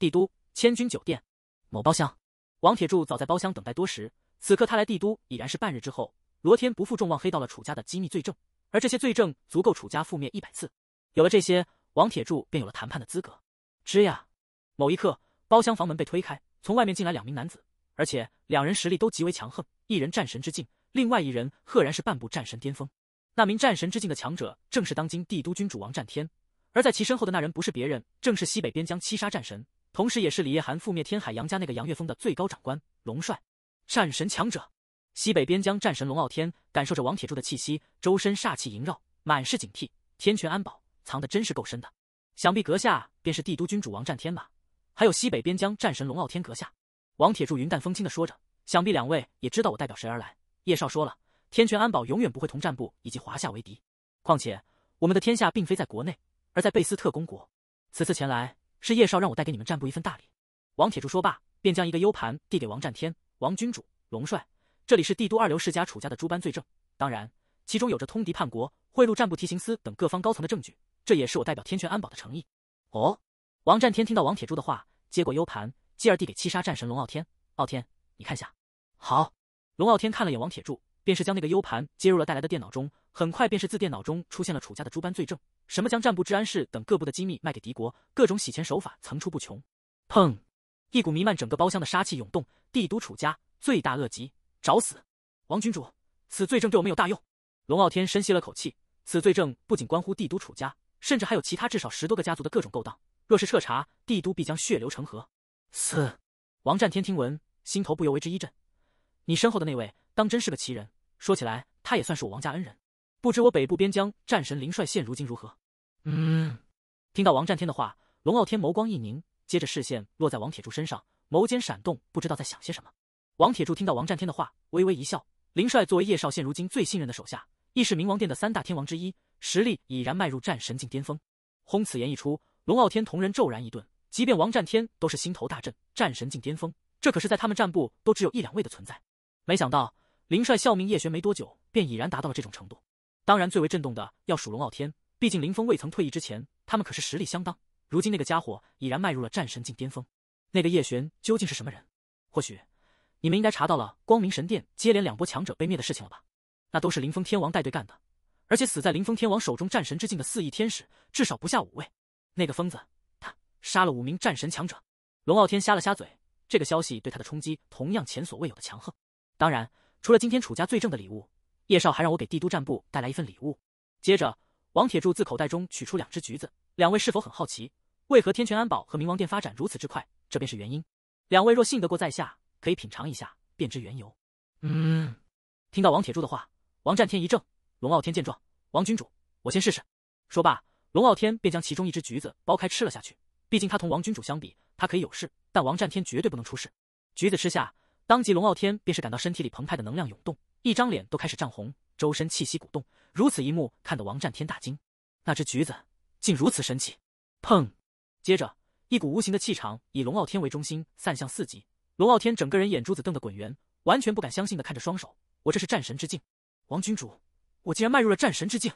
帝都千钧酒店，某包厢，王铁柱早在包厢等待多时。此刻他来帝都已然是半日之后。罗天不负众望，黑到了楚家的机密罪证，而这些罪证足够楚家覆灭一百次。有了这些，王铁柱便有了谈判的资格。吱呀，某一刻，包厢房门被推开，从外面进来两名男子，而且两人实力都极为强横，一人战神之境，另外一人赫然是半步战神巅峰。那名战神之境的强者正是当今帝都君主王战天，而在其身后的那人不是别人，正是西北边疆七杀战神。同时也是李叶寒覆灭天海杨家那个杨月峰的最高长官，龙帅，战神强者，西北边疆战神龙傲天感受着王铁柱的气息，周身煞气萦绕，满是警惕。天权安保藏的真是够深的，想必阁下便是帝都君主王战天吧？还有西北边疆战神龙傲天阁下。王铁柱云淡风轻的说着，想必两位也知道我代表谁而来。叶少说了，天权安保永远不会同战部以及华夏为敌，况且我们的天下并非在国内，而在贝斯特公国，此次前来。是叶少让我带给你们战部一份大礼，王铁柱说罢，便将一个 U 盘递给王占天、王君主、龙帅。这里是帝都二流世家楚家的诸般罪证，当然其中有着通敌叛国、贿赂战部提刑司等各方高层的证据，这也是我代表天权安保的诚意。哦，王占天听到王铁柱的话，接过 U 盘，继而递给七杀战神龙傲天。傲天，你看下。好，龙傲天看了眼王铁柱，便是将那个 U 盘接入了带来的电脑中。很快便是自电脑中出现了楚家的诸般罪证，什么将战部、治安室等各部的机密卖给敌国，各种洗钱手法层出不穷。砰！一股弥漫整个包厢的杀气涌动。帝都楚家罪大恶极，找死！王君主，此罪证对我们有大用。龙傲天深吸了口气，此罪证不仅关乎帝都楚家，甚至还有其他至少十多个家族的各种勾当。若是彻查，帝都必将血流成河。四王战天听闻，心头不由为之一震。你身后的那位，当真是个奇人。说起来，他也算是我王家恩人。不知我北部边疆战神林帅现如今如何？嗯，听到王占天的话，龙傲天眸光一凝，接着视线落在王铁柱身上，眸间闪动，不知道在想些什么。王铁柱听到王占天的话，微微一笑。林帅作为叶少现如今最信任的手下，亦是冥王殿的三大天王之一，实力已然迈入战神境巅峰。轰！此言一出，龙傲天同人骤然一顿，即便王占天都是心头大震。战神境巅峰，这可是在他们战部都只有一两位的存在。没想到林帅效命叶玄没多久，便已然达到了这种程度。当然，最为震动的要数龙傲天，毕竟林峰未曾退役之前，他们可是实力相当。如今那个家伙已然迈入了战神境巅峰，那个叶璇究竟是什么人？或许你们应该查到了光明神殿接连两波强者被灭的事情了吧？那都是林峰天王带队干的，而且死在林峰天王手中战神之境的四翼天使，至少不下五位。那个疯子，他杀了五名战神强者。龙傲天瞎了瞎嘴，这个消息对他的冲击同样前所未有的强横。当然，除了今天楚家最正的礼物。叶少还让我给帝都战部带来一份礼物。接着，王铁柱自口袋中取出两只橘子，两位是否很好奇，为何天泉安保和冥王殿发展如此之快？这便是原因。两位若信得过在下，可以品尝一下，便知缘由。嗯。听到王铁柱的话，王占天一怔。龙傲天见状，王君主，我先试试。说罢，龙傲天便将其中一只橘子剥开吃了下去。毕竟他同王君主相比，他可以有事，但王占天绝对不能出事。橘子吃下，当即龙傲天便是感到身体里澎湃的能量涌动。一张脸都开始涨红，周身气息鼓动，如此一幕看得王战天大惊，那只橘子竟如此神奇！砰！接着一股无形的气场以龙傲天为中心散向四极，龙傲天整个人眼珠子瞪得滚圆，完全不敢相信的看着双手，我这是战神之境！王君主，我竟然迈入了战神之境！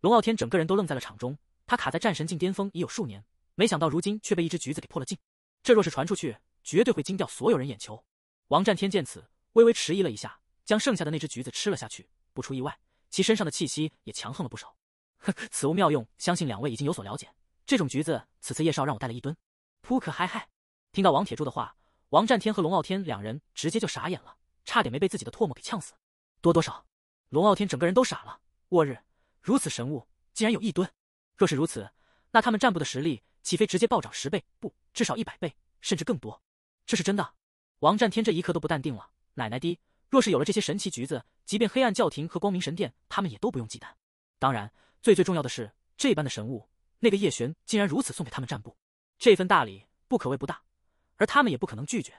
龙傲天整个人都愣在了场中，他卡在战神境巅峰已有数年，没想到如今却被一只橘子给破了境，这若是传出去，绝对会惊掉所有人眼球。王战天见此，微微迟疑了一下。将剩下的那只橘子吃了下去，不出意外，其身上的气息也强横了不少。呵呵，此物妙用，相信两位已经有所了解。这种橘子，此次叶少让我带了一吨。噗可嗨嗨！听到王铁柱的话，王占天和龙傲天两人直接就傻眼了，差点没被自己的唾沫给呛死。多多少？龙傲天整个人都傻了。沃日，如此神物竟然有一吨！若是如此，那他们占卜的实力岂非直接暴涨十倍？不，至少一百倍，甚至更多！这是真的？王占天这一刻都不淡定了，奶奶的！若是有了这些神奇橘子，即便黑暗教廷和光明神殿，他们也都不用忌惮。当然，最最重要的是这般的神物，那个叶璇竟然如此送给他们占卜，这份大礼不可谓不大，而他们也不可能拒绝。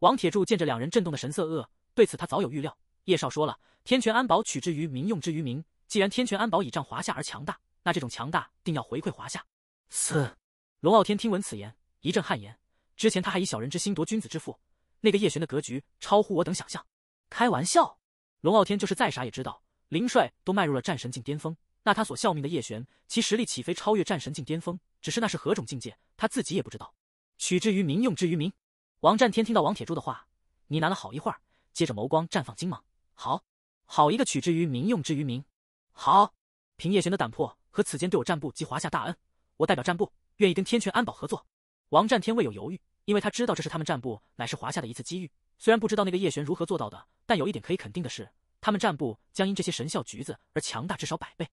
王铁柱见着两人震动的神色恶，对此他早有预料。叶少说了，天权安保取之于民，用之于民。既然天权安保倚仗华夏而强大，那这种强大定要回馈华夏。四龙傲天听闻此言，一阵汗颜。之前他还以小人之心夺君子之腹，那个叶璇的格局超乎我等想象。开玩笑，龙傲天就是再傻也知道，林帅都迈入了战神境巅峰，那他所效命的叶璇，其实力岂非超越战神境巅峰？只是那是何种境界，他自己也不知道。取之于民，用之于民。王战天听到王铁柱的话，呢喃了好一会儿，接着眸光绽放金芒。好，好一个取之于民，用之于民。好，凭叶璇的胆魄和此间对我战部及华夏大恩，我代表战部，愿意跟天权安保合作。王战天未有犹豫。因为他知道这是他们战部乃是华夏的一次机遇，虽然不知道那个叶璇如何做到的，但有一点可以肯定的是，他们战部将因这些神效橘子而强大至少百倍。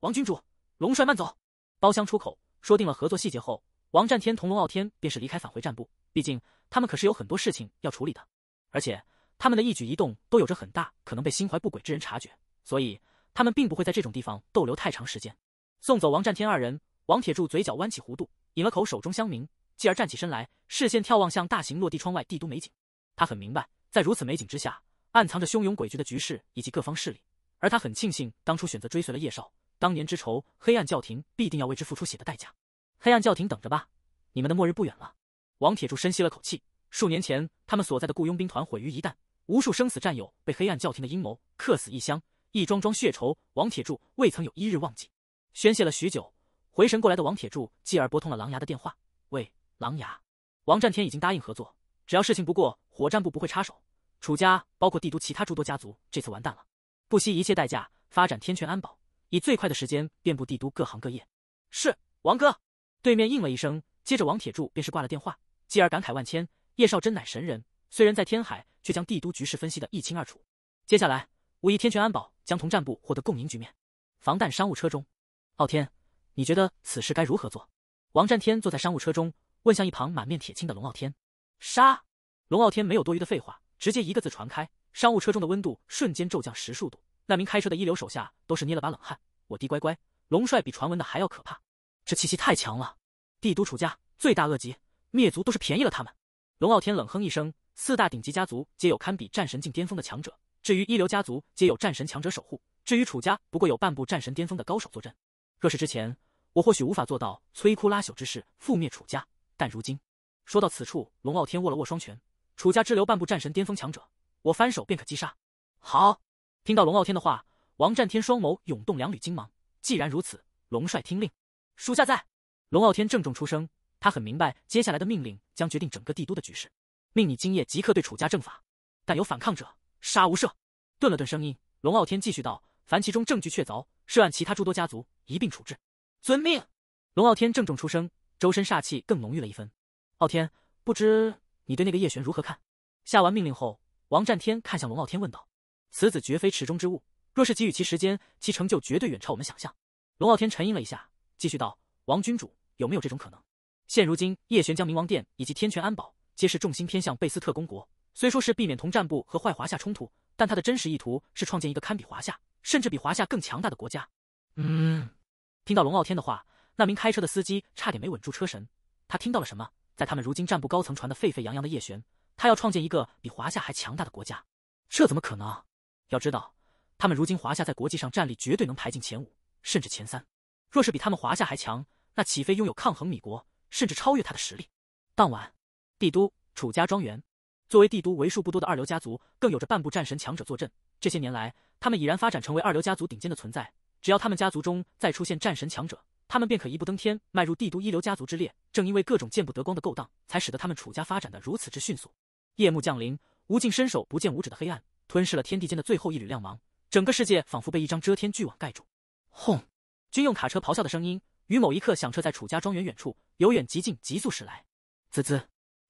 王君主，龙帅慢走。包厢出口，说定了合作细节后，王战天同龙傲天便是离开，返回战部。毕竟他们可是有很多事情要处理的，而且他们的一举一动都有着很大可能被心怀不轨之人察觉，所以他们并不会在这种地方逗留太长时间。送走王战天二人，王铁柱嘴角弯起弧度，饮了口手中香茗。继而站起身来，视线眺望向大型落地窗外帝都美景。他很明白，在如此美景之下，暗藏着汹涌诡谲的局势以及各方势力。而他很庆幸当初选择追随了叶少。当年之仇，黑暗教廷必定要为之付出血的代价。黑暗教廷等着吧，你们的末日不远了。王铁柱深吸了口气。数年前，他们所在的雇佣兵团毁于一旦，无数生死战友被黑暗教廷的阴谋克死异乡，一桩桩血仇，王铁柱未曾有一日忘记。宣泄了许久，回神过来的王铁柱继而拨通了狼牙的电话。喂。狼牙，王占天已经答应合作，只要事情不过，火战部不会插手。楚家包括帝都其他诸多家族这次完蛋了，不惜一切代价发展天权安保，以最快的时间遍布帝都各行各业。是王哥，对面应了一声，接着王铁柱便是挂了电话，继而感慨万千：叶少真乃神人，虽然在天海，却将帝都局势分析的一清二楚。接下来，无疑天权安保将同战部获得共赢局面。防弹商务车中，傲天，你觉得此事该如何做？王占天坐在商务车中。问向一旁满面铁青的龙傲天，杀！龙傲天没有多余的废话，直接一个字传开。商务车中的温度瞬间骤降十数度，那名开车的一流手下都是捏了把冷汗。我弟乖乖，龙帅比传闻的还要可怕，这气息太强了。帝都楚家罪大恶极，灭族都是便宜了他们。龙傲天冷哼一声，四大顶级家族皆有堪比战神境巅峰的强者，至于一流家族皆有战神强者守护，至于楚家不过有半步战神巅峰的高手坐镇。若是之前，我或许无法做到摧枯拉朽之势覆灭楚家。但如今，说到此处，龙傲天握了握双拳。楚家之流，半步战神巅峰强者，我翻手便可击杀。好，听到龙傲天的话，王战天双眸涌动两缕金芒。既然如此，龙帅听令，属下在。龙傲天郑重出声，他很明白接下来的命令将决定整个帝都的局势。命你今夜即刻对楚家正法，但有反抗者，杀无赦。顿了顿声音，龙傲天继续道：凡其中证据确凿，涉案其他诸多家族一并处置。遵命。龙傲天郑重出声。周身煞气更浓郁了一分。傲天，不知你对那个叶璇如何看？下完命令后，王战天看向龙傲天问道：“此子绝非池中之物，若是给予其时间，其成就绝对远超我们想象。”龙傲天沉吟了一下，继续道：“王君主，有没有这种可能？现如今，叶璇将冥王殿以及天权安保，皆是重心偏向贝斯特公国。虽说是避免同战部和坏华夏冲突，但他的真实意图是创建一个堪比华夏，甚至比华夏更强大的国家。”嗯，听到龙傲天的话。那名开车的司机差点没稳住车神，他听到了什么？在他们如今战部高层传得沸沸扬扬的叶璇，他要创建一个比华夏还强大的国家，这怎么可能？要知道，他们如今华夏在国际上战力绝对能排进前五，甚至前三。若是比他们华夏还强，那岂非拥有抗衡米国，甚至超越他的实力？当晚，帝都楚家庄园，作为帝都为数不多的二流家族，更有着半部战神强者坐镇。这些年来，他们已然发展成为二流家族顶尖的存在。只要他们家族中再出现战神强者，他们便可一步登天，迈入帝都一流家族之列。正因为各种见不得光的勾当，才使得他们楚家发展的如此之迅速。夜幕降临，无尽伸手不见五指的黑暗吞噬了天地间的最后一缕亮芒，整个世界仿佛被一张遮天巨网盖住。轰！军用卡车咆哮的声音于某一刻响彻在楚家庄园远处，由远及近，急速驶来。滋滋，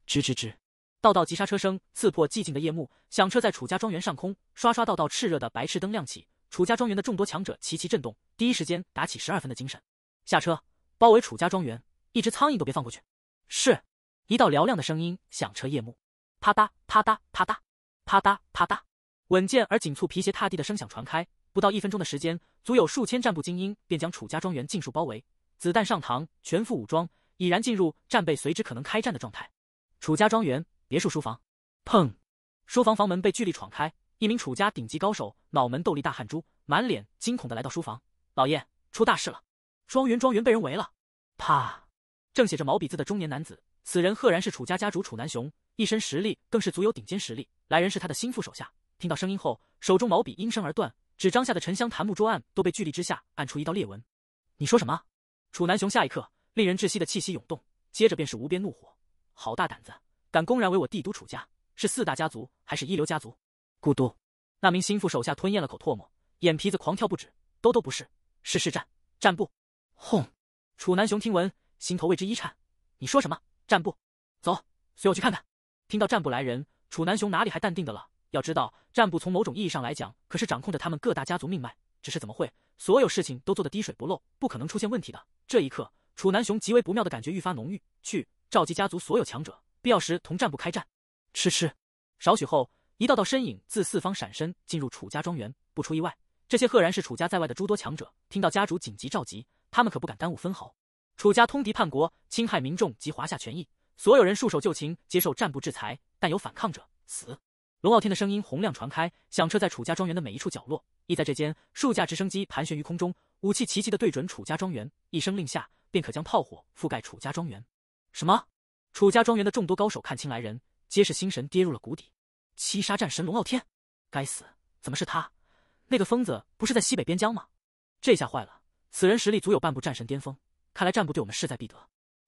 吱吱吱，道道急刹车声刺破寂静的夜幕，响彻在楚家庄园上空。刷刷，道道炽热的白炽灯亮起，楚家庄园的众多强者齐齐震动，第一时间打起十二分的精神。下车，包围楚家庄园，一只苍蝇都别放过去。是，一道嘹亮的声音响彻夜幕，啪嗒啪嗒啪嗒啪嗒啪嗒，稳健而紧促皮鞋踏地的声响传开。不到一分钟的时间，足有数千战部精英便将楚家庄园尽数包围。子弹上膛，全副武装，已然进入战备，随之可能开战的状态。楚家庄园别墅书房，砰，书房房门被巨力闯开，一名楚家顶级高手脑门豆粒大汗珠，满脸惊恐的来到书房，老爷出大事了。庄园，庄园被人围了。啪！正写着毛笔字的中年男子，此人赫然是楚家家主楚南雄，一身实力更是足有顶尖实力。来人是他的心腹手下，听到声音后，手中毛笔应声而断，纸张下的沉香檀木桌案都被巨力之下按出一道裂纹。你说什么？楚南雄下一刻，令人窒息的气息涌动，接着便是无边怒火。好大胆子，敢公然为我帝都楚家，是四大家族还是一流家族？咕嘟，那名心腹手下吞咽了口唾沫，眼皮子狂跳不止。都都不是，是是战战不。轰！楚南雄听闻，心头为之一颤。你说什么？战部走，随我去看看。听到战部来人，楚南雄哪里还淡定的了？要知道，战部从某种意义上来讲，可是掌控着他们各大家族命脉。只是怎么会，所有事情都做得滴水不漏，不可能出现问题的。这一刻，楚南雄极为不妙的感觉愈发浓郁。去召集家族所有强者，必要时同战部开战。吃吃。少许后，一道道身影自四方闪身进入楚家庄园。不出意外，这些赫然是楚家在外的诸多强者。听到家主紧急召集。他们可不敢耽误分毫。楚家通敌叛国，侵害民众及华夏权益，所有人束手就擒，接受战部制裁。但有反抗者，死！龙傲天的声音洪亮传开，响彻在楚家庄园的每一处角落。亦在这间，数架直升机盘旋于空中，武器齐齐的对准楚家庄园。一声令下，便可将炮火覆盖楚家庄园。什么？楚家庄园的众多高手看清来人，皆是心神跌入了谷底。七杀战神龙傲天！该死，怎么是他？那个疯子不是在西北边疆吗？这下坏了！此人实力足有半步战神巅峰，看来战部对我们势在必得。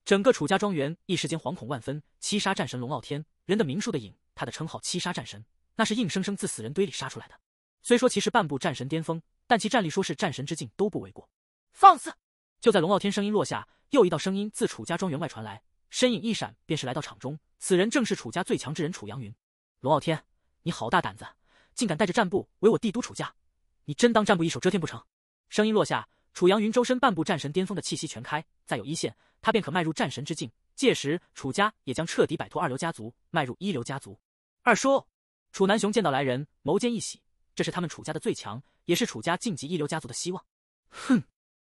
整个楚家庄园一时间惶恐万分。七杀战神龙傲天，人的名，数的影，他的称号七杀战神，那是硬生生自死人堆里杀出来的。虽说其实半步战神巅峰，但其战力说是战神之境都不为过。放肆！就在龙傲天声音落下，又一道声音自楚家庄园外传来，身影一闪，便是来到场中。此人正是楚家最强之人楚阳云。龙傲天，你好大胆子，竟敢带着战部为我帝都楚家，你真当战部一手遮天不成？声音落下。楚阳云周身半步战神巅峰的气息全开，再有一线，他便可迈入战神之境。届时，楚家也将彻底摆脱二流家族，迈入一流家族。二叔，楚南雄见到来人，眸间一喜，这是他们楚家的最强，也是楚家晋级一流家族的希望。哼！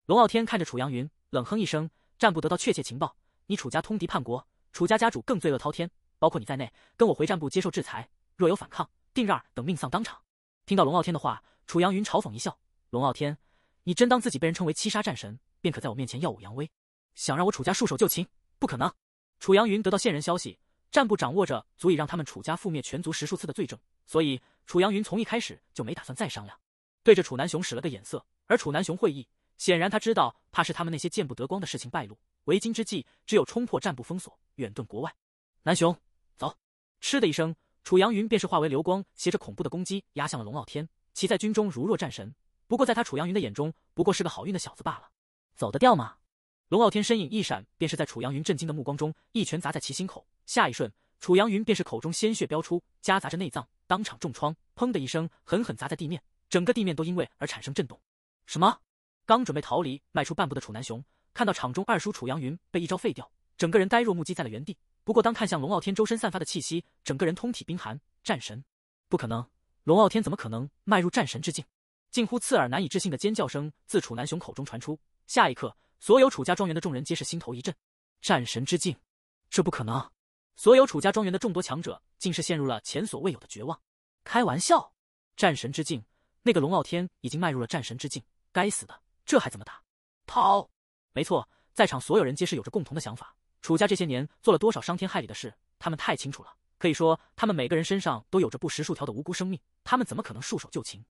龙傲天看着楚阳云，冷哼一声：“战部得到确切情报，你楚家通敌叛国，楚家家主更罪恶滔天，包括你在内，跟我回战部接受制裁。若有反抗，定让等命丧当场。”听到龙傲天的话，楚阳云嘲讽一笑：“龙傲天。”你真当自己被人称为七杀战神，便可在我面前耀武扬威？想让我楚家束手就擒？不可能！楚阳云得到线人消息，战部掌握着足以让他们楚家覆灭全族十数次的罪证，所以楚阳云从一开始就没打算再商量。对着楚南雄使了个眼色，而楚南雄会意，显然他知道，怕是他们那些见不得光的事情败露。为今之计，只有冲破战部封锁，远遁国外。南雄，走！嗤的一声，楚阳云便是化为流光，携着恐怖的攻击压向了龙傲天，其在军中如若战神。不过在他楚阳云的眼中，不过是个好运的小子罢了，走得掉吗？龙傲天身影一闪，便是在楚阳云震惊的目光中，一拳砸在其心口。下一瞬，楚阳云便是口中鲜血飙出，夹杂着内脏，当场重创。砰的一声，狠狠砸在地面，整个地面都因为而产生震动。什么？刚准备逃离，迈出半步的楚南雄看到场中二叔楚阳云被一招废掉，整个人呆若木鸡在了原地。不过当看向龙傲天周身散发的气息，整个人通体冰寒，战神？不可能，龙傲天怎么可能迈入战神之境？近乎刺耳、难以置信的尖叫声自楚南雄口中传出，下一刻，所有楚家庄园的众人皆是心头一震。战神之境，这不可能！所有楚家庄园的众多强者竟是陷入了前所未有的绝望。开玩笑，战神之境，那个龙傲天已经迈入了战神之境，该死的，这还怎么打？逃！没错，在场所有人皆是有着共同的想法。楚家这些年做了多少伤天害理的事，他们太清楚了。可以说，他们每个人身上都有着不识数条的无辜生命，他们怎么可能束手就擒？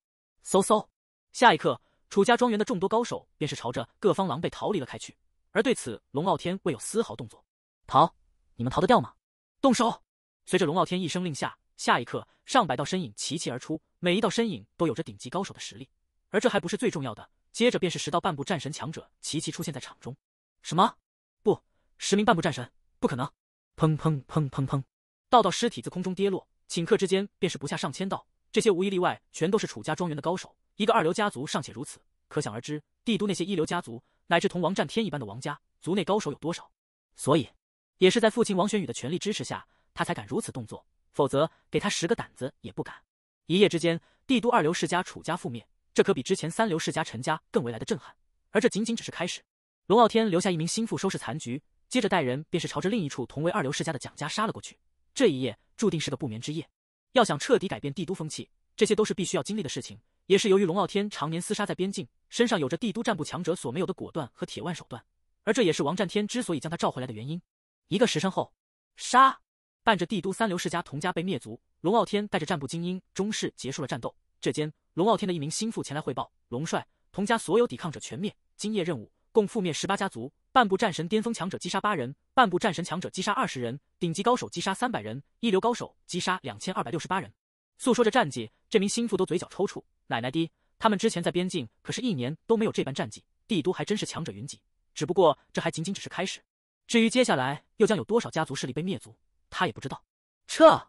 嗖嗖！下一刻，楚家庄园的众多高手便是朝着各方狼狈逃离了开去。而对此，龙傲天未有丝毫动作。逃？你们逃得掉吗？动手！随着龙傲天一声令下，下一刻，上百道身影齐齐而出，每一道身影都有着顶级高手的实力。而这还不是最重要的，接着便是十道半步战神强者齐齐出现在场中。什么？不，十名半步战神？不可能！砰砰砰砰砰！道道尸体自空中跌落，顷刻之间便是不下上千道。这些无一例外，全都是楚家庄园的高手。一个二流家族尚且如此，可想而知，帝都那些一流家族，乃至同王战天一般的王家族内高手有多少。所以，也是在父亲王玄宇的全力支持下，他才敢如此动作。否则，给他十个胆子也不敢。一夜之间，帝都二流世家楚家覆灭，这可比之前三流世家陈家更为来的震撼。而这仅仅只是开始。龙傲天留下一名心腹收拾残局，接着带人便是朝着另一处同为二流世家的蒋家杀了过去。这一夜，注定是个不眠之夜。要想彻底改变帝都风气，这些都是必须要经历的事情。也是由于龙傲天常年厮杀在边境，身上有着帝都战部强者所没有的果断和铁腕手段，而这也是王战天之所以将他召回来的原因。一个时辰后，杀！伴着帝都三流世家童家被灭族，龙傲天带着战部精英终是结束了战斗。这间，龙傲天的一名心腹前来汇报：龙帅，童家所有抵抗者全灭，今夜任务共覆灭十八家族。半步战神巅峰强者击杀八人，半步战神强者击杀二十人，顶级高手击杀三百人，一流高手击杀两千二百六十八人。诉说着战绩，这名心腹都嘴角抽搐。奶奶的，他们之前在边境可是一年都没有这般战绩，帝都还真是强者云集。只不过这还仅仅只是开始，至于接下来又将有多少家族势力被灭族，他也不知道。撤。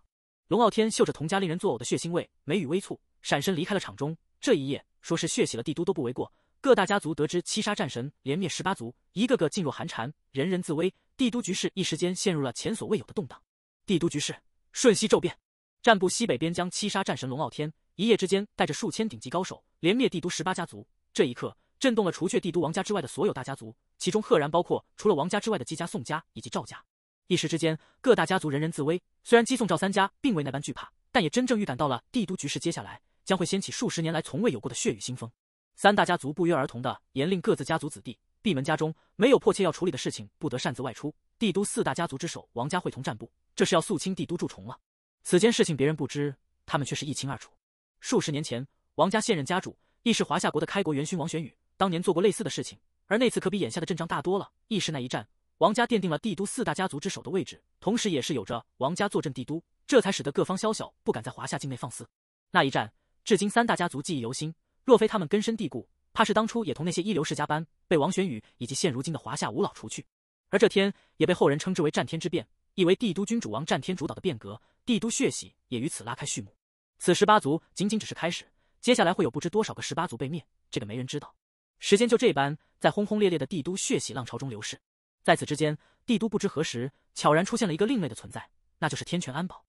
龙傲天嗅着童家令人作呕的血腥味，眉宇微蹙，闪身离开了场中。这一夜，说是血洗了帝都都不为过。各大家族得知七杀战神连灭十八族，一个个噤若寒蝉，人人自危。帝都局势一时间陷入了前所未有的动荡。帝都局势瞬息骤变，战部西北边疆七杀战神龙傲天一夜之间带着数千顶级高手连灭帝都十八家族。这一刻震动了除却帝都王家之外的所有大家族，其中赫然包括除了王家之外的姬家、宋家以及赵家。一时之间，各大家族人人自危。虽然姬、宋、赵三家并未那般惧怕，但也真正预感到了帝都局势接下来将会掀起数十年来从未有过的血雨腥风。三大家族不约而同的严令各自家族子弟闭门家中，没有迫切要处理的事情，不得擅自外出。帝都四大家族之首王家会同战部，这是要肃清帝都蛀虫了。此间事情别人不知，他们却是一清二楚。数十年前，王家现任家主亦是华夏国的开国元勋王玄宇，当年做过类似的事情，而那次可比眼下的阵仗大多了。亦是那一战，王家奠定了帝都四大家族之首的位置，同时也是有着王家坐镇帝都，这才使得各方宵小不敢在华夏境内放肆。那一战，至今三大家族记忆犹新。若非他们根深蒂固，怕是当初也同那些一流世家般，被王玄宇以及现如今的华夏五老除去。而这天也被后人称之为战天之变，意为帝都君主王战天主导的变革。帝都血洗也于此拉开序幕。此十八族仅仅只是开始，接下来会有不知多少个十八族被灭，这个没人知道。时间就这般在轰轰烈烈的帝都血洗浪潮中流逝。在此之间，帝都不知何时悄然出现了一个另类的存在，那就是天权安保。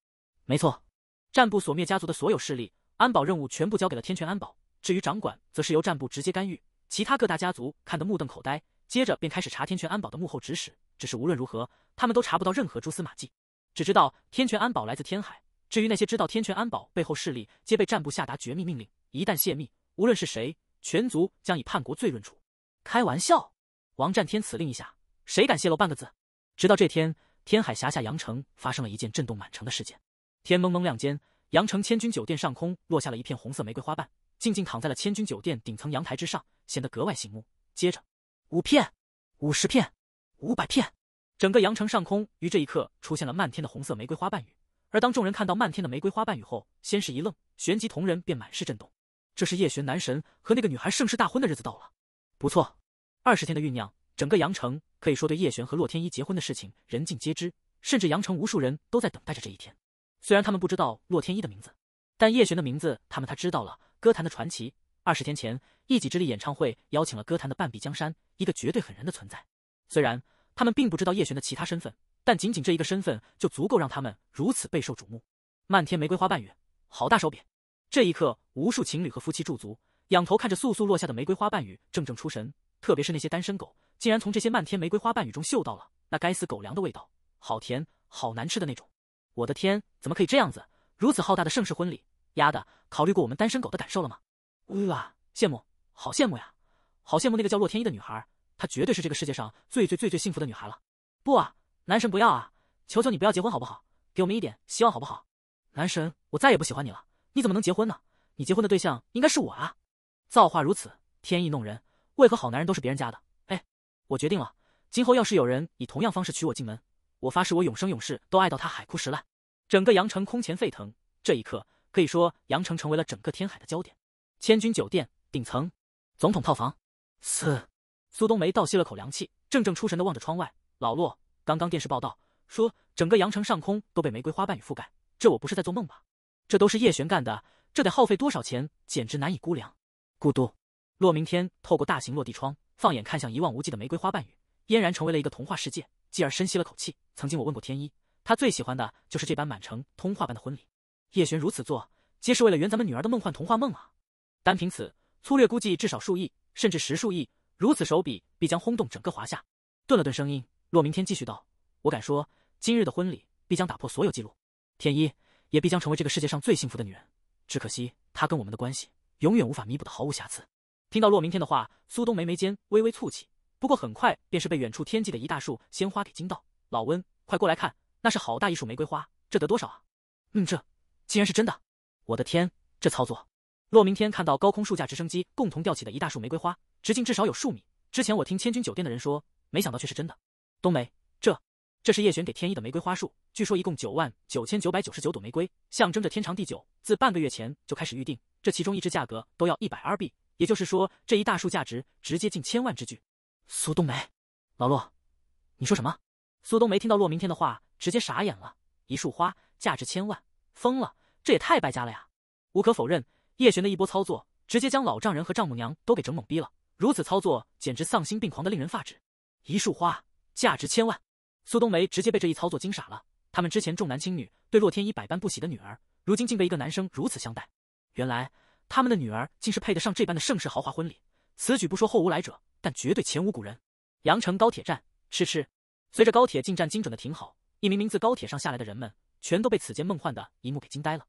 没错，战部所灭家族的所有势力，安保任务全部交给了天权安保。至于掌管，则是由战部直接干预。其他各大家族看得目瞪口呆，接着便开始查天权安保的幕后指使。只是无论如何，他们都查不到任何蛛丝马迹，只知道天权安保来自天海。至于那些知道天权安保背后势力，皆被战部下达绝密命令，一旦泄密，无论是谁，全族将以叛国罪论处。开玩笑，王战天此令一下，谁敢泄露半个字？直到这天，天海辖下阳城发生了一件震动满城的事件。天蒙蒙亮间，阳城千钧酒店上空落下了一片红色玫瑰花瓣。静静躺在了千钧酒店顶层阳台之上，显得格外醒目。接着，五片、五十片、五百片，整个阳城上空于这一刻出现了漫天的红色玫瑰花瓣雨。而当众人看到漫天的玫瑰花瓣雨后，先是一愣，旋即瞳人便满是震动。这是叶璇男神和那个女孩盛世大婚的日子到了。不错，二十天的酝酿，整个阳城可以说对叶璇和洛天依结婚的事情人尽皆知，甚至阳城无数人都在等待着这一天。虽然他们不知道洛天依的名字，但叶璇的名字他们他知道了。歌坛的传奇，二十天前，一己之力演唱会邀请了歌坛的半壁江山，一个绝对狠人的存在。虽然他们并不知道叶璇的其他身份，但仅仅这一个身份就足够让他们如此备受瞩目。漫天玫瑰花瓣雨，好大手笔！这一刻，无数情侣和夫妻驻足，仰头看着簌簌落下的玫瑰花瓣雨，怔怔出神。特别是那些单身狗，竟然从这些漫天玫瑰花瓣雨中嗅到了那该死狗粮的味道，好甜，好难吃的那种。我的天，怎么可以这样子？如此浩大的盛世婚礼！丫的，考虑过我们单身狗的感受了吗？哇，羡慕，好羡慕呀，好羡慕那个叫洛天依的女孩，她绝对是这个世界上最最最最幸福的女孩了。不啊，男神不要啊，求求你不要结婚好不好？给我们一点希望好不好？男神，我再也不喜欢你了，你怎么能结婚呢？你结婚的对象应该是我啊！造化如此，天意弄人，为何好男人都是别人家的？哎，我决定了，今后要是有人以同样方式娶我进门，我发誓我永生永世都爱到他海枯石烂。整个阳城空前沸腾，这一刻。可以说，阳城成为了整个天海的焦点。千钧酒店顶层总统套房，四。苏冬梅倒吸了口凉气，怔怔出神的望着窗外。老洛，刚刚电视报道说，整个阳城上空都被玫瑰花瓣雨覆盖，这我不是在做梦吧？这都是叶璇干的，这得耗费多少钱？简直难以估量。咕嘟，洛明天透过大型落地窗，放眼看向一望无际的玫瑰花瓣雨，嫣然成为了一个童话世界。继而深吸了口气，曾经我问过天一，他最喜欢的就是这般满城通话般的婚礼。叶璇如此做，皆是为了圆咱们女儿的梦幻童话梦啊！单凭此，粗略估计至少数亿，甚至十数亿。如此手笔，必将轰动整个华夏。顿了顿，声音，洛明天继续道：“我敢说，今日的婚礼必将打破所有记录，天一也必将成为这个世界上最幸福的女人。只可惜，她跟我们的关系永远无法弥补的毫无瑕疵。”听到洛明天的话，苏东眉眉间微微蹙起，不过很快便是被远处天际的一大束鲜花给惊到。老温，快过来看，那是好大一束玫瑰花，这得多少啊？嗯，这。竟然是真的！我的天，这操作！洛明天看到高空数架直升机共同吊起的一大束玫瑰花，直径至少有数米。之前我听千钧酒店的人说，没想到却是真的。冬梅，这这是叶璇给天一的玫瑰花束，据说一共九万九千九百九十九朵玫瑰，象征着天长地久。自半个月前就开始预定，这其中一支价格都要一百 R B，也就是说，这一大束价值直接近千万之巨。苏冬梅，老洛，你说什么？苏冬梅听到洛明天的话，直接傻眼了。一束花价值千万，疯了！这也太败家了呀！无可否认，叶璇的一波操作直接将老丈人和丈母娘都给整懵逼了。如此操作简直丧心病狂的令人发指。一束花价值千万，苏冬梅直接被这一操作惊傻了。他们之前重男轻女，对洛天依百般不喜的女儿，如今竟被一个男生如此相待。原来他们的女儿竟是配得上这般的盛世豪华婚礼。此举不说后无来者，但绝对前无古人。阳城高铁站，吃吃。随着高铁进站精准的停好，一名名字高铁上下来的人们，全都被此间梦幻的一幕给惊呆了。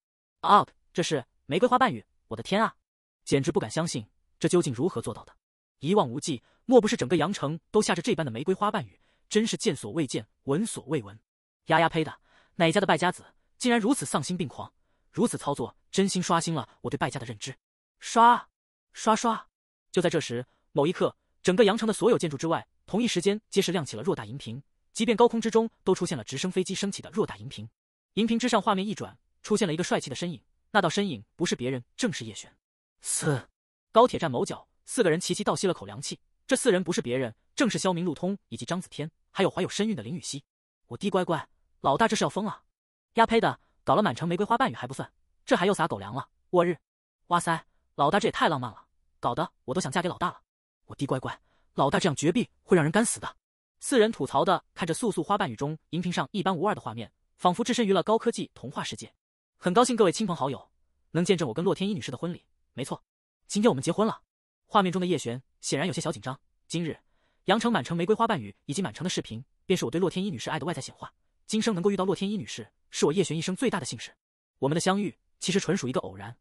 啊！这是玫瑰花瓣雨！我的天啊，简直不敢相信，这究竟如何做到的？一望无际，莫不是整个阳城都下着这般的玫瑰花瓣雨？真是见所未见，闻所未闻！丫丫呸的，哪家的败家子竟然如此丧心病狂？如此操作，真心刷新了我对败家的认知！刷刷刷！就在这时，某一刻，整个阳城的所有建筑之外，同一时间皆是亮起了偌大荧屏，即便高空之中，都出现了直升飞机升起的偌大荧屏。荧屏之上，画面一转。出现了一个帅气的身影，那道身影不是别人，正是叶璇。四高铁站某角，四个人齐齐倒吸了口凉气。这四人不是别人，正是萧明、路通以及张子天，还有怀有身孕的林雨熙。我滴乖乖，老大这是要疯了！丫呸的，搞了满城玫瑰花瓣雨还不算，这还要撒狗粮了！我日！哇塞，老大这也太浪漫了，搞得我都想嫁给老大了。我滴乖乖，老大这样绝壁会让人干死的。四人吐槽的看着素素花瓣雨中荧屏上一般无二的画面，仿佛置身于了高科技童话世界。很高兴各位亲朋好友能见证我跟洛天依女士的婚礼。没错，今天我们结婚了。画面中的叶璇显然有些小紧张。今日，阳城满城玫瑰花瓣雨，以及满城的视频，便是我对洛天依女士爱的外在显化。今生能够遇到洛天依女士，是我叶璇一生最大的幸事。我们的相遇其实纯属一个偶然，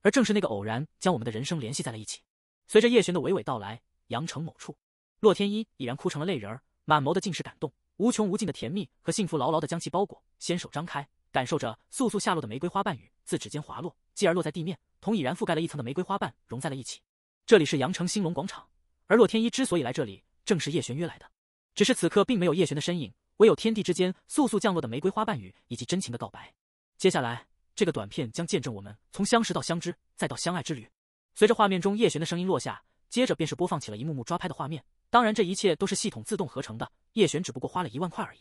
而正是那个偶然，将我们的人生联系在了一起。随着叶璇的娓娓道来，阳城某处，洛天依已然哭成了泪人儿，满眸的尽是感动，无穷无尽的甜蜜和幸福牢牢的将其包裹。纤手张开。感受着簌簌下落的玫瑰花瓣雨自指尖滑落，继而落在地面，同已然覆盖了一层的玫瑰花瓣融在了一起。这里是羊城兴隆广场，而洛天依之所以来这里，正是叶璇约来的。只是此刻并没有叶璇的身影，唯有天地之间簌簌降落的玫瑰花瓣雨以及真情的告白。接下来，这个短片将见证我们从相识到相知再到相爱之旅。随着画面中叶璇的声音落下，接着便是播放起了一幕幕抓拍的画面。当然，这一切都是系统自动合成的，叶璇只不过花了一万块而已。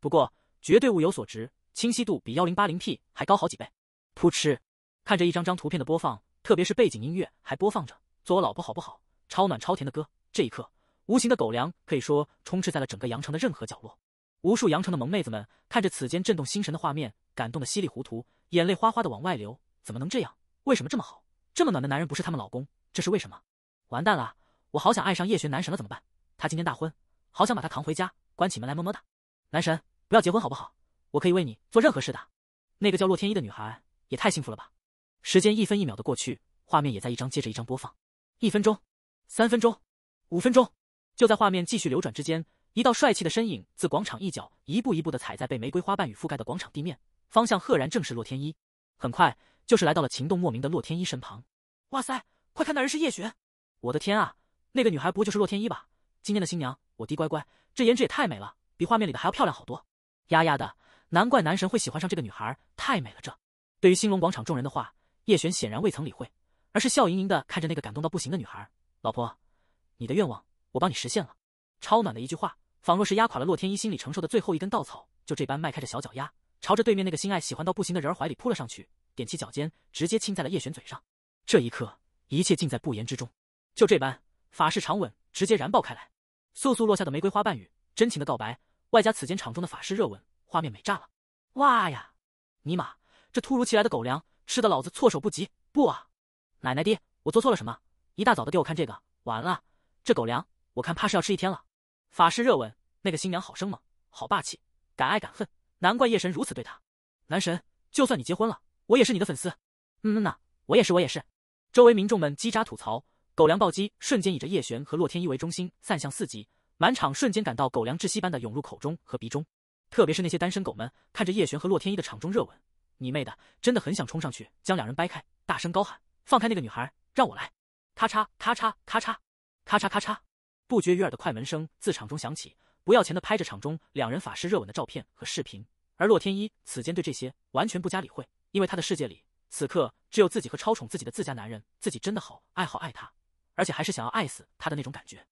不过，绝对物有所值。清晰度比幺零八零 P 还高好几倍。噗嗤，看着一张张图片的播放，特别是背景音乐还播放着“做我老婆好不好”超暖超甜的歌。这一刻，无形的狗粮可以说充斥在了整个羊城的任何角落。无数羊城的萌妹子们看着此间震动心神的画面，感动的稀里糊涂，眼泪哗哗的往外流。怎么能这样？为什么这么好？这么暖的男人不是他们老公，这是为什么？完蛋了，我好想爱上叶璇男神了，怎么办？他今天大婚，好想把他扛回家，关起门来么么哒。男神，不要结婚好不好？我可以为你做任何事的，那个叫洛天依的女孩也太幸福了吧！时间一分一秒的过去，画面也在一张接着一张播放。一分钟，三分钟，五分钟，就在画面继续流转之间，一道帅气的身影自广场一角一步一步的踩在被玫瑰花瓣雨覆盖的广场地面，方向赫然正是洛天依。很快就是来到了情动莫名的洛天依身旁。哇塞，快看，那人是叶璇！我的天啊，那个女孩不就是洛天依吧？今天的新娘，我滴乖乖，这颜值也太美了，比画面里的还要漂亮好多。丫丫的。难怪男神会喜欢上这个女孩，太美了！这对于兴隆广场众人的话，叶璇显然未曾理会，而是笑盈盈的看着那个感动到不行的女孩。老婆，你的愿望我帮你实现了。超暖的一句话，仿若是压垮了洛天依心里承受的最后一根稻草，就这般迈开着小脚丫，朝着对面那个心爱喜欢到不行的人儿怀里扑了上去，踮起脚尖，直接亲在了叶璇嘴上。这一刻，一切尽在不言之中。就这般，法式长吻直接燃爆开来，簌簌落下的玫瑰花瓣雨，真情的告白，外加此间场中的法师热吻。画面美炸了，哇呀！尼玛，这突如其来的狗粮吃的老子措手不及！不啊，奶奶爹，我做错了什么？一大早的给我看这个，完了，这狗粮我看怕是要吃一天了。法师热吻，那个新娘好生猛，好霸气，敢爱敢恨，难怪叶神如此对她。男神，就算你结婚了，我也是你的粉丝。嗯嗯呐，我也是，我也是。周围民众们叽喳吐槽，狗粮暴击瞬间以着叶璇和洛天依为中心散向四极，满场瞬间感到狗粮窒息般的涌入口中和鼻中。特别是那些单身狗们，看着叶璇和洛天依的场中热吻，你妹的，真的很想冲上去将两人掰开，大声高喊：“放开那个女孩，让我来！”咔嚓咔嚓咔嚓咔嚓咔嚓，不绝于耳的快门声自场中响起，不要钱的拍着场中两人法师热吻的照片和视频。而洛天依此间对这些完全不加理会，因为她的世界里此刻只有自己和超宠自己的自家男人，自己真的好爱好爱他，而且还是想要爱死他的那种感觉。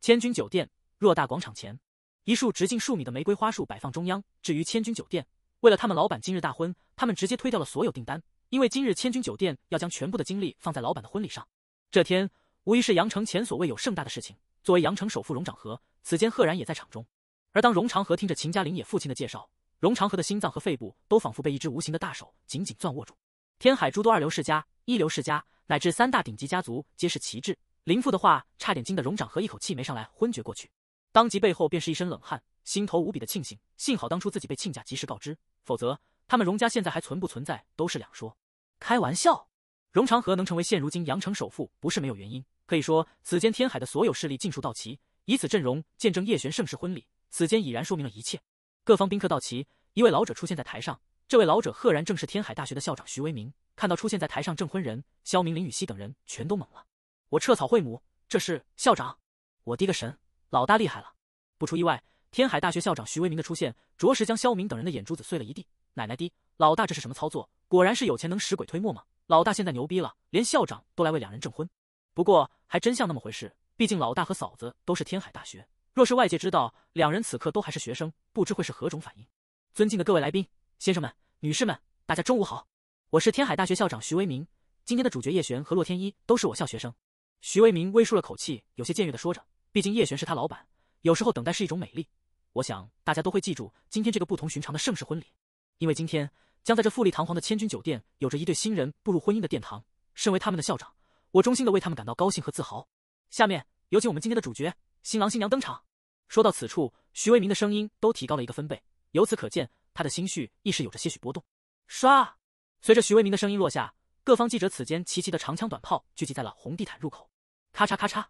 千钧酒店偌大广场前。一束直径数米的玫瑰花束摆放中央。至于千钧酒店，为了他们老板今日大婚，他们直接推掉了所有订单，因为今日千钧酒店要将全部的精力放在老板的婚礼上。这天无疑是阳城前所未有盛大的事情。作为阳城首富荣长河，此间赫然也在场中。而当荣长河听着秦家林野父亲的介绍，荣长河的心脏和肺部都仿佛被一只无形的大手紧紧攥握住。天海诸多二流世家、一流世家，乃至三大顶级家族，皆是旗帜。林父的话差点惊得荣长河一口气没上来，昏厥过去。当即背后便是一身冷汗，心头无比的庆幸，幸好当初自己被亲家及时告知，否则他们荣家现在还存不存在都是两说。开玩笑，荣长河能成为现如今阳城首富不是没有原因，可以说此间天海的所有势力尽数到齐，以此阵容见证叶璇盛世婚礼，此间已然说明了一切。各方宾客到齐，一位老者出现在台上，这位老者赫然正是天海大学的校长徐为明。看到出现在台上证婚人肖明、林雨熙等人全都懵了。我撤草会母，这是校长？我滴个神！老大厉害了！不出意外，天海大学校长徐为民的出现，着实将肖明等人的眼珠子碎了一地。奶奶的，老大这是什么操作？果然是有钱能使鬼推磨吗？老大现在牛逼了，连校长都来为两人证婚。不过还真像那么回事，毕竟老大和嫂子都是天海大学。若是外界知道两人此刻都还是学生，不知会是何种反应。尊敬的各位来宾、先生们、女士们，大家中午好，我是天海大学校长徐为民。今天的主角叶璇和洛天依都是我校学生。徐为民微舒了口气，有些僭越的说着。毕竟叶璇是他老板，有时候等待是一种美丽。我想大家都会记住今天这个不同寻常的盛世婚礼，因为今天将在这富丽堂皇的千钧酒店，有着一对新人步入婚姻的殿堂。身为他们的校长，我衷心的为他们感到高兴和自豪。下面有请我们今天的主角，新郎新娘登场。说到此处，徐为民的声音都提高了一个分贝，由此可见他的心绪亦是有着些许波动。唰，随着徐为民的声音落下，各方记者此间齐齐的长枪短炮聚集在了红地毯入口，咔嚓咔嚓。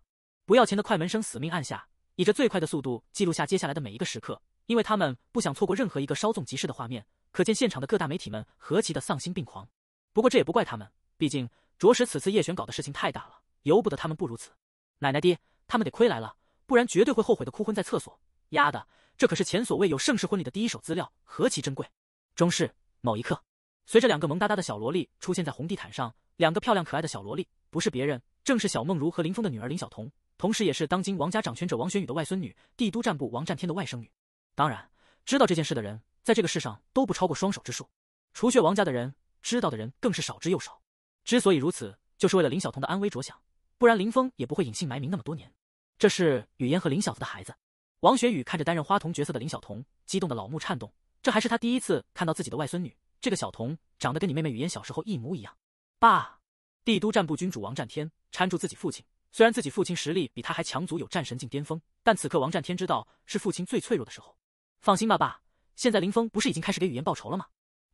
不要钱的快门声死命按下，以着最快的速度记录下接下来的每一个时刻，因为他们不想错过任何一个稍纵即逝的画面。可见现场的各大媒体们何其的丧心病狂。不过这也不怪他们，毕竟着实此次叶璇搞的事情太大了，由不得他们不如此。奶奶爹，他们得亏来了，不然绝对会后悔的哭昏在厕所。丫的，这可是前所未有盛世婚礼的第一手资料，何其珍贵！中式某一刻，随着两个萌哒哒的小萝莉出现在红地毯上，两个漂亮可爱的小萝莉，不是别人，正是小梦如和林峰的女儿林晓彤。同时也是当今王家掌权者王玄宇的外孙女，帝都战部王战天的外甥女。当然，知道这件事的人，在这个世上都不超过双手之数。除却王家的人，知道的人更是少之又少。之所以如此，就是为了林小彤的安危着想，不然林峰也不会隐姓埋名那么多年。这是雨嫣和林小子的孩子。王玄宇看着担任花童角色的林小彤，激动的老目颤动。这还是他第一次看到自己的外孙女。这个小童长得跟你妹妹雨嫣小时候一模一样。爸，帝都战部君主王战天搀住自己父亲。虽然自己父亲实力比他还强，足有战神境巅峰，但此刻王战天知道是父亲最脆弱的时候。放心吧，爸，现在林峰不是已经开始给雨烟报仇了吗？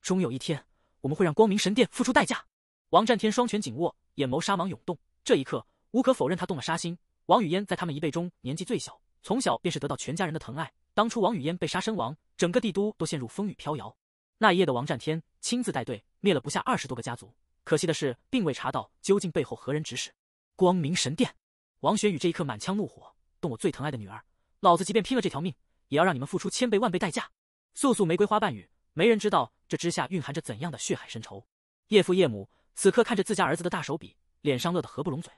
终有一天，我们会让光明神殿付出代价。王战天双拳紧握，眼眸杀芒涌动。这一刻，无可否认，他动了杀心。王语嫣在他们一辈中年纪最小，从小便是得到全家人的疼爱。当初王语嫣被杀身亡，整个帝都都陷入风雨飘摇。那一夜的王战天亲自带队灭了不下二十多个家族，可惜的是，并未查到究竟背后何人指使。光明神殿，王玄宇这一刻满腔怒火，动我最疼爱的女儿，老子即便拼了这条命，也要让你们付出千倍万倍代价。素素玫瑰花瓣雨，没人知道这之下蕴含着怎样的血海深仇。叶父叶母此刻看着自家儿子的大手笔，脸上乐得合不拢嘴。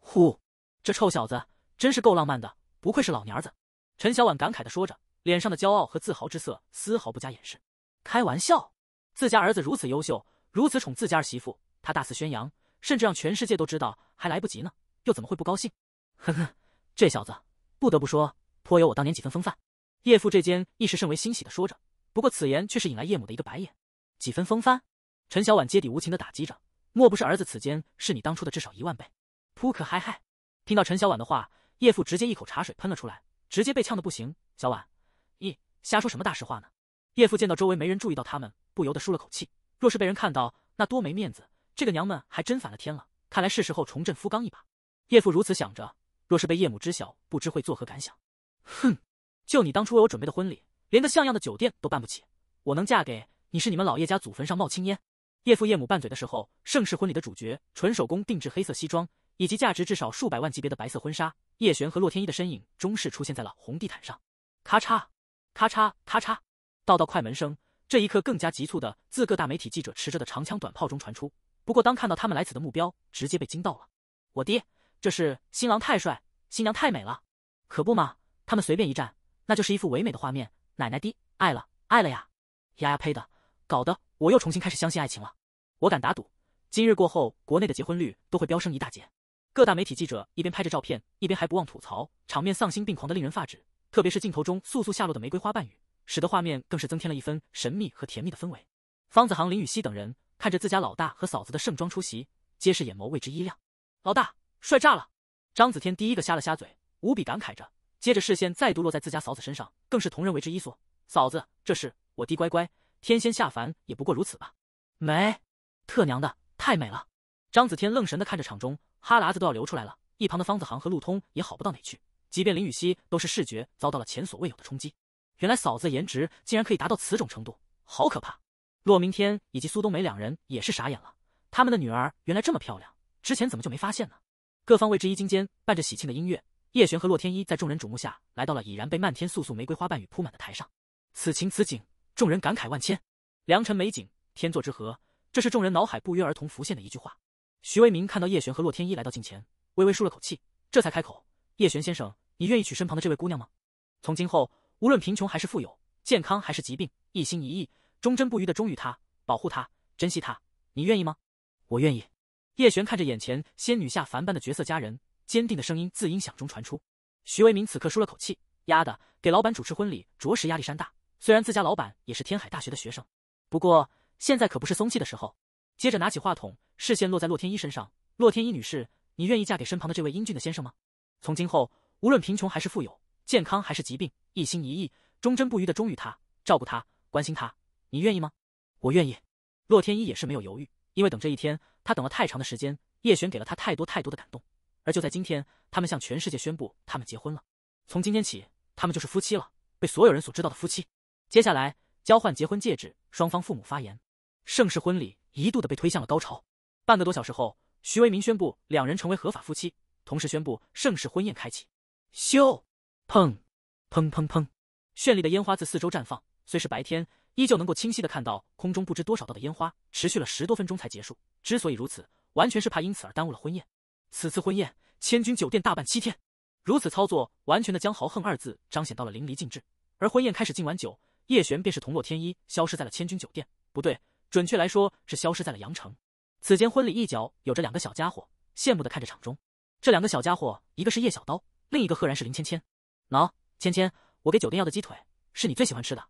呼，这臭小子真是够浪漫的，不愧是老娘儿子。陈小婉感慨的说着，脸上的骄傲和自豪之色丝毫不加掩饰。开玩笑，自家儿子如此优秀，如此宠自家儿媳妇，他大肆宣扬。甚至让全世界都知道还来不及呢，又怎么会不高兴？呵呵，这小子，不得不说，颇有我当年几分风范。叶父这间一时甚为欣喜的说着，不过此言却是引来叶母的一个白眼。几分风范？陈小婉接底无情的打击着，莫不是儿子此间是你当初的至少一万倍？扑克嗨嗨！听到陈小婉的话，叶父直接一口茶水喷了出来，直接被呛得不行。小婉，咦，瞎说什么大实话呢？叶父见到周围没人注意到他们，不由得舒了口气。若是被人看到，那多没面子。这个娘们还真反了天了，看来是时候重振夫纲一把。叶父如此想着，若是被叶母知晓，不知会作何感想。哼，就你当初为我准备的婚礼，连个像样的酒店都办不起，我能嫁给你是你们老叶家祖坟上冒青烟。叶父叶母拌嘴的时候，盛世婚礼的主角——纯手工定制黑色西装以及价值至少数百万级别的白色婚纱，叶璇和洛天依的身影终是出现在了红地毯上。咔嚓，咔嚓，咔嚓，道道快门声，这一刻更加急促的自各大媒体记者持着的长枪短炮中传出。不过，当看到他们来此的目标，直接被惊到了。我爹，这是新郎太帅，新娘太美了，可不嘛！他们随便一站，那就是一幅唯美的画面。奶奶的，爱了爱了呀！丫丫呸的，搞得我又重新开始相信爱情了。我敢打赌，今日过后，国内的结婚率都会飙升一大截。各大媒体记者一边拍着照片，一边还不忘吐槽，场面丧心病狂的令人发指。特别是镜头中簌簌下落的玫瑰花瓣雨，使得画面更是增添了一分神秘和甜蜜的氛围。方子航、林雨熙等人。看着自家老大和嫂子的盛装出席，皆是眼眸为之一亮。老大帅炸了！张子天第一个瞎了瞎嘴，无比感慨着，接着视线再度落在自家嫂子身上，更是同人为之一缩。嫂子，这是我弟乖乖，天仙下凡也不过如此吧？美，特娘的，太美了！张子天愣神的看着场中，哈喇子都要流出来了。一旁的方子航和陆通也好不到哪去，即便林雨熙都是视觉遭到了前所未有的冲击。原来嫂子颜值竟然可以达到此种程度，好可怕！洛明天以及苏冬梅两人也是傻眼了，他们的女儿原来这么漂亮，之前怎么就没发现呢？各方位之一惊间伴着喜庆的音乐，叶璇和洛天依在众人瞩目下来到了已然被漫天素素玫瑰花瓣雨铺满的台上。此情此景，众人感慨万千，良辰美景，天作之合，这是众人脑海不约而同浮现的一句话。徐为民看到叶璇和洛天依来到近前，微微舒了口气，这才开口：“叶璇先生，你愿意娶身旁的这位姑娘吗？从今后，无论贫穷还是富有，健康还是疾病，一心一意。”忠贞不渝的忠于他，保护他，珍惜他，你愿意吗？我愿意。叶璇看着眼前仙女下凡般的绝色佳人，坚定的声音自音响中传出。徐为民此刻舒了口气，丫的，给老板主持婚礼着实压力山大。虽然自家老板也是天海大学的学生，不过现在可不是松气的时候。接着拿起话筒，视线落在洛天依身上：“洛天依女士，你愿意嫁给身旁的这位英俊的先生吗？从今后，无论贫穷还是富有，健康还是疾病，一心一意，忠贞不渝的忠于他，照顾他，关心他。”你愿意吗？我愿意。洛天依也是没有犹豫，因为等这一天，他等了太长的时间。叶璇给了他太多太多的感动，而就在今天，他们向全世界宣布他们结婚了。从今天起，他们就是夫妻了，被所有人所知道的夫妻。接下来，交换结婚戒指，双方父母发言。盛世婚礼一度的被推向了高潮。半个多小时后，徐为民宣布两人成为合法夫妻，同时宣布盛世婚宴开启。咻！砰！砰砰砰！绚丽的烟花自四周绽放，虽是白天。依旧能够清晰的看到空中不知多少道的烟花，持续了十多分钟才结束。之所以如此，完全是怕因此而耽误了婚宴。此次婚宴，千钧酒店大办七天，如此操作完全的将豪横二字彰显到了淋漓尽致。而婚宴开始敬完酒，叶璇便是同洛天依消失在了千钧酒店，不对，准确来说是消失在了阳城。此间婚礼一角，有着两个小家伙羡慕的看着场中，这两个小家伙，一个是叶小刀，另一个赫然是林芊芊。喏，芊芊，我给酒店要的鸡腿是你最喜欢吃的。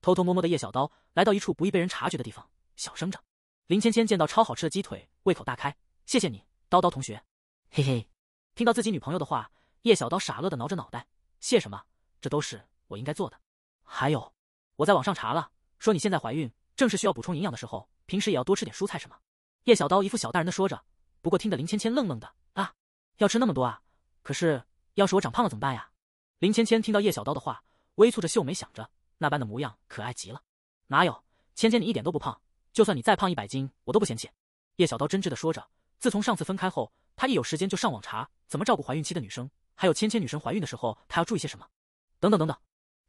偷偷摸摸的叶小刀来到一处不易被人察觉的地方，小声着。林芊芊见到超好吃的鸡腿，胃口大开。谢谢你，刀刀同学。嘿嘿，听到自己女朋友的话，叶小刀傻乐的挠着脑袋。谢什么？这都是我应该做的。还有，我在网上查了，说你现在怀孕，正是需要补充营养的时候，平时也要多吃点蔬菜什么。叶小刀一副小大人的说着，不过听得林芊芊愣愣的啊，要吃那么多啊？可是要是我长胖了怎么办呀？林芊芊听到叶小刀的话，微蹙着秀眉想着。那般的模样可爱极了，哪有芊芊你一点都不胖，就算你再胖一百斤我都不嫌弃。叶小刀真挚的说着。自从上次分开后，他一有时间就上网查怎么照顾怀孕期的女生，还有芊芊女生怀孕的时候她要注意些什么，等等等等。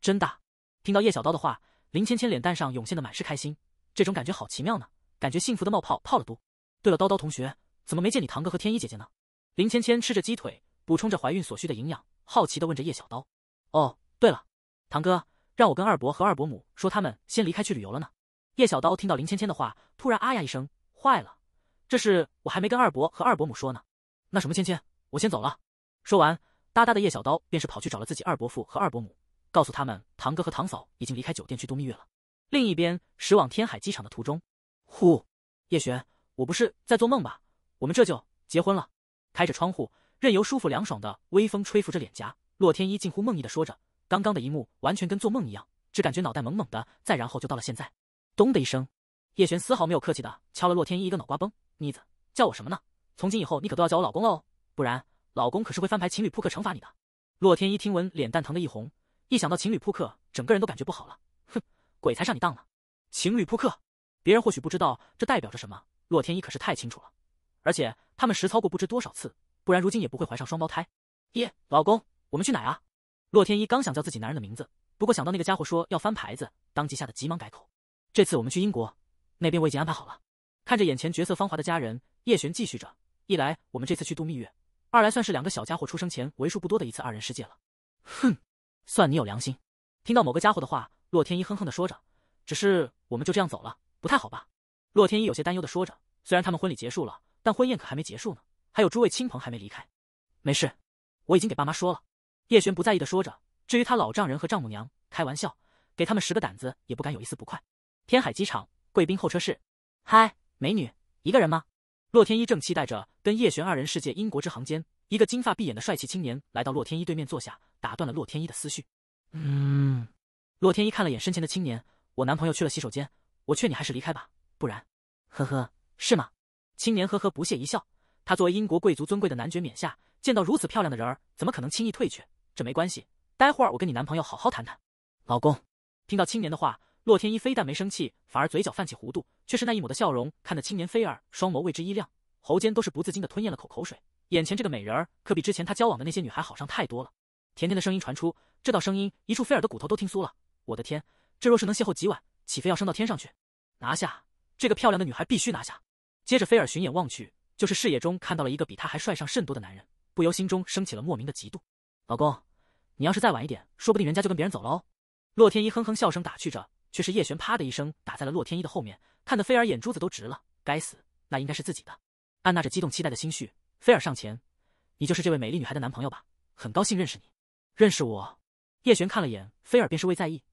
真大！听到叶小刀的话，林芊芊脸蛋上涌现的满是开心，这种感觉好奇妙呢，感觉幸福的冒泡泡了都。对了，刀刀同学怎么没见你堂哥和天一姐姐呢？林芊芊吃着鸡腿，补充着怀孕所需的营养，好奇的问着叶小刀。哦，对了，堂哥。让我跟二伯和二伯母说他们先离开去旅游了呢。叶小刀听到林芊芊的话，突然啊呀一声，坏了，这事我还没跟二伯和二伯母说呢。那什么，芊芊，我先走了。说完，哒哒的叶小刀便是跑去找了自己二伯父和二伯母，告诉他们堂哥和堂嫂已经离开酒店去度蜜月了。另一边，驶往天海机场的途中，呼，叶璇，我不是在做梦吧？我们这就结婚了。开着窗户，任由舒服凉爽的微风吹拂着脸颊，洛天依近乎梦呓的说着。刚刚的一幕完全跟做梦一样，只感觉脑袋懵懵的，再然后就到了现在。咚的一声，叶璇丝毫没有客气的敲了洛天依一个脑瓜崩。妮子，叫我什么呢？从今以后你可都要叫我老公喽，哦，不然老公可是会翻牌情侣扑克惩罚你的。洛天依听闻，脸蛋疼的一红，一想到情侣扑克，整个人都感觉不好了。哼，鬼才上你当呢！情侣扑克，别人或许不知道这代表着什么，洛天依可是太清楚了。而且他们实操过不知多少次，不然如今也不会怀上双胞胎。耶，老公，我们去哪啊？洛天依刚想叫自己男人的名字，不过想到那个家伙说要翻牌子，当即吓得急忙改口。这次我们去英国，那边我已经安排好了。看着眼前绝色芳华的家人，叶璇继续着：一来我们这次去度蜜月，二来算是两个小家伙出生前为数不多的一次二人世界了。哼，算你有良心！听到某个家伙的话，洛天依哼哼的说着。只是我们就这样走了，不太好吧？洛天依有些担忧的说着。虽然他们婚礼结束了，但婚宴可还没结束呢，还有诸位亲朋还没离开。没事，我已经给爸妈说了。叶璇不在意的说着，至于他老丈人和丈母娘，开玩笑，给他们十个胆子也不敢有一丝不快。天海机场贵宾候车室，嗨，美女，一个人吗？洛天依正期待着跟叶璇二人世界，英国之行间，一个金发碧眼的帅气青年来到洛天依对面坐下，打断了洛天依的思绪。嗯，洛天依看了眼身前的青年，我男朋友去了洗手间，我劝你还是离开吧，不然，呵呵，是吗？青年呵呵不屑一笑，他作为英国贵族尊贵的男爵冕下，见到如此漂亮的人儿，怎么可能轻易退却？这没关系，待会儿我跟你男朋友好好谈谈，老公。听到青年的话，洛天依非但没生气，反而嘴角泛起弧度，却是那一抹的笑容，看得青年菲儿双眸为之一亮，喉间都是不自禁的吞咽了口口水。眼前这个美人儿，可比之前他交往的那些女孩好上太多了。甜甜的声音传出，这道声音一触菲尔的骨头都听酥了。我的天，这若是能邂逅几晚，岂非要升到天上去？拿下这个漂亮的女孩，必须拿下。接着菲尔寻眼望去，就是视野中看到了一个比他还帅上甚多的男人，不由心中升起了莫名的嫉妒。老公，你要是再晚一点，说不定人家就跟别人走了哦。洛天依哼哼笑声打趣着，却是叶璇啪的一声打在了洛天依的后面，看得菲儿眼珠子都直了。该死，那应该是自己的。按捺着激动期待的心绪，菲儿上前：“你就是这位美丽女孩的男朋友吧？很高兴认识你。”认识我？叶璇看了眼菲儿，便是未在意。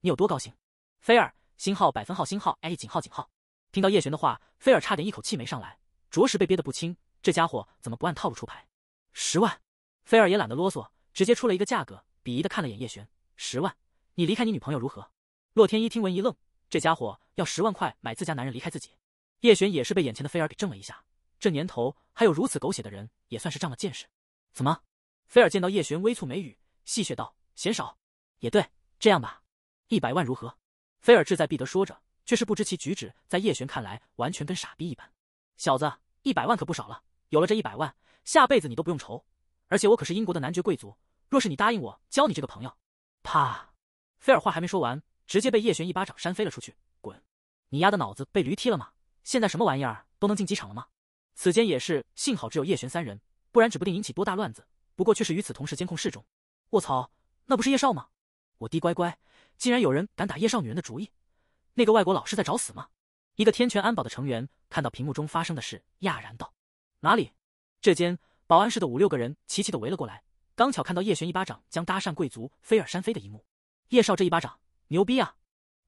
你有多高兴？菲儿，星号百分号星号哎井号井号。听到叶璇的话，菲儿差点一口气没上来，着实被憋得不轻。这家伙怎么不按套路出牌？十万。菲儿也懒得啰嗦。直接出了一个价格，鄙夷的看了眼叶璇，十万，你离开你女朋友如何？洛天依听闻一愣，这家伙要十万块买自家男人离开自己？叶璇也是被眼前的菲儿给怔了一下，这年头还有如此狗血的人，也算是长了见识。怎么？菲儿见到叶璇微蹙眉宇，戏谑道，嫌少？也对，这样吧，一百万如何？菲儿志在必得说着，却是不知其举止在叶璇看来完全跟傻逼一般。小子，一百万可不少了，有了这一百万，下辈子你都不用愁。而且我可是英国的男爵贵族，若是你答应我交你这个朋友，啪！菲尔话还没说完，直接被叶璇一巴掌扇飞了出去。滚！你丫的脑子被驴踢了吗？现在什么玩意儿都能进机场了吗？此间也是，幸好只有叶璇三人，不然指不定引起多大乱子。不过却是与此同时，监控室中，卧槽，那不是叶少吗？我滴乖乖，竟然有人敢打叶少女人的主意，那个外国佬是在找死吗？一个天权安保的成员看到屏幕中发生的事，讶然道：“哪里？这间。”保安室的五六个人齐齐的围了过来，刚巧看到叶璇一巴掌将搭讪贵族菲尔扇飞的一幕。叶少这一巴掌，牛逼啊！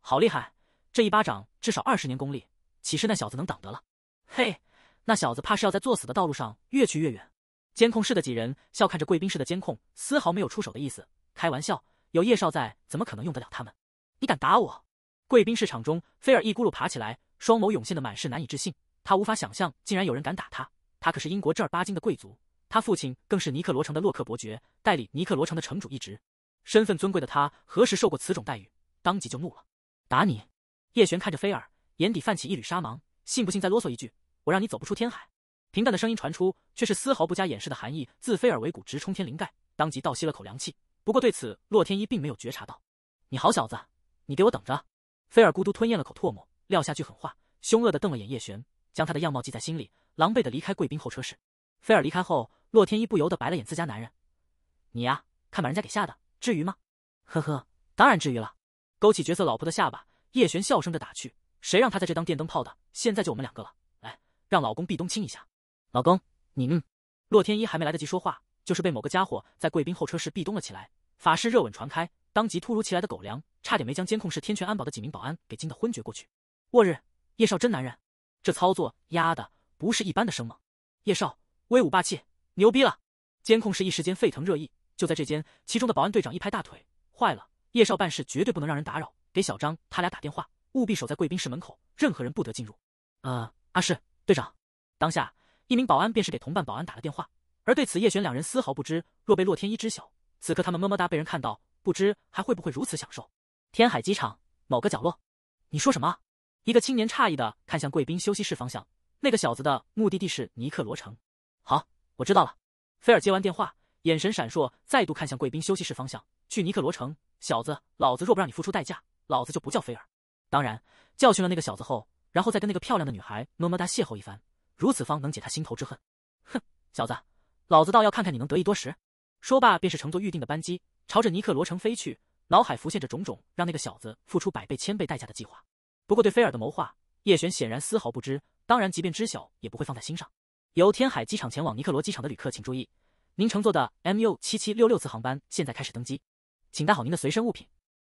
好厉害！这一巴掌至少二十年功力，岂是那小子能挡得了？嘿，那小子怕是要在作死的道路上越去越远。监控室的几人笑看着贵宾室的监控，丝毫没有出手的意思。开玩笑，有叶少在，怎么可能用得了他们？你敢打我！贵宾室场中，菲尔一咕噜爬起来，双眸涌现的满是难以置信。他无法想象，竟然有人敢打他！他可是英国正儿八经的贵族。他父亲更是尼克罗城的洛克伯爵，代理尼克罗城的城主一职，身份尊贵的他何时受过此种待遇？当即就怒了，打你！叶璇看着菲尔，眼底泛起一缕杀芒，信不信再啰嗦一句，我让你走不出天海？平淡的声音传出，却是丝毫不加掩饰的寒意自菲尔尾骨直冲天灵盖，当即倒吸了口凉气。不过对此洛天依并没有觉察到。你好小子，你给我等着！菲尔咕嘟吞咽了口唾沫，撂下句狠话，凶恶的瞪了眼叶璇，将他的样貌记在心里，狼狈的离开贵宾候车室。菲尔离开后，洛天依不由得白了眼自家男人：“你呀，看把人家给吓的，至于吗？”“呵呵，当然至于了。”勾起绝色老婆的下巴，叶璇笑声着打趣：“谁让他在这当电灯泡的？现在就我们两个了，来，让老公壁咚亲一下。”“老公，你嗯？”洛天依还没来得及说话，就是被某个家伙在贵宾候车室壁咚了起来，法式热吻传开，当即突如其来的狗粮差点没将监控室天权安保的几名保安给惊得昏厥过去。“我日，叶少真男人，这操作丫的不是一般的生猛，叶少。”威武霸气，牛逼了！监控室一时间沸腾热议。就在这间，其中的保安队长一拍大腿：“坏了！叶少办事绝对不能让人打扰，给小张他俩打电话，务必守在贵宾室门口，任何人不得进入。”呃，阿是，队长。当下，一名保安便是给同伴保安打了电话。而对此，叶璇两人丝毫不知。若被洛天依知晓，此刻他们么么哒被人看到，不知还会不会如此享受。天海机场某个角落，你说什么？一个青年诧异的看向贵宾休息室方向。那个小子的目的地是尼克罗城。我知道了，菲尔接完电话，眼神闪烁，再度看向贵宾休息室方向。去尼克罗城，小子，老子若不让你付出代价，老子就不叫菲尔。当然，教训了那个小子后，然后再跟那个漂亮的女孩么么哒邂逅一番，如此方能解他心头之恨。哼，小子，老子倒要看看你能得意多时。说罢，便是乘坐预定的班机，朝着尼克罗城飞去，脑海浮现着种种让那个小子付出百倍千倍代价的计划。不过，对菲尔的谋划，叶璇显然丝毫不知，当然，即便知晓，也不会放在心上。由天海机场前往尼克罗机场的旅客请注意，您乘坐的 MU 七七六六次航班现在开始登机，请带好您的随身物品。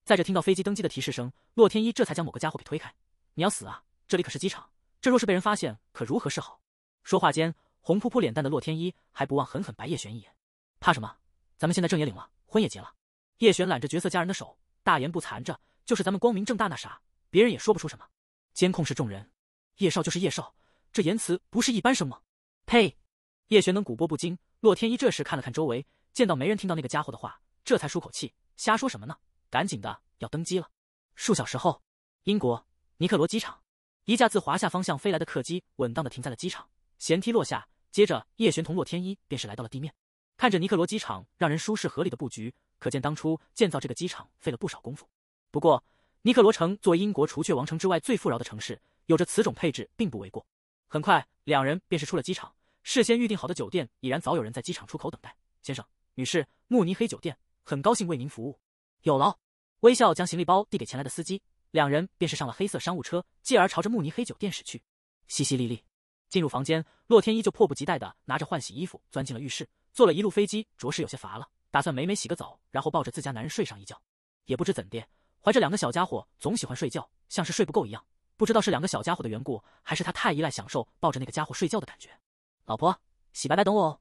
在这听到飞机登机的提示声，洛天依这才将某个家伙给推开。你要死啊！这里可是机场，这若是被人发现，可如何是好？说话间，红扑扑脸蛋的洛天依还不忘狠狠白叶璇一眼。怕什么？咱们现在证也领了，婚也结了。叶璇揽着角色家人的手，大言不惭着，就是咱们光明正大那啥，别人也说不出什么。监控室众人，叶少就是叶少，这言辞不是一般生猛。呸！叶璇能古波不惊。洛天依这时看了看周围，见到没人听到那个家伙的话，这才舒口气。瞎说什么呢？赶紧的，要登机了。数小时后，英国尼克罗机场，一架自华夏方向飞来的客机稳当的停在了机场，舷梯落下，接着叶璇同洛天依便是来到了地面。看着尼克罗机场让人舒适合理的布局，可见当初建造这个机场费了不少功夫。不过，尼克罗城作为英国除却王城之外最富饶的城市，有着此种配置并不为过。很快，两人便是出了机场。事先预定好的酒店已然早有人在机场出口等待，先生、女士，慕尼黑酒店，很高兴为您服务。有劳。微笑将行李包递给前来的司机，两人便是上了黑色商务车，继而朝着慕尼黑酒店驶去。淅淅沥沥，进入房间，洛天依就迫不及待的拿着换洗衣服钻进了浴室。坐了一路飞机，着实有些乏了，打算美美洗个澡，然后抱着自家男人睡上一觉。也不知怎地，怀着两个小家伙总喜欢睡觉，像是睡不够一样。不知道是两个小家伙的缘故，还是他太依赖享受抱着那个家伙睡觉的感觉。老婆，洗白白等我哦。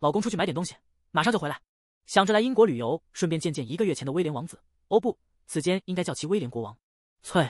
老公出去买点东西，马上就回来。想着来英国旅游，顺便见见一个月前的威廉王子。哦不，此间应该叫其威廉国王。翠，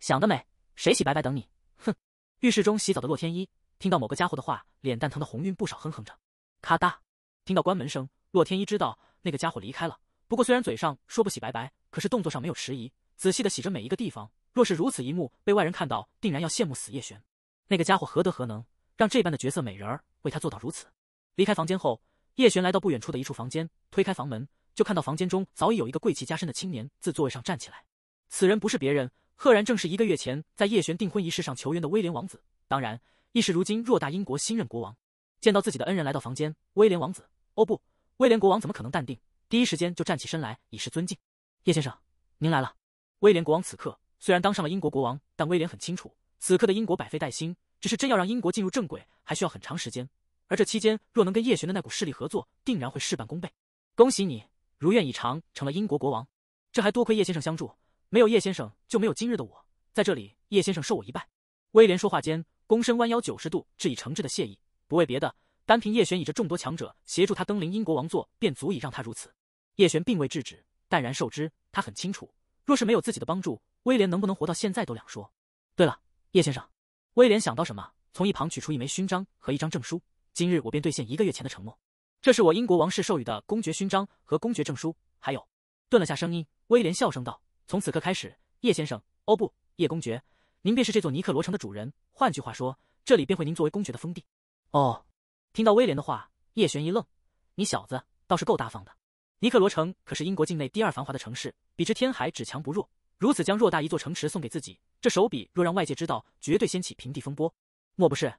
想得美，谁洗白白等你？哼！浴室中洗澡的洛天依听到某个家伙的话，脸蛋疼的红晕不少，哼哼着。咔哒，听到关门声，洛天依知道那个家伙离开了。不过虽然嘴上说不洗白白，可是动作上没有迟疑，仔细的洗着每一个地方。若是如此一幕被外人看到，定然要羡慕死叶璇。那个家伙何德何能？让这般的绝色美人儿为他做到如此。离开房间后，叶璇来到不远处的一处房间，推开房门，就看到房间中早已有一个贵气加深的青年自座位上站起来。此人不是别人，赫然正是一个月前在叶璇订婚仪式上求援的威廉王子，当然亦是如今偌大英国新任国王。见到自己的恩人来到房间，威廉王子，哦不，威廉国王怎么可能淡定？第一时间就站起身来以示尊敬。叶先生，您来了。威廉国王此刻虽然当上了英国国王，但威廉很清楚，此刻的英国百废待兴。只是真要让英国进入正轨，还需要很长时间。而这期间，若能跟叶璇的那股势力合作，定然会事半功倍。恭喜你，如愿以偿成了英国国王，这还多亏叶先生相助，没有叶先生，就没有今日的我。在这里，叶先生受我一拜。威廉说话间，躬身弯腰九十度，致以诚挚的谢意。不为别的，单凭叶璇倚着众多强者协助他登临英国王座，便足以让他如此。叶璇并未制止，淡然受之。他很清楚，若是没有自己的帮助，威廉能不能活到现在都两说。对了，叶先生。威廉想到什么，从一旁取出一枚勋章和一张证书。今日我便兑现一个月前的承诺，这是我英国王室授予的公爵勋章和公爵证书。还有，顿了下声音，威廉笑声道：“从此刻开始，叶先生，哦不，叶公爵，您便是这座尼克罗城的主人。换句话说，这里便会您作为公爵的封地。”哦，听到威廉的话，叶璇一愣：“你小子倒是够大方的。尼克罗城可是英国境内第二繁华的城市，比之天海只强不弱。如此将偌大一座城池送给自己。”这手笔若让外界知道，绝对掀起平地风波。莫不是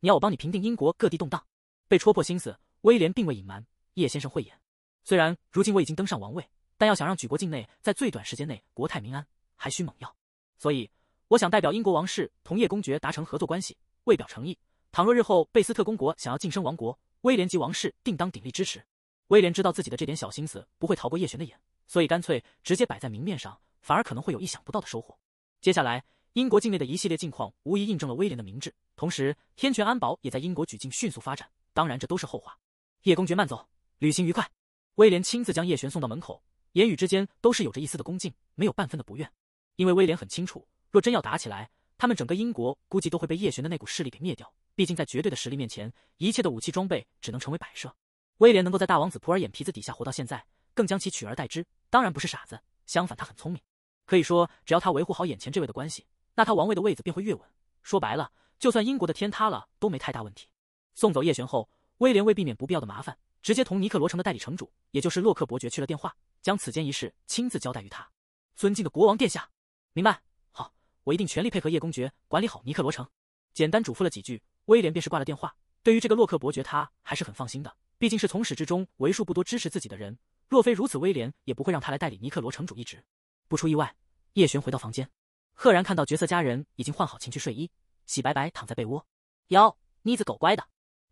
你要我帮你平定英国各地动荡？被戳破心思，威廉并未隐瞒。叶先生慧眼，虽然如今我已经登上王位，但要想让举国境内在最短时间内国泰民安，还需猛药。所以，我想代表英国王室同叶公爵达成合作关系。为表诚意，倘若日后贝斯特公国想要晋升王国，威廉及王室定当鼎力支持。威廉知道自己的这点小心思不会逃过叶璇的眼，所以干脆直接摆在明面上，反而可能会有意想不到的收获。接下来，英国境内的一系列境况无疑印证了威廉的明智。同时，天权安保也在英国举境迅速发展。当然，这都是后话。叶公爵慢走，旅行愉快。威廉亲自将叶璇送到门口，言语之间都是有着一丝的恭敬，没有半分的不愿。因为威廉很清楚，若真要打起来，他们整个英国估计都会被叶璇的那股势力给灭掉。毕竟，在绝对的实力面前，一切的武器装备只能成为摆设。威廉能够在大王子普尔眼皮子底下活到现在，更将其取而代之，当然不是傻子，相反他很聪明。可以说，只要他维护好眼前这位的关系，那他王位的位子便会越稳。说白了，就算英国的天塌了都没太大问题。送走叶璇后，威廉为避免不必要的麻烦，直接同尼克罗城的代理城主，也就是洛克伯爵去了电话，将此间一事亲自交代于他。尊敬的国王殿下，明白，好，我一定全力配合叶公爵管理好尼克罗城。简单嘱咐了几句，威廉便是挂了电话。对于这个洛克伯爵，他还是很放心的，毕竟是从始至终为数不多支持自己的人。若非如此，威廉也不会让他来代理尼克罗城主一职。不出意外，叶璇回到房间，赫然看到绝色佳人已经换好情趣睡衣，洗白白躺在被窝。哟，妮子狗乖的，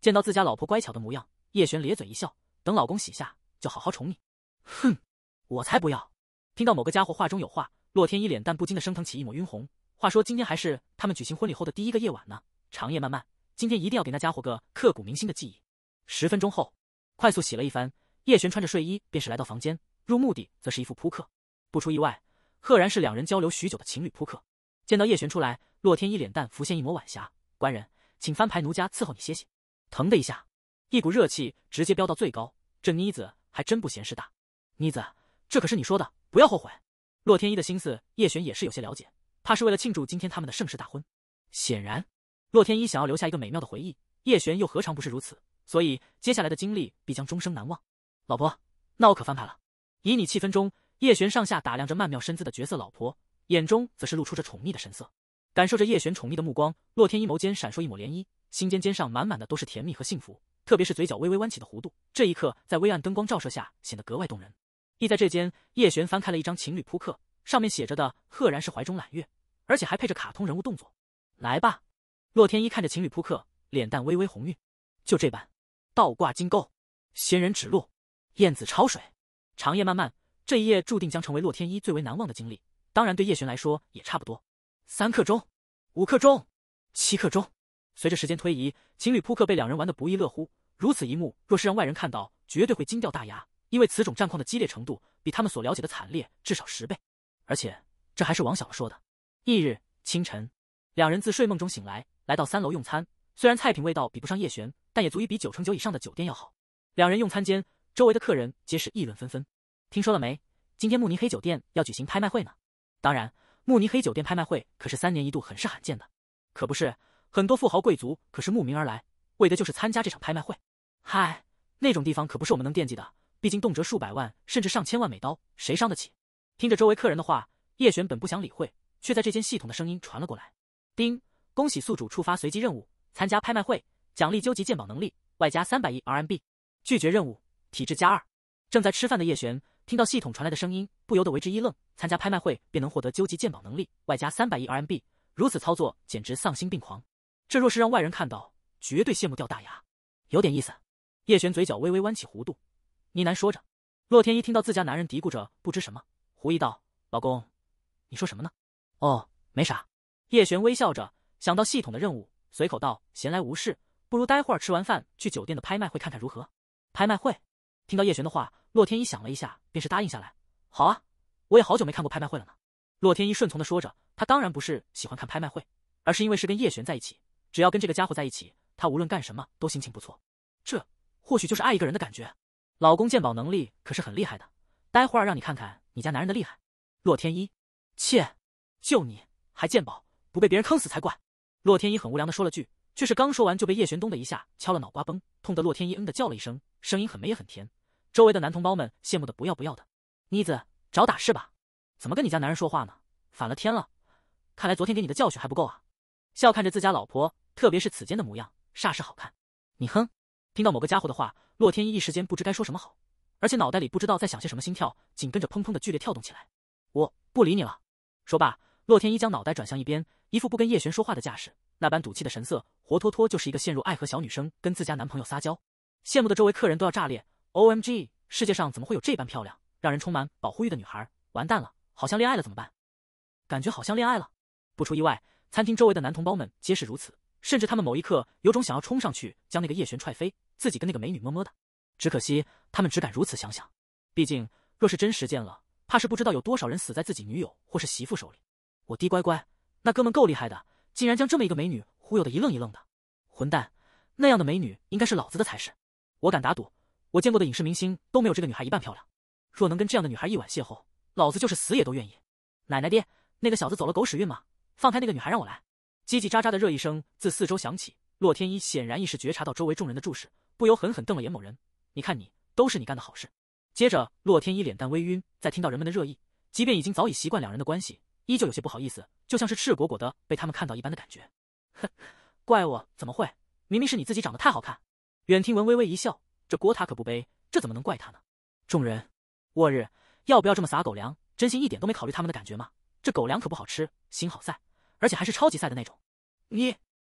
见到自家老婆乖巧的模样，叶璇咧嘴一笑。等老公洗下，就好好宠你。哼，我才不要！听到某个家伙话中有话，洛天依脸蛋不禁的升腾起一抹晕红。话说今天还是他们举行婚礼后的第一个夜晚呢，长夜漫漫，今天一定要给那家伙个刻骨铭心的记忆。十分钟后，快速洗了一番，叶璇穿着睡衣便是来到房间，入目的则是一副扑克。不出意外。赫然是两人交流许久的情侣扑克。见到叶璇出来，洛天一脸蛋浮现一抹晚霞。官人，请翻牌，奴家伺候你歇歇。疼的一下，一股热气直接飙到最高。这妮子还真不嫌事大。妮子，这可是你说的，不要后悔。洛天一的心思，叶璇也是有些了解，怕是为了庆祝今天他们的盛世大婚。显然，洛天一想要留下一个美妙的回忆，叶璇又何尝不是如此？所以接下来的经历必将终生难忘。老婆，那我可翻牌了。以你气氛中。叶璇上下打量着曼妙身姿的绝色老婆，眼中则是露出着宠溺的神色。感受着叶璇宠溺的目光，洛天依眸间闪烁一抹涟漪，心尖尖上满满的都是甜蜜和幸福，特别是嘴角微微弯起的弧度，这一刻在微暗灯光照射下显得格外动人。亦在这间，叶璇翻开了一张情侣扑克，上面写着的赫然是怀中揽月，而且还配着卡通人物动作。来吧，洛天依看着情侣扑克，脸蛋微微红晕。就这般，倒挂金钩，仙人指路，燕子抄水，长夜漫漫。这一夜注定将成为洛天依最为难忘的经历，当然对叶璇来说也差不多。三刻钟，五刻钟，七刻钟，随着时间推移，情侣扑克被两人玩得不亦乐乎。如此一幕若是让外人看到，绝对会惊掉大牙，因为此种战况的激烈程度比他们所了解的惨烈至少十倍，而且这还是王小说的。翌日清晨，两人自睡梦中醒来，来到三楼用餐。虽然菜品味道比不上叶璇，但也足以比九成九以上的酒店要好。两人用餐间，周围的客人皆是议论纷纷。听说了没？今天慕尼黑酒店要举行拍卖会呢。当然，慕尼黑酒店拍卖会可是三年一度，很是罕见的。可不是，很多富豪贵族可是慕名而来，为的就是参加这场拍卖会。嗨，那种地方可不是我们能惦记的，毕竟动辄数百万甚至上千万美刀，谁伤得起？听着周围客人的话，叶璇本不想理会，却在这间系统的声音传了过来：丁，恭喜宿主触发随机任务，参加拍卖会，奖励究极鉴宝能力，外加三百亿 RMB。拒绝任务，体质加二。正在吃饭的叶璇。听到系统传来的声音，不由得为之一愣。参加拍卖会便能获得究极鉴宝能力，外加三百亿 RMB，如此操作简直丧心病狂。这若是让外人看到，绝对羡慕掉大牙。有点意思。叶璇嘴角微微弯起弧度，呢喃说着。洛天依听到自家男人嘀咕着不知什么，狐疑道：“老公，你说什么呢？”“哦，没啥。”叶璇微笑着，想到系统的任务，随口道：“闲来无事，不如待会儿吃完饭去酒店的拍卖会看看如何？”拍卖会。听到叶璇的话，洛天依想了一下，便是答应下来。好啊，我也好久没看过拍卖会了呢。洛天依顺从的说着，他当然不是喜欢看拍卖会，而是因为是跟叶璇在一起。只要跟这个家伙在一起，他无论干什么都心情不错。这或许就是爱一个人的感觉。老公鉴宝能力可是很厉害的，待会儿让你看看你家男人的厉害。洛天依，切，就你还鉴宝，不被别人坑死才怪。洛天依很无良的说了句，却是刚说完就被叶璇咚的一下敲了脑瓜崩，痛得洛天依嗯的叫了一声，声音很美也很甜。周围的男同胞们羡慕的不要不要的，妮子找打是吧？怎么跟你家男人说话呢？反了天了！看来昨天给你的教训还不够啊！笑看着自家老婆，特别是此间的模样，煞是好看。你哼！听到某个家伙的话，洛天依一时间不知该说什么好，而且脑袋里不知道在想些什么，心跳紧跟着砰砰的剧烈跳动起来。我不理你了！说罢，洛天依将脑袋转向一边，一副不跟叶璇说话的架势，那般赌气的神色，活脱脱就是一个陷入爱河小女生跟自家男朋友撒娇。羡慕的周围客人都要炸裂。O M G，世界上怎么会有这般漂亮、让人充满保护欲的女孩？完蛋了，好像恋爱了，怎么办？感觉好像恋爱了。不出意外，餐厅周围的男同胞们皆是如此，甚至他们某一刻有种想要冲上去将那个叶璇踹飞，自己跟那个美女摸摸的。只可惜他们只敢如此想想，毕竟若是真实践了，怕是不知道有多少人死在自己女友或是媳妇手里。我滴乖乖，那哥们够厉害的，竟然将这么一个美女忽悠的一愣一愣的。混蛋，那样的美女应该是老子的才是。我敢打赌。我见过的影视明星都没有这个女孩一半漂亮，若能跟这样的女孩一晚邂逅，老子就是死也都愿意。奶奶爹，那个小子走了狗屎运吗？放开那个女孩，让我来！叽叽喳喳的热议声自四周响起，洛天依显然意识觉察到周围众人的注视，不由狠狠瞪了眼某人。你看你，都是你干的好事。接着，洛天依脸蛋微晕，在听到人们的热议，即便已经早已习惯两人的关系，依旧有些不好意思，就像是赤果果的被他们看到一般的感觉。哼，怪我怎么会？明明是你自己长得太好看。远听闻微微一笑。这锅他可不背，这怎么能怪他呢？众人，我日，要不要这么撒狗粮？真心一点都没考虑他们的感觉吗？这狗粮可不好吃，心好赛，而且还是超级赛的那种。你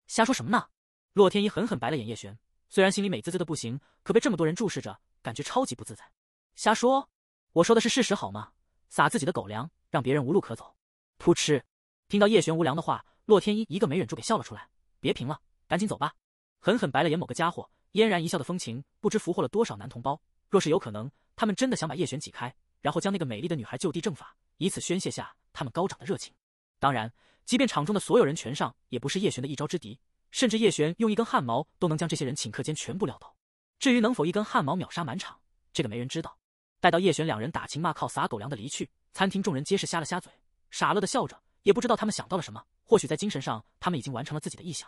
瞎说什么呢？洛天依狠狠白了眼叶璇，虽然心里美滋滋的不行，可被这么多人注视着，感觉超级不自在。瞎说，我说的是事实好吗？撒自己的狗粮，让别人无路可走。噗嗤，听到叶璇无良的话，洛天依一个没忍住给笑了出来。别贫了，赶紧走吧。狠狠白了眼某个家伙。嫣然一笑的风情，不知俘获了多少男同胞。若是有可能，他们真的想把叶璇挤开，然后将那个美丽的女孩就地正法，以此宣泄下他们高涨的热情。当然，即便场中的所有人全上，也不是叶璇的一招之敌。甚至叶璇用一根汗毛都能将这些人顷刻间全部撂倒。至于能否一根汗毛秒杀满场，这个没人知道。待到叶璇两人打情骂靠、撒狗粮的离去，餐厅众人皆是瞎了瞎嘴，傻乐的笑着，也不知道他们想到了什么。或许在精神上，他们已经完成了自己的臆想。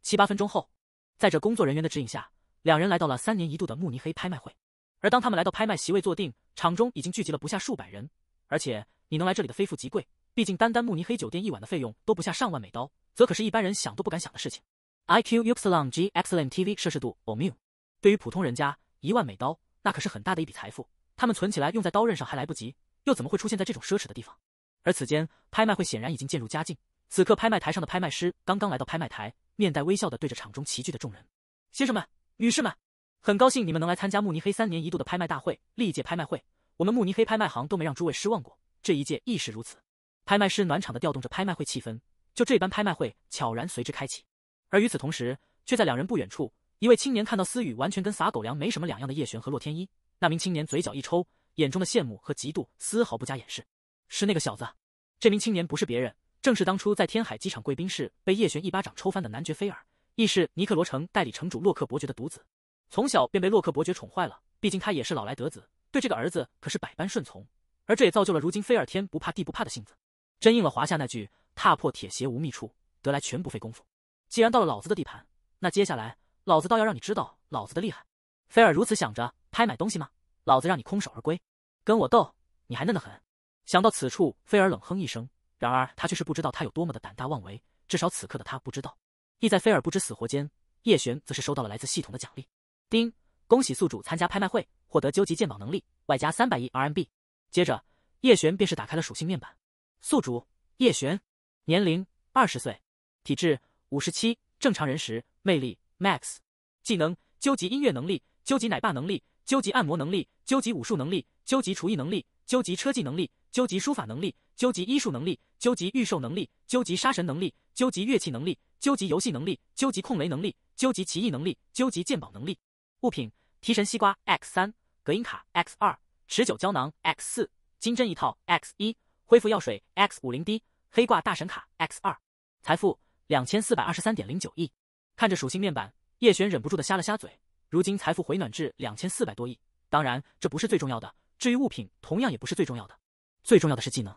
七八分钟后，在这工作人员的指引下。两人来到了三年一度的慕尼黑拍卖会，而当他们来到拍卖席位坐定，场中已经聚集了不下数百人。而且你能来这里的非富即贵，毕竟单单慕尼黑酒店一晚的费用都不下上万美刀，则可是一般人想都不敢想的事情。I Q Upsilon G x e l e n T V 摄氏度 Omu，对于普通人家，一万美刀那可是很大的一笔财富，他们存起来用在刀刃上还来不及，又怎么会出现在这种奢侈的地方？而此间拍卖会显然已经渐入佳境，此刻拍卖台上的拍卖师刚刚来到拍卖台，面带微笑的对着场中齐聚的众人：“先生们。”女士们，很高兴你们能来参加慕尼黑三年一度的拍卖大会。历届拍卖会，我们慕尼黑拍卖行都没让诸位失望过，这一届亦是如此。拍卖师暖场的调动着拍卖会气氛，就这般拍卖会悄然随之开启。而与此同时，却在两人不远处，一位青年看到思雨完全跟撒狗粮没什么两样的叶璇和洛天依，那名青年嘴角一抽，眼中的羡慕和嫉妒丝毫不加掩饰。是那个小子，这名青年不是别人，正是当初在天海机场贵宾室被叶璇一巴掌抽翻的男爵菲尔。亦是尼克罗城代理城主洛克伯爵的独子，从小便被洛克伯爵宠坏了。毕竟他也是老来得子，对这个儿子可是百般顺从。而这也造就了如今菲尔天不怕地不怕的性子，真应了华夏那句“踏破铁鞋无觅处，得来全不费工夫”。既然到了老子的地盘，那接下来老子倒要让你知道老子的厉害。菲尔如此想着，拍买东西吗？老子让你空手而归，跟我斗，你还嫩得很。想到此处，菲尔冷哼一声。然而他却是不知道他有多么的胆大妄为，至少此刻的他不知道。意在菲尔不知死活间，叶璇则是收到了来自系统的奖励。丁，恭喜宿主参加拍卖会，获得究极鉴宝能力，外加三百亿 RMB。接着，叶璇便是打开了属性面板。宿主叶璇，年龄二十岁，体质五十七，正常人时，魅力 max，技能究极音乐能力、究极奶爸能力、究极按摩能力、究极武术能力、究极厨艺能力、究极车技能力。究极书法能力，究极医术能力，究极御兽能力，究极杀神能力，究极乐器能力，究极游戏能力，究极控雷能力，究极奇异能力，究极鉴宝能力。物品：提神西瓜 x 三，隔音卡 x 二，持久胶囊 x 四，金针一套 x 一，恢复药水 x 五零 d，黑挂大神卡 x 二。财富：两千四百二十三点零九亿。看着属性面板，叶璇忍不住的瞎了瞎嘴。如今财富回暖至两千四百多亿，当然这不是最重要的。至于物品，同样也不是最重要的。最重要的是技能，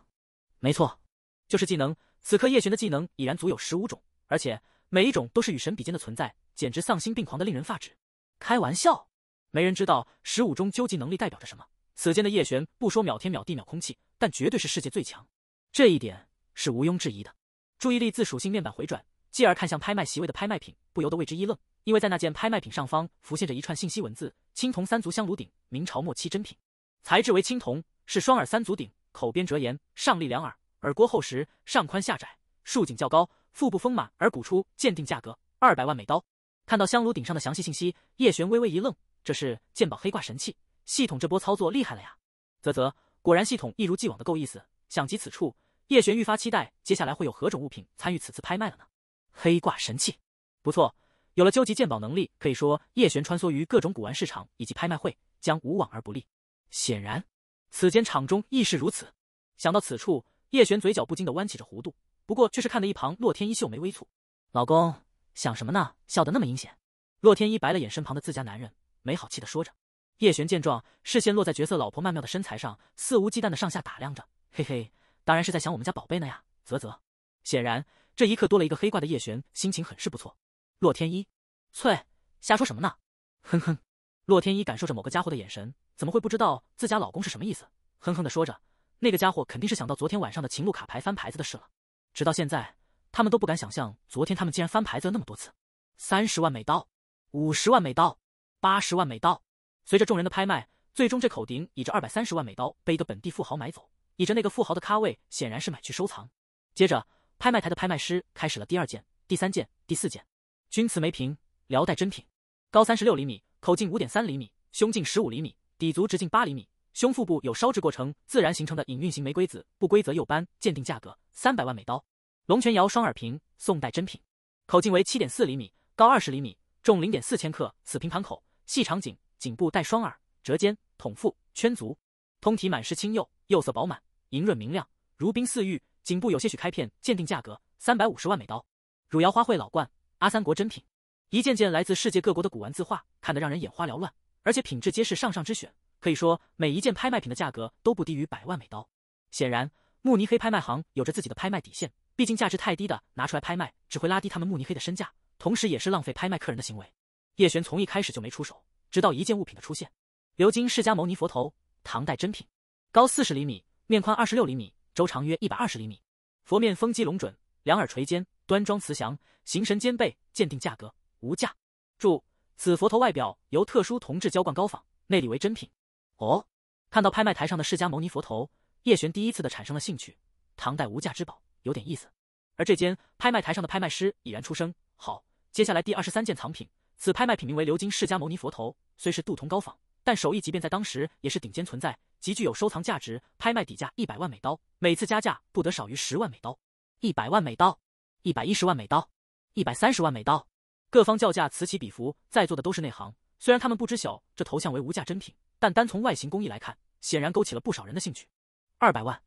没错，就是技能。此刻叶璇的技能已然足有十五种，而且每一种都是与神比肩的存在，简直丧心病狂的令人发指。开玩笑，没人知道十五中究极能力代表着什么。此间的叶璇不说秒天秒地秒空气，但绝对是世界最强，这一点是毋庸置疑的。注意力自属性面板回转，继而看向拍卖席位的拍卖品，不由得为之一愣，因为在那件拍卖品上方浮现着一串信息文字：青铜三足香炉鼎，明朝末期珍品，材质为青铜，是双耳三足鼎。口边折沿，上立两耳，耳郭厚实，上宽下窄，竖颈较高，腹部丰满而鼓出。鉴定价格二百万美刀。看到香炉顶上的详细信息，叶璇微微一愣。这是鉴宝黑挂神器，系统这波操作厉害了呀！啧啧，果然系统一如既往的够意思。想及此处，叶璇愈发期待接下来会有何种物品参与此次拍卖了呢？黑挂神器，不错。有了究极鉴宝能力，可以说叶璇穿梭于各种古玩市场以及拍卖会，将无往而不利。显然。此间场中亦是如此。想到此处，叶璇嘴角不禁的弯起着弧度，不过却是看的一旁洛天依秀眉微蹙。老公想什么呢？笑得那么阴险。洛天依白了眼身旁的自家男人，没好气的说着。叶璇见状，视线落在绝色老婆曼妙的身材上，肆无忌惮的上下打量着。嘿嘿，当然是在想我们家宝贝呢呀，啧啧。显然这一刻多了一个黑挂的叶璇心情很是不错。洛天依，翠，瞎说什么呢？哼哼。洛天依感受着某个家伙的眼神。怎么会不知道自家老公是什么意思？哼哼的说着，那个家伙肯定是想到昨天晚上的秦路卡牌翻牌子的事了。直到现在，他们都不敢想象昨天他们竟然翻牌子了那么多次。三十万美刀，五十万美刀，八十万美刀。随着众人的拍卖，最终这口鼎以着二百三十万美刀被一个本地富豪买走。倚着那个富豪的咖位，显然是买去收藏。接着，拍卖台的拍卖师开始了第二件、第三件、第四件。钧瓷梅瓶，辽代珍品，高三十六厘米，口径五点三厘米，胸径十五厘米。底足直径八厘米，胸腹部有烧制过程自然形成的隐运型玫瑰紫，不规则釉斑。鉴定价格三百万美刀。龙泉窑双耳瓶，宋代珍品，口径为七点四厘米，高二十厘米，重零点四千克。此瓶盘口，细长颈，颈部带双耳，折肩，筒腹，圈足，通体满是青釉，釉色饱满，莹润明亮，如冰似玉。颈部有些许开片。鉴定价格三百五十万美刀。汝窑花卉老罐，阿三国珍品。一件件来自世界各国的古玩字画，看得让人眼花缭乱。而且品质皆是上上之选，可以说每一件拍卖品的价格都不低于百万美刀。显然，慕尼黑拍卖行有着自己的拍卖底线，毕竟价值太低的拿出来拍卖，只会拉低他们慕尼黑的身价，同时也是浪费拍卖客人的行为。叶璇从一开始就没出手，直到一件物品的出现：鎏金释迦牟尼佛头，唐代珍品，高四十厘米，面宽二十六厘米，周长约一百二十厘米。佛面丰肌隆准，两耳垂肩，端庄慈祥，形神兼备。鉴定价格：无价。注。此佛头外表由特殊铜质浇灌高仿，内里为真品。哦，看到拍卖台上的释迦牟尼佛头，叶璇第一次的产生了兴趣。唐代无价之宝，有点意思。而这间拍卖台上的拍卖师已然出声：“好，接下来第二十三件藏品，此拍卖品名为鎏金释迦牟尼佛头，虽是镀铜高仿，但手艺即便在当时也是顶尖存在，极具有收藏价值。拍卖底价一百万美刀，每次加价不得少于十万美刀。一百万美刀，一百一十万美刀，一百三十万美刀。”各方叫价此起彼伏，在座的都是内行，虽然他们不知晓这头像为无价珍品，但单从外形工艺来看，显然勾起了不少人的兴趣。二百万，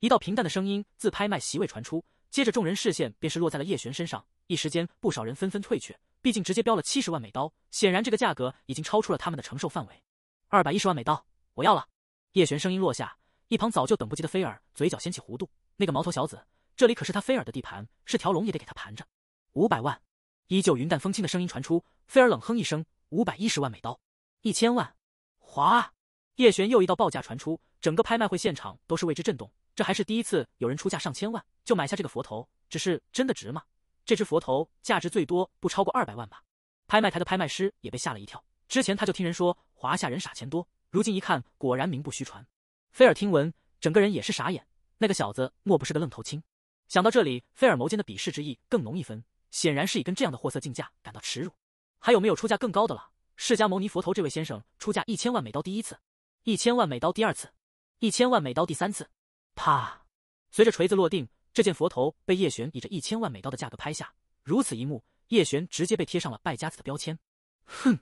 一道平淡的声音自拍卖席位传出，接着众人视线便是落在了叶璇身上。一时间，不少人纷纷退却，毕竟直接标了七十万美刀，显然这个价格已经超出了他们的承受范围。二百一十万美刀，我要了。叶璇声音落下，一旁早就等不及的菲尔嘴角掀起弧度，那个毛头小子，这里可是他菲尔的地盘，是条龙也得给他盘着。五百万。依旧云淡风轻的声音传出，菲尔冷哼一声：“五百一十万美刀，一千万。”哗！叶璇又一道报价传出，整个拍卖会现场都是为之震动。这还是第一次有人出价上千万就买下这个佛头，只是真的值吗？这只佛头价值最多不超过二百万吧？拍卖台的拍卖师也被吓了一跳，之前他就听人说华夏人傻钱多，如今一看果然名不虚传。菲尔听闻，整个人也是傻眼，那个小子莫不是个愣头青？想到这里，菲尔眸间的鄙视之意更浓一分。显然是以跟这样的货色竞价感到耻辱。还有没有出价更高的了？释迦牟尼佛头，这位先生出价一千万美刀第一次，一千万美刀第二次，一千万美刀第三次。啪！随着锤子落定，这件佛头被叶璇以这一千万美刀的价格拍下。如此一幕，叶璇直接被贴上了败家子的标签。哼，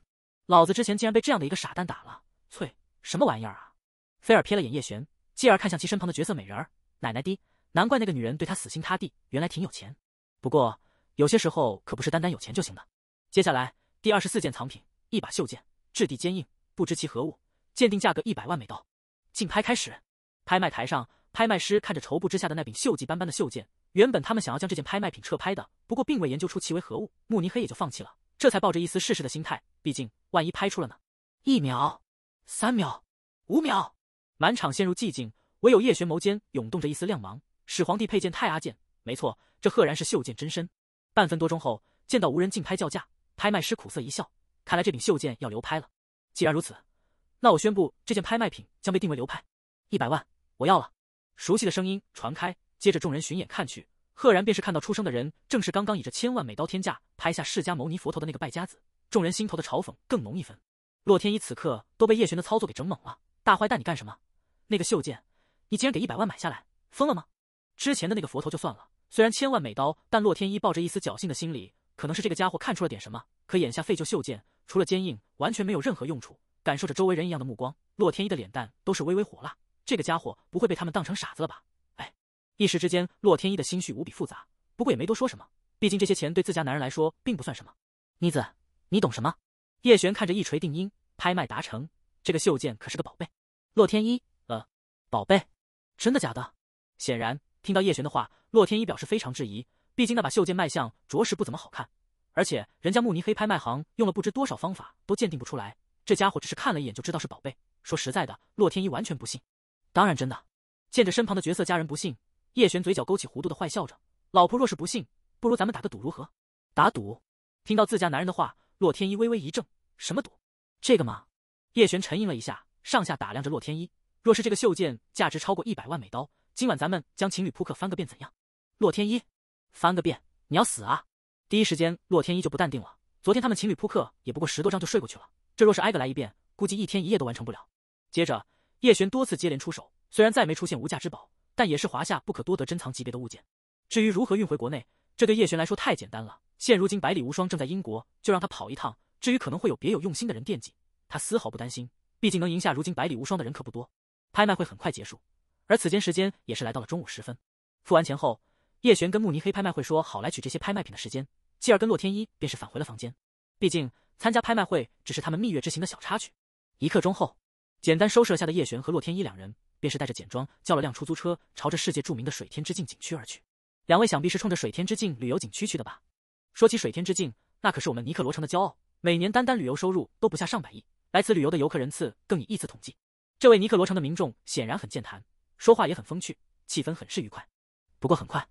老子之前竟然被这样的一个傻蛋打了！翠，什么玩意儿啊！菲尔瞥了眼叶璇，继而看向其身旁的绝色美人儿。奶奶滴。难怪那个女人对他死心塌地，原来挺有钱。不过。有些时候可不是单单有钱就行的。接下来第二十四件藏品，一把锈剑，质地坚硬，不知其何物，鉴定价格一百万美刀。竞拍开始。拍卖台上，拍卖师看着绸布之下的那柄锈迹斑斑的锈剑，原本他们想要将这件拍卖品撤拍的，不过并未研究出其为何物，慕尼黑也就放弃了。这才抱着一丝试试的心态，毕竟万一拍出了呢？一秒，三秒，五秒，满场陷入寂静，唯有叶璇眸间涌动着一丝亮芒。始皇帝佩剑太阿剑，没错，这赫然是锈剑真身。半分多钟后，见到无人竞拍叫价，拍卖师苦涩一笑，看来这柄袖剑要流拍了。既然如此，那我宣布这件拍卖品将被定为流拍。一百万，我要了。熟悉的声音传开，接着众人巡眼看去，赫然便是看到出声的人，正是刚刚以这千万美刀天价拍下释迦牟尼佛头的那个败家子。众人心头的嘲讽更浓一分。洛天依此刻都被叶璇的操作给整懵了，大坏蛋你干什么？那个袖剑，你竟然给一百万买下来，疯了吗？之前的那个佛头就算了。虽然千万美刀，但洛天依抱着一丝侥幸的心理，可能是这个家伙看出了点什么。可眼下废旧锈剑除了坚硬，完全没有任何用处。感受着周围人一样的目光，洛天依的脸蛋都是微微火辣。这个家伙不会被他们当成傻子了吧？哎，一时之间，洛天依的心绪无比复杂。不过也没多说什么，毕竟这些钱对自家男人来说并不算什么。妮子，你懂什么？叶璇看着一锤定音，拍卖达成。这个锈剑可是个宝贝。洛天依，呃，宝贝？真的假的？显然。听到叶璇的话，洛天依表示非常质疑。毕竟那把袖剑卖相着实不怎么好看，而且人家慕尼黑拍卖行用了不知多少方法都鉴定不出来，这家伙只是看了一眼就知道是宝贝。说实在的，洛天依完全不信。当然真的。见着身旁的绝色佳人不信，叶璇嘴角勾起弧度的坏笑着：“老婆若是不信，不如咱们打个赌如何？”打赌？听到自家男人的话，洛天依微微一怔：“什么赌？这个嘛。”叶璇沉吟了一下，上下打量着洛天依：“若是这个袖剑价值超过一百万美刀。”今晚咱们将情侣扑克翻个遍，怎样？洛天依，翻个遍，你要死啊！第一时间，洛天依就不淡定了。昨天他们情侣扑克也不过十多张就睡过去了，这若是挨个来一遍，估计一天一夜都完成不了。接着，叶璇多次接连出手，虽然再没出现无价之宝，但也是华夏不可多得珍藏级别的物件。至于如何运回国内，这对叶璇来说太简单了。现如今百里无双正在英国，就让他跑一趟。至于可能会有别有用心的人惦记，他丝毫不担心，毕竟能赢下如今百里无双的人可不多。拍卖会很快结束。而此间时间也是来到了中午时分，付完钱后，叶璇跟慕尼黑拍卖会说好来取这些拍卖品的时间，继而跟洛天依便是返回了房间。毕竟参加拍卖会只是他们蜜月之行的小插曲。一刻钟后，简单收拾了下的叶璇和洛天依两人，便是带着简装叫了辆出租车，朝着世界著名的水天之境景区而去。两位想必是冲着水天之境旅游景区去的吧？说起水天之境，那可是我们尼克罗城的骄傲，每年单单旅游收入都不下上百亿，来此旅游的游客人次更以亿次统计。这位尼克罗城的民众显然很健谈。说话也很风趣，气氛很是愉快。不过很快，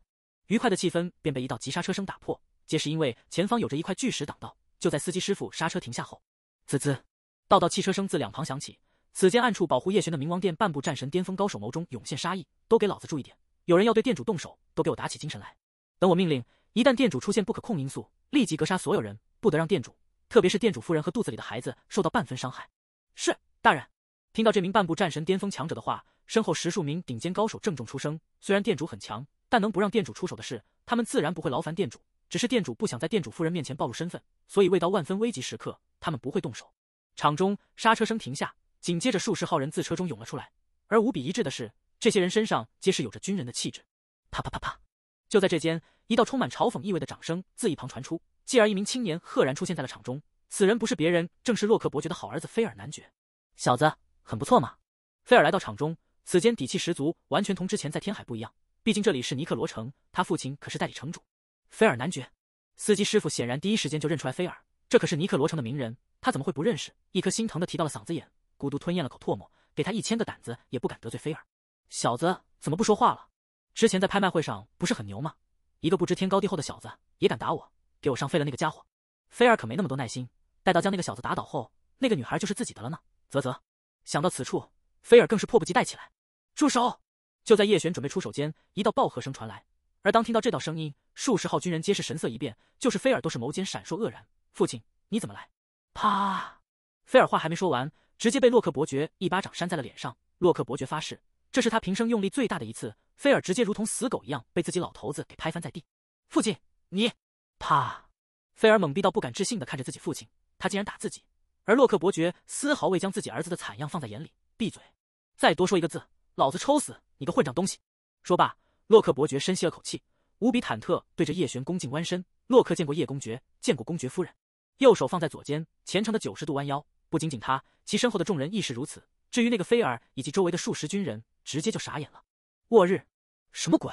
愉快的气氛便被一道急刹车声打破，皆是因为前方有着一块巨石挡道。就在司机师傅刹车停下后，滋滋，道道汽车声自两旁响起。此间暗处保护叶璇的冥王殿半步战神巅峰高手眸中涌现杀意，都给老子注意点，有人要对店主动手，都给我打起精神来，等我命令。一旦店主出现不可控因素，立即格杀所有人，不得让店主，特别是店主夫人和肚子里的孩子受到半分伤害。是，大人。听到这名半步战神巅峰强者的话，身后十数名顶尖高手郑重出声。虽然店主很强，但能不让店主出手的事，他们自然不会劳烦店主。只是店主不想在店主夫人面前暴露身份，所以未到万分危急时刻，他们不会动手。场中刹车声停下，紧接着数十号人自车中涌了出来，而无比一致的是，这些人身上皆是有着军人的气质。啪啪啪啪！就在这间，一道充满嘲讽意味的掌声自一旁传出，继而一名青年赫然出现在了场中。此人不是别人，正是洛克伯爵的好儿子菲尔男爵。小子！很不错嘛，菲尔来到场中，此间底气十足，完全同之前在天海不一样。毕竟这里是尼克罗城，他父亲可是代理城主。菲尔男爵，司机师傅显然第一时间就认出来菲尔，这可是尼克罗城的名人，他怎么会不认识？一颗心疼的提到了嗓子眼，咕嘟吞咽了口唾沫，给他一千个胆子也不敢得罪菲尔。小子怎么不说话了？之前在拍卖会上不是很牛吗？一个不知天高地厚的小子也敢打我，给我上废了那个家伙！菲尔可没那么多耐心，待到将那个小子打倒后，那个女孩就是自己的了呢。啧啧。想到此处，菲尔更是迫不及待起来。住手！就在叶璇准备出手间，一道爆喝声传来。而当听到这道声音，数十号军人皆是神色一变，就是菲尔都是眸间闪烁愕然。父亲，你怎么来？啪！菲尔话还没说完，直接被洛克伯爵一巴掌扇在了脸上。洛克伯爵发誓，这是他平生用力最大的一次。菲尔直接如同死狗一样被自己老头子给拍翻在地。父亲，你……啪！菲尔懵逼到不敢置信的看着自己父亲，他竟然打自己。而洛克伯爵丝毫未将自己儿子的惨样放在眼里，闭嘴！再多说一个字，老子抽死你个混账东西！说罢，洛克伯爵深吸了口气，无比忐忑，对着叶璇恭敬弯身。洛克见过叶公爵，见过公爵夫人，右手放在左肩，虔诚的九十度弯腰。不仅仅他，其身后的众人亦是如此。至于那个菲尔以及周围的数十军人，直接就傻眼了。沃日，什么鬼？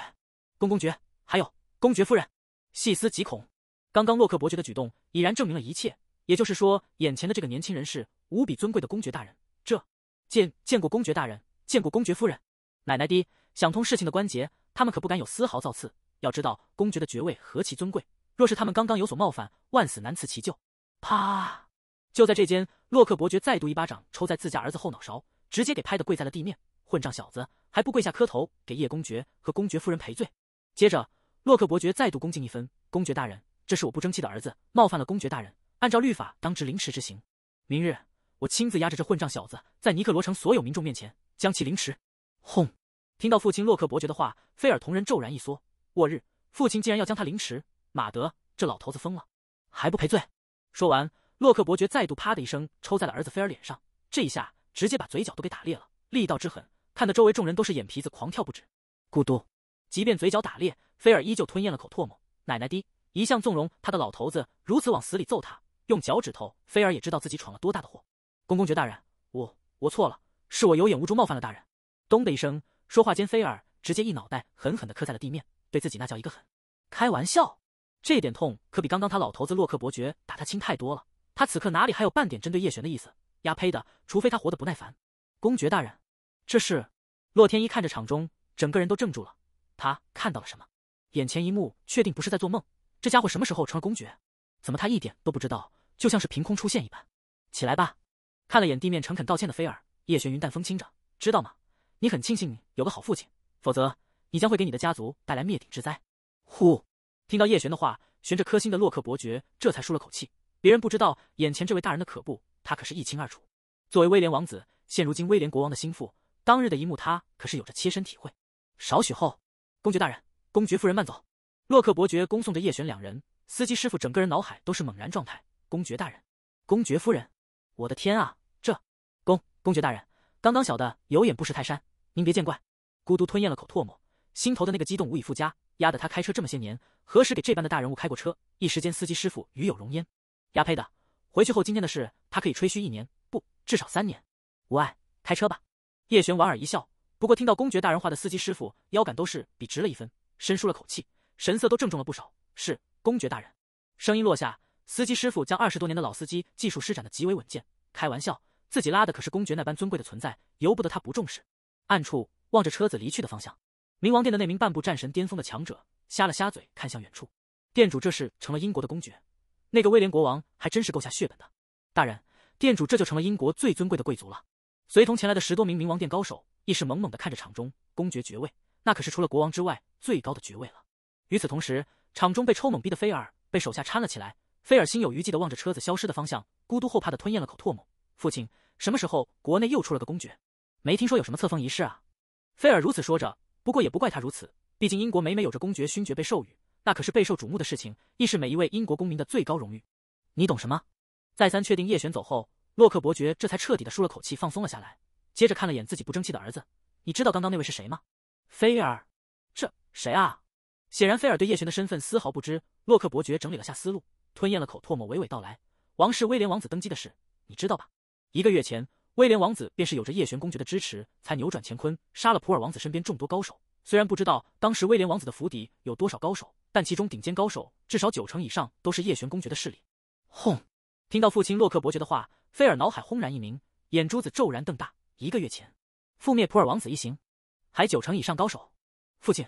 公公爵，还有公爵夫人，细思极恐。刚刚洛克伯爵的举动已然证明了一切。也就是说，眼前的这个年轻人是无比尊贵的公爵大人。这见见过公爵大人，见过公爵夫人。奶奶的，想通事情的关节，他们可不敢有丝毫造次。要知道，公爵的爵位何其尊贵，若是他们刚刚有所冒犯，万死难辞其咎。啪！就在这间，洛克伯爵再度一巴掌抽在自家儿子后脑勺，直接给拍的跪在了地面。混账小子，还不跪下磕头给叶公爵和公爵夫人赔罪？接着，洛克伯爵再度恭敬一分：“公爵大人，这是我不争气的儿子，冒犯了公爵大人。”按照律法，当值凌迟之刑。明日，我亲自押着这混账小子，在尼克罗城所有民众面前将其凌迟。轰！听到父亲洛克伯爵的话，菲尔瞳仁骤然一缩。沃日，父亲竟然要将他凌迟！马德，这老头子疯了！还不赔罪！说完，洛克伯爵再度啪的一声抽在了儿子菲尔脸上，这一下直接把嘴角都给打裂了，力道之狠，看得周围众人都是眼皮子狂跳不止。咕嘟，即便嘴角打裂，菲尔依旧吞咽了口唾沫。奶奶的，一向纵容他的老头子如此往死里揍他。用脚趾头，菲尔也知道自己闯了多大的祸。公公爵大人，我我错了，是我有眼无珠冒犯了大人。咚的一声，说话间，菲尔直接一脑袋狠狠地磕在了地面，对自己那叫一个狠。开玩笑，这点痛可比刚刚他老头子洛克伯爵打他轻太多了。他此刻哪里还有半点针对叶璇的意思？呀呸的，除非他活得不耐烦。公爵大人，这是……洛天依看着场中，整个人都怔住了。他看到了什么？眼前一幕，确定不是在做梦？这家伙什么时候成了公爵？怎么他一点都不知道？就像是凭空出现一般，起来吧。看了眼地面诚恳道歉的菲尔，叶璇云淡风轻着，知道吗？你很庆幸你有个好父亲，否则你将会给你的家族带来灭顶之灾。呼，听到叶璇的话，悬着颗心的洛克伯爵这才舒了口气。别人不知道眼前这位大人的可怖，他可是一清二楚。作为威廉王子，现如今威廉国王的心腹，当日的一幕他可是有着切身体会。少许后，公爵大人、公爵夫人慢走。洛克伯爵恭送着叶璇两人，司机师傅整个人脑海都是猛然状态。公爵大人，公爵夫人，我的天啊，这公公爵大人，刚刚小的有眼不识泰山，您别见怪。孤独吞咽了口唾沫，心头的那个激动无以复加，压得他开车这么些年，何时给这般的大人物开过车？一时间，司机师傅与有容焉。丫呸的，回去后今天的事，他可以吹嘘一年，不，至少三年。无碍，开车吧。叶璇莞尔一笑，不过听到公爵大人话的司机师傅腰杆都是笔直了一分，深舒了口气，神色都郑重了不少。是公爵大人。声音落下。司机师傅将二十多年的老司机技术施展的极为稳健。开玩笑，自己拉的可是公爵那般尊贵的存在，由不得他不重视。暗处望着车子离去的方向，冥王殿的那名半步战神巅峰的强者瞎了瞎嘴，看向远处。店主这是成了英国的公爵，那个威廉国王还真是够下血本的。大人，店主这就成了英国最尊贵的贵族了。随同前来的十多名冥王殿高手亦是猛猛的看着场中公爵爵位，那可是除了国王之外最高的爵位了。与此同时，场中被抽猛逼的菲尔被手下搀了起来。菲尔心有余悸的望着车子消失的方向，咕嘟后怕的吞咽了口唾沫。父亲，什么时候国内又出了个公爵？没听说有什么册封仪式啊？菲尔如此说着，不过也不怪他如此，毕竟英国每每有着公爵、勋爵被授予，那可是备受瞩目的事情，亦是每一位英国公民的最高荣誉。你懂什么？再三确定叶璇走后，洛克伯爵这才彻底的舒了口气，放松了下来，接着看了眼自己不争气的儿子，你知道刚刚那位是谁吗？菲尔，这谁啊？显然菲尔对叶璇的身份丝毫不知。洛克伯爵整理了下思路。吞咽了口唾沫，娓娓道来：“王室威廉王子登基的事，你知道吧？一个月前，威廉王子便是有着叶玄公爵的支持，才扭转乾坤，杀了普尔王子身边众多高手。虽然不知道当时威廉王子的府邸有多少高手，但其中顶尖高手至少九成以上都是叶玄公爵的势力。”轰！听到父亲洛克伯爵的话，菲尔脑海轰然一鸣，眼珠子骤然瞪大。一个月前，覆灭普尔王子一行，还九成以上高手。父亲，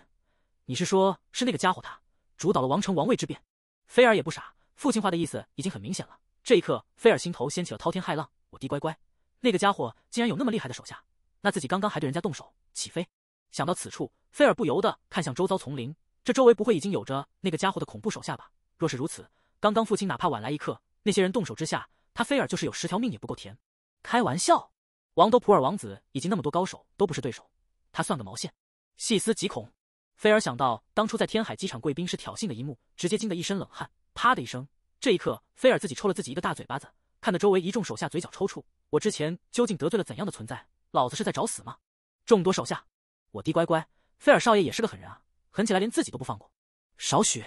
你是说，是那个家伙他主导了王城王位之变？菲尔也不傻。父亲话的意思已经很明显了。这一刻，菲尔心头掀起了滔天骇浪。我的乖乖，那个家伙竟然有那么厉害的手下！那自己刚刚还对人家动手，起飞！想到此处，菲尔不由得看向周遭丛林。这周围不会已经有着那个家伙的恐怖手下吧？若是如此，刚刚父亲哪怕晚来一刻，那些人动手之下，他菲尔就是有十条命也不够填。开玩笑，王都普尔王子以及那么多高手都不是对手，他算个毛线？细思极恐，菲尔想到当初在天海机场贵宾室挑衅的一幕，直接惊得一身冷汗。啪的一声，这一刻，菲尔自己抽了自己一个大嘴巴子，看得周围一众手下嘴角抽搐。我之前究竟得罪了怎样的存在？老子是在找死吗？众多手下，我的乖乖，菲尔少爷也是个狠人啊，狠起来连自己都不放过。少许，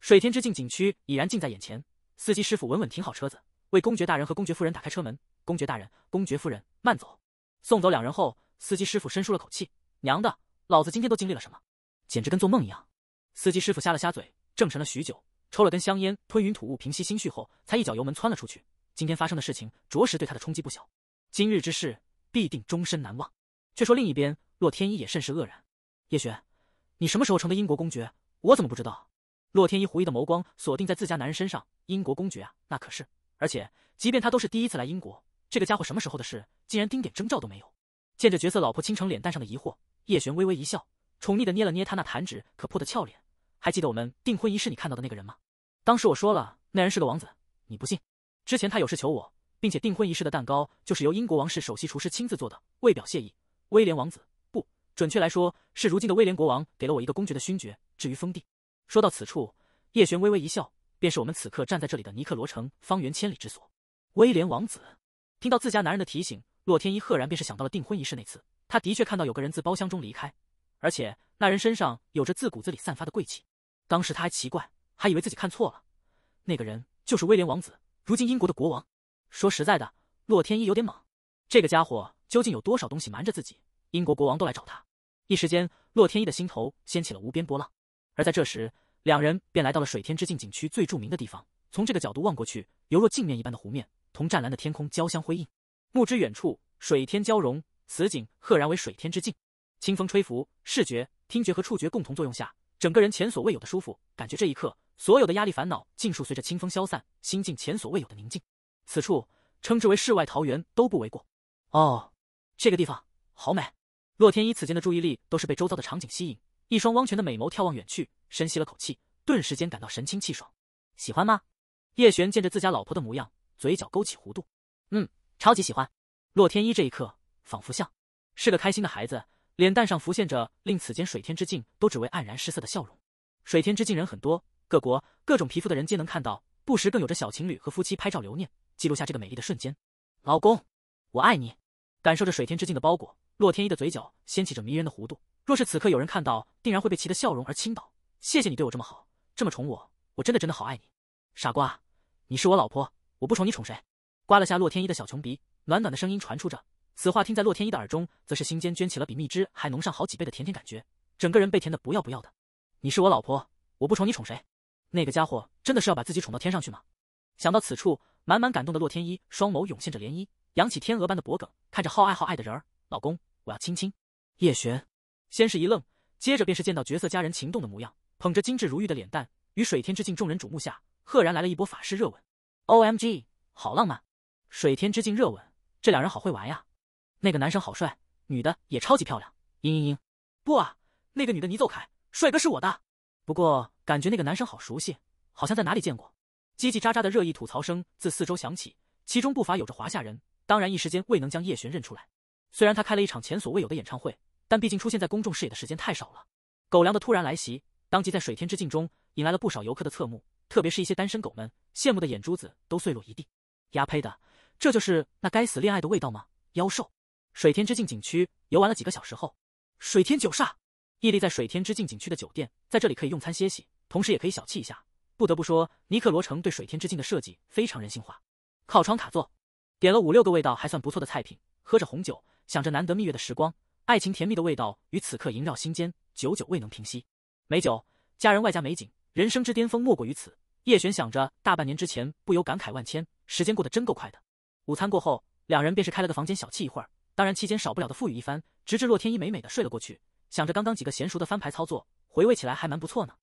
水天之境景区已然近在眼前，司机师傅稳稳停好车子，为公爵大人和公爵夫人打开车门。公爵大人，公爵夫人，慢走。送走两人后，司机师傅深舒了口气，娘的，老子今天都经历了什么，简直跟做梦一样。司机师傅瞎了瞎嘴，怔神了许久。抽了根香烟，吞云吐雾，平息心绪后，才一脚油门窜了出去。今天发生的事情，着实对他的冲击不小。今日之事，必定终身难忘。却说另一边，洛天依也甚是愕然。叶璇，你什么时候成的英国公爵？我怎么不知道？洛天依狐疑的眸光锁定在自家男人身上。英国公爵啊，那可是……而且，即便他都是第一次来英国，这个家伙什么时候的事，竟然丁点征兆都没有？见着绝色老婆倾城脸蛋上的疑惑，叶璇微微一笑，宠溺的捏了捏他那弹指可破的俏脸。还记得我们订婚仪式你看到的那个人吗？当时我说了，那人是个王子，你不信？之前他有事求我，并且订婚仪式的蛋糕就是由英国王室首席厨师亲自做的，为表谢意，威廉王子不，准确来说是如今的威廉国王，给了我一个公爵的勋爵。至于封地，说到此处，叶璇微微一笑，便是我们此刻站在这里的尼克罗城，方圆千里之所。威廉王子，听到自家男人的提醒，洛天依赫然便是想到了订婚仪式那次，他的确看到有个人自包厢中离开。而且那人身上有着自骨子里散发的贵气，当时他还奇怪，还以为自己看错了，那个人就是威廉王子，如今英国的国王。说实在的，洛天依有点懵，这个家伙究竟有多少东西瞒着自己？英国国王都来找他，一时间，洛天依的心头掀起了无边波浪。而在这时，两人便来到了水天之境景区最著名的地方，从这个角度望过去，犹若镜面一般的湖面同湛蓝的天空交相辉映，目之远处，水天交融，此景赫然为水天之境。清风吹拂，视觉、听觉和触觉共同作用下，整个人前所未有的舒服，感觉这一刻所有的压力烦恼尽数随着清风消散，心境前所未有的宁静。此处称之为世外桃源都不为过。哦，这个地方好美。洛天依此间的注意力都是被周遭的场景吸引，一双汪泉的美眸眺望远去，深吸了口气，顿时间感到神清气爽。喜欢吗？叶璇见着自家老婆的模样，嘴角勾起弧度。嗯，超级喜欢。洛天依这一刻仿佛像是个开心的孩子。脸蛋上浮现着令此间水天之境都只为黯然失色的笑容，水天之境人很多，各国各种皮肤的人皆能看到，不时更有着小情侣和夫妻拍照留念，记录下这个美丽的瞬间。老公，我爱你。感受着水天之境的包裹，洛天依的嘴角掀起着迷人的弧度，若是此刻有人看到，定然会被其的笑容而倾倒。谢谢你对我这么好，这么宠我，我真的真的好爱你。傻瓜，你是我老婆，我不宠你宠谁？刮了下洛天依的小穷鼻，暖暖的声音传出着。此话听在洛天依的耳中，则是心间卷起了比蜜汁还浓上好几倍的甜甜感觉，整个人被甜的不要不要的。你是我老婆，我不宠你宠谁？那个家伙真的是要把自己宠到天上去吗？想到此处，满满感动的洛天依双眸涌现着涟漪，扬起天鹅般的脖颈，看着好爱好爱的人儿，老公，我要亲亲。叶璇先是一愣，接着便是见到绝色佳人情动的模样，捧着精致如玉的脸蛋，于水天之境众人瞩目下，赫然来了一波法师热吻。O M G，好浪漫！水天之境热吻，这两人好会玩呀！那个男生好帅，女的也超级漂亮。嘤嘤嘤！不啊，那个女的你走开，帅哥是我的。不过感觉那个男生好熟悉，好像在哪里见过。叽叽喳喳的热议吐槽声自四周响起，其中不乏有着华夏人，当然一时间未能将叶璇认出来。虽然他开了一场前所未有的演唱会，但毕竟出现在公众视野的时间太少了。狗粮的突然来袭，当即在水天之境中引来了不少游客的侧目，特别是一些单身狗们，羡慕的眼珠子都碎落一地。丫呸的，这就是那该死恋爱的味道吗？妖兽！水天之境景区游玩了几个小时后，水天九煞，屹立在水天之境景区的酒店，在这里可以用餐歇息，同时也可以小憩一下。不得不说，尼克罗城对水天之境的设计非常人性化。靠窗卡座，点了五六个味道还算不错的菜品，喝着红酒，想着难得蜜月的时光，爱情甜蜜的味道与此刻萦绕心间，久久未能平息。美酒、佳人外加美景，人生之巅峰莫过于此。叶璇想着，大半年之前不由感慨万千，时间过得真够快的。午餐过后，两人便是开了个房间小憩一会儿。当然，期间少不了的富裕一番，直至洛天依美美的睡了过去。想着刚刚几个娴熟的翻牌操作，回味起来还蛮不错呢。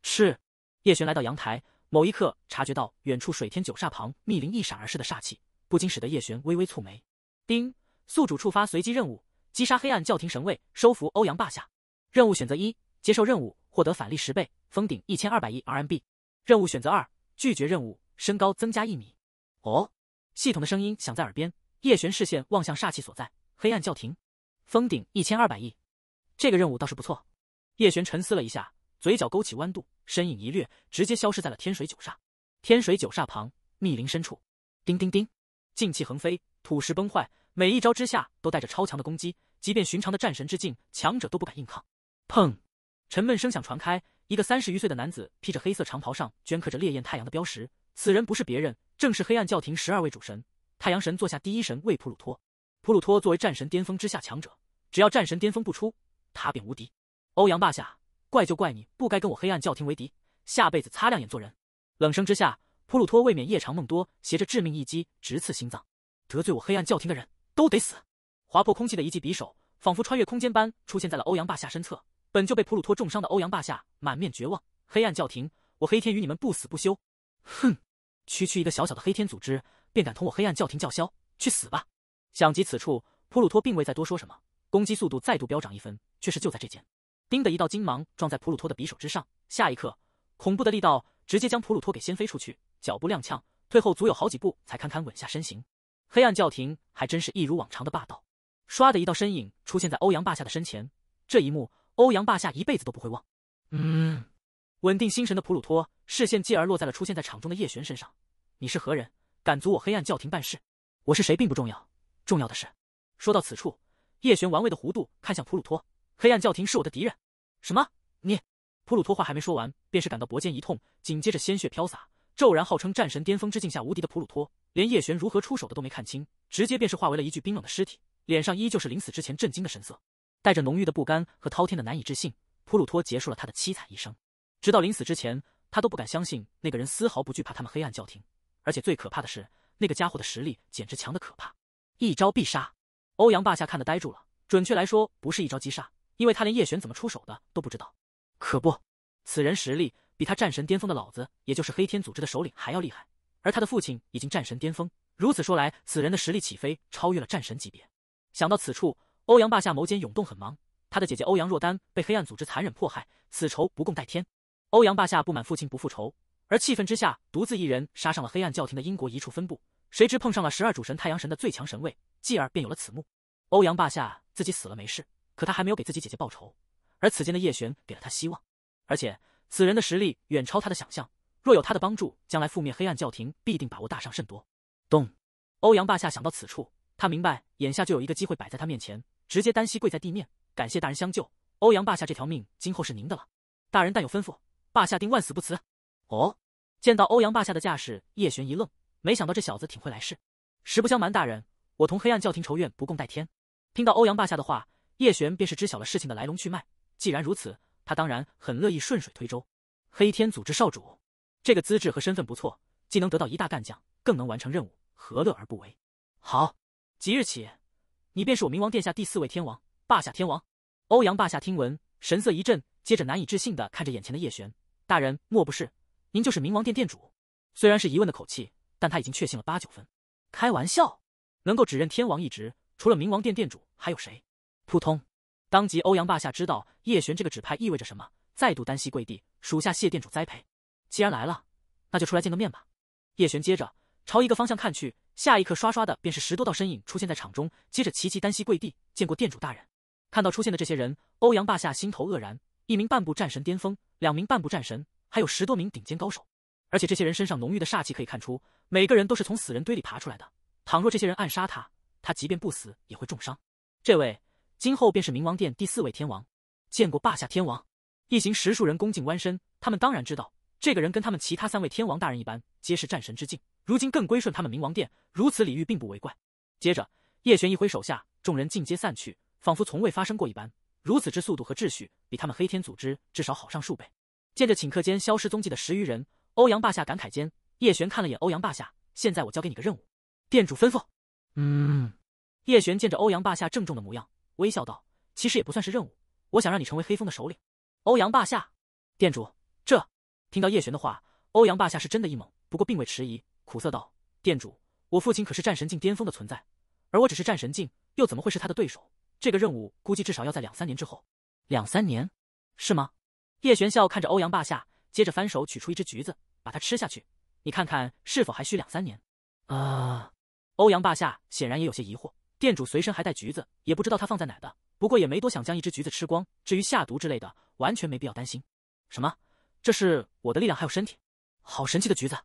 是，叶璇来到阳台，某一刻察觉到远处水天九煞旁密林一闪而逝的煞气，不禁使得叶璇微微蹙眉。丁，宿主触发随机任务，击杀黑暗教廷神位，收服欧阳霸下。任务选择一，接受任务，获得返利十倍，封顶一千二百亿 RMB。任务选择二，拒绝任务，身高增加一米。哦，系统的声音响在耳边。叶璇视线望向煞气所在，黑暗教廷，封顶一千二百亿，这个任务倒是不错。叶璇沉思了一下，嘴角勾起弯度，身影一掠，直接消失在了天水九煞。天水九煞旁，密林深处，叮叮叮，劲气横飞，土石崩坏，每一招之下都带着超强的攻击，即便寻常的战神之境强者都不敢硬抗。砰，沉闷声响传开，一个三十余岁的男子披着黑色长袍，上镌刻着烈焰太阳的标识，此人不是别人，正是黑暗教廷十二位主神。太阳神座下第一神为普鲁托，普鲁托作为战神巅峰之下强者，只要战神巅峰不出，他便无敌。欧阳霸下，怪就怪你不该跟我黑暗教廷为敌，下辈子擦亮眼做人。冷声之下，普鲁托未免夜长梦多，携着致命一击直刺心脏。得罪我黑暗教廷的人都得死。划破空气的一记匕首，仿佛穿越空间般出现在了欧阳霸下身侧。本就被普鲁托重伤的欧阳霸下满面绝望。黑暗教廷，我黑天与你们不死不休。哼，区区一个小小的黑天组织。便敢同我黑暗教廷叫嚣，去死吧！想及此处，普鲁托并未再多说什么，攻击速度再度飙涨一分，却是就在这间，叮的一道金芒撞在普鲁托的匕首之上，下一刻，恐怖的力道直接将普鲁托给掀飞出去，脚步踉跄，退后足有好几步，才堪堪稳下身形。黑暗教廷还真是一如往常的霸道。唰的一道身影出现在欧阳霸下的身前，这一幕，欧阳霸下一辈子都不会忘。嗯，稳定心神的普鲁托，视线继而落在了出现在场中的叶璇身上，你是何人？敢足我黑暗教廷办事，我是谁并不重要，重要的是。说到此处，叶璇玩味的弧度看向普鲁托，黑暗教廷是我的敌人。什么？你普鲁托话还没说完，便是感到脖间一痛，紧接着鲜血飘洒，骤然号称战神巅峰之境下无敌的普鲁托，连叶璇如何出手的都没看清，直接便是化为了一具冰冷的尸体，脸上依旧是临死之前震惊的神色，带着浓郁的不甘和滔天的难以置信，普鲁托结束了他的凄惨一生。直到临死之前，他都不敢相信那个人丝毫不惧怕他们黑暗教廷。而且最可怕的是，那个家伙的实力简直强的可怕，一招必杀。欧阳霸下看得呆住了。准确来说，不是一招击杀，因为他连叶璇怎么出手的都不知道。可不，此人实力比他战神巅峰的老子，也就是黑天组织的首领还要厉害。而他的父亲已经战神巅峰，如此说来，此人的实力起飞，超越了战神级别。想到此处，欧阳霸下眸间涌动，很忙。他的姐姐欧阳若丹被黑暗组织残忍迫害，此仇不共戴天。欧阳霸下不满父亲不复仇。而气愤之下，独自一人杀上了黑暗教廷的英国一处分部，谁知碰上了十二主神太阳神的最强神位，继而便有了此幕。欧阳霸下自己死了没事，可他还没有给自己姐姐报仇。而此间的叶璇给了他希望，而且此人的实力远超他的想象。若有他的帮助，将来覆灭黑暗教廷必定把握大上甚多。咚！欧阳霸下想到此处，他明白眼下就有一个机会摆在他面前，直接单膝跪在地面，感谢大人相救。欧阳霸下这条命今后是您的了，大人但有吩咐，霸下定万死不辞。哦，见到欧阳霸下的架势，叶璇一愣，没想到这小子挺会来事。实不相瞒，大人，我同黑暗教廷仇怨不共戴天。听到欧阳霸下的话，叶璇便是知晓了事情的来龙去脉。既然如此，他当然很乐意顺水推舟。黑天组织少主，这个资质和身份不错，既能得到一大干将，更能完成任务，何乐而不为？好，即日起，你便是我冥王殿下第四位天王，霸下天王。欧阳霸下听闻，神色一震，接着难以置信的看着眼前的叶璇大人，莫不是？您就是冥王殿殿主，虽然是疑问的口气，但他已经确信了八九分。开玩笑，能够指认天王一职，除了冥王殿殿主，还有谁？扑通！当即欧阳霸下知道叶璇这个指派意味着什么，再度单膝跪地，属下谢殿主栽培。既然来了，那就出来见个面吧。叶璇接着朝一个方向看去，下一刻刷刷的便是十多道身影出现在场中，接着齐齐单膝跪地，见过殿主大人。看到出现的这些人，欧阳霸下心头愕然：一名半步战神巅峰，两名半步战神。还有十多名顶尖高手，而且这些人身上浓郁的煞气可以看出，每个人都是从死人堆里爬出来的。倘若这些人暗杀他，他即便不死也会重伤。这位今后便是冥王殿第四位天王，见过霸下天王。一行十数人恭敬弯身，他们当然知道，这个人跟他们其他三位天王大人一般，皆是战神之境，如今更归顺他们冥王殿，如此礼遇并不为怪。接着，叶璇一挥手下，众人尽皆散去，仿佛从未发生过一般。如此之速度和秩序，比他们黑天组织至少好上数倍。见着顷刻间消失踪迹的十余人，欧阳霸下感慨间，叶璇看了眼欧阳霸下，现在我交给你个任务，店主吩咐。嗯。叶璇见着欧阳霸下郑重的模样，微笑道：“其实也不算是任务，我想让你成为黑风的首领。”欧阳霸下，店主，这。听到叶璇的话，欧阳霸下是真的一懵，不过并未迟疑，苦涩道：“店主，我父亲可是战神境巅峰的存在，而我只是战神境，又怎么会是他的对手？这个任务估计至少要在两三年之后。”两三年？是吗？叶玄笑看着欧阳霸下，接着翻手取出一只橘子，把它吃下去。你看看是否还需两三年？啊！欧阳霸下显然也有些疑惑，店主随身还带橘子，也不知道他放在哪的。不过也没多想，将一只橘子吃光。至于下毒之类的，完全没必要担心。什么？这是我的力量还有身体？好神奇的橘子！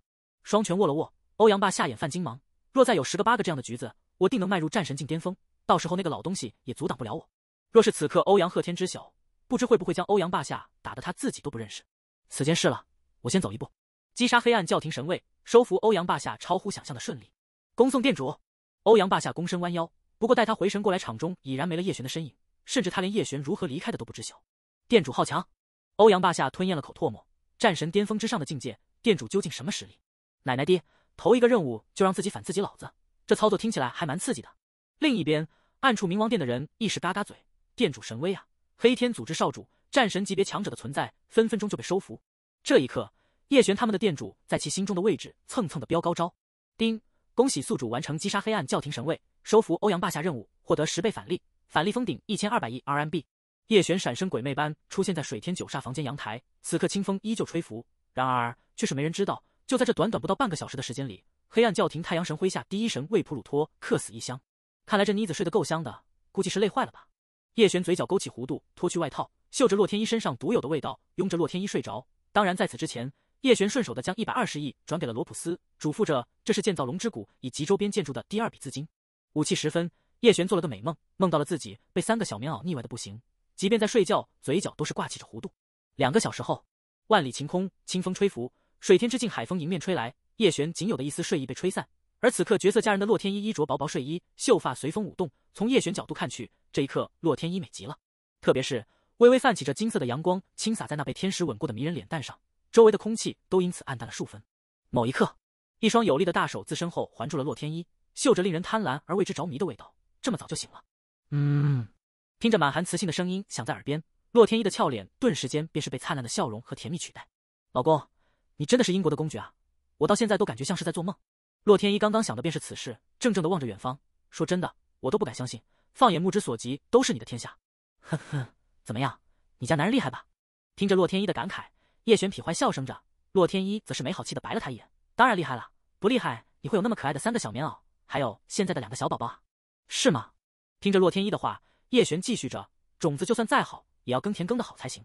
双拳握了握，欧阳霸下眼泛金芒。若再有十个八个这样的橘子，我定能迈入战神境巅峰。到时候那个老东西也阻挡不了我。若是此刻欧阳鹤天知晓。不知会不会将欧阳霸下打得他自己都不认识，此件事了，我先走一步。击杀黑暗教廷神位，收服欧阳霸下，超乎想象的顺利。恭送殿主。欧阳霸下躬身弯腰，不过待他回神过来，场中已然没了叶璇的身影，甚至他连叶璇如何离开的都不知晓。殿主好强！欧阳霸下吞咽了口唾沫，战神巅峰之上的境界，殿主究竟什么实力？奶奶爹，头一个任务就让自己反自己老子，这操作听起来还蛮刺激的。另一边，暗处冥王殿的人亦是嘎嘎嘴，殿主神威啊！黑天组织少主，战神级别强者的存在，分分钟就被收服。这一刻，叶璇他们的店主在其心中的位置蹭蹭的飙高。招丁，恭喜宿主完成击杀黑暗教廷神位，收服欧阳霸下任务，获得十倍返利，返利封顶一千二百亿 RMB。叶璇闪身鬼魅般出现在水天九煞房间阳台，此刻清风依旧吹拂，然而却是没人知道，就在这短短不到半个小时的时间里，黑暗教廷太阳神麾下第一神魏普鲁托客死异乡。看来这妮子睡得够香的，估计是累坏了吧。叶璇嘴角勾起弧度，脱去外套，嗅着洛天依身上独有的味道，拥着洛天依睡着。当然，在此之前，叶璇顺手的将一百二十亿转给了罗普斯，嘱咐着这是建造龙之谷以及周边建筑的第二笔资金。武器十分，叶璇做了个美梦，梦到了自己被三个小棉袄腻歪的不行，即便在睡觉，嘴角都是挂起着弧度。两个小时后，万里晴空，清风吹拂，水天之境，海风迎面吹来，叶璇仅有的一丝睡意被吹散。而此刻绝色佳人的洛天依衣着薄薄睡衣，秀发随风舞动，从叶璇角度看去。这一刻，洛天依美极了，特别是微微泛起着金色的阳光倾洒在那被天使吻过的迷人脸蛋上，周围的空气都因此暗淡了数分。某一刻，一双有力的大手自身后环住了洛天依，嗅着令人贪婪而为之着迷的味道。这么早就醒了？嗯，听着满含磁性的声音响在耳边，洛天依的俏脸顿时间便是被灿烂的笑容和甜蜜取代。老公，你真的是英国的公爵啊！我到现在都感觉像是在做梦。洛天依刚刚想的便是此事，怔怔的望着远方，说真的，我都不敢相信。放眼目之所及都是你的天下，呵呵，怎么样？你家男人厉害吧？听着洛天依的感慨，叶璇痞坏笑声着，洛天依则是没好气的白了他一眼。当然厉害了，不厉害你会有那么可爱的三个小棉袄，还有现在的两个小宝宝啊？是吗？听着洛天依的话，叶璇继续着，种子就算再好，也要耕田耕得好才行。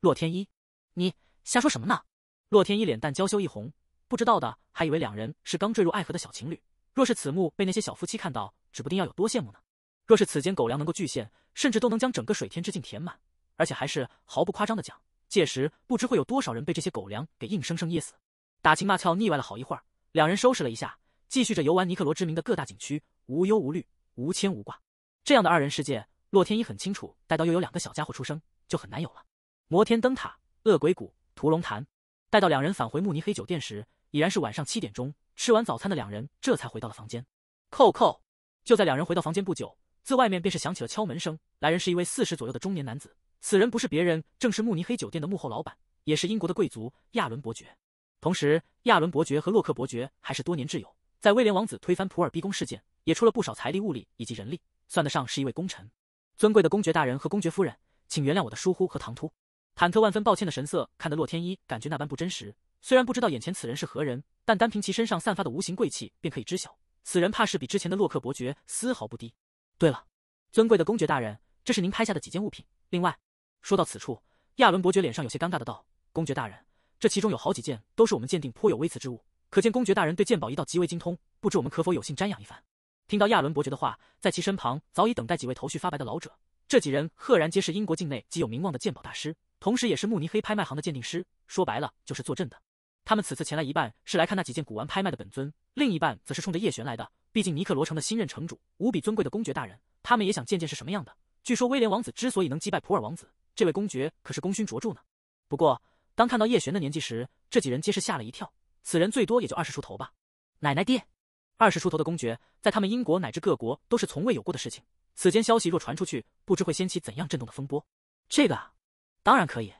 洛天依，你瞎说什么呢？洛天依脸蛋娇羞一红，不知道的还以为两人是刚坠入爱河的小情侣。若是此幕被那些小夫妻看到，指不定要有多羡慕呢。若是此间狗粮能够巨献，甚至都能将整个水天之境填满，而且还是毫不夸张的讲，届时不知会有多少人被这些狗粮给硬生生噎死。打情骂俏腻歪了好一会儿，两人收拾了一下，继续着游玩尼克罗之名的各大景区，无忧无虑，无牵无挂。这样的二人世界，洛天依很清楚，待到又有两个小家伙出生，就很难有了。摩天灯塔、恶鬼谷、屠龙潭，待到两人返回慕尼黑酒店时，已然是晚上七点钟。吃完早餐的两人这才回到了房间。扣扣，就在两人回到房间不久。自外面便是响起了敲门声，来人是一位四十左右的中年男子。此人不是别人，正是慕尼黑酒店的幕后老板，也是英国的贵族亚伦伯爵。同时，亚伦伯爵和洛克伯爵还是多年挚友，在威廉王子推翻普尔逼宫事件也出了不少财力、物力以及人力，算得上是一位功臣。尊贵的公爵大人和公爵夫人，请原谅我的疏忽和唐突，忐忑万分、抱歉的神色看得洛天依感觉那般不真实。虽然不知道眼前此人是何人，但单凭其身上散发的无形贵气，便可以知晓，此人怕是比之前的洛克伯爵丝毫不低。对了，尊贵的公爵大人，这是您拍下的几件物品。另外，说到此处，亚伦伯爵脸上有些尴尬的道：“公爵大人，这其中有好几件都是我们鉴定颇有微词之物，可见公爵大人对鉴宝一道极为精通，不知我们可否有幸瞻仰一番？”听到亚伦伯爵的话，在其身旁早已等待几位头绪发白的老者，这几人赫然皆是英国境内极有名望的鉴宝大师，同时也是慕尼黑拍卖行的鉴定师，说白了就是坐镇的。他们此次前来，一半是来看那几件古玩拍卖的本尊，另一半则是冲着叶璇来的。毕竟尼克罗城的新任城主，无比尊贵的公爵大人，他们也想见见是什么样的。据说威廉王子之所以能击败普尔王子，这位公爵可是功勋卓著呢。不过当看到叶璇的年纪时，这几人皆是吓了一跳，此人最多也就二十出头吧。奶奶爹，二十出头的公爵，在他们英国乃至各国都是从未有过的事情。此间消息若传出去，不知会掀起怎样震动的风波。这个啊，当然可以。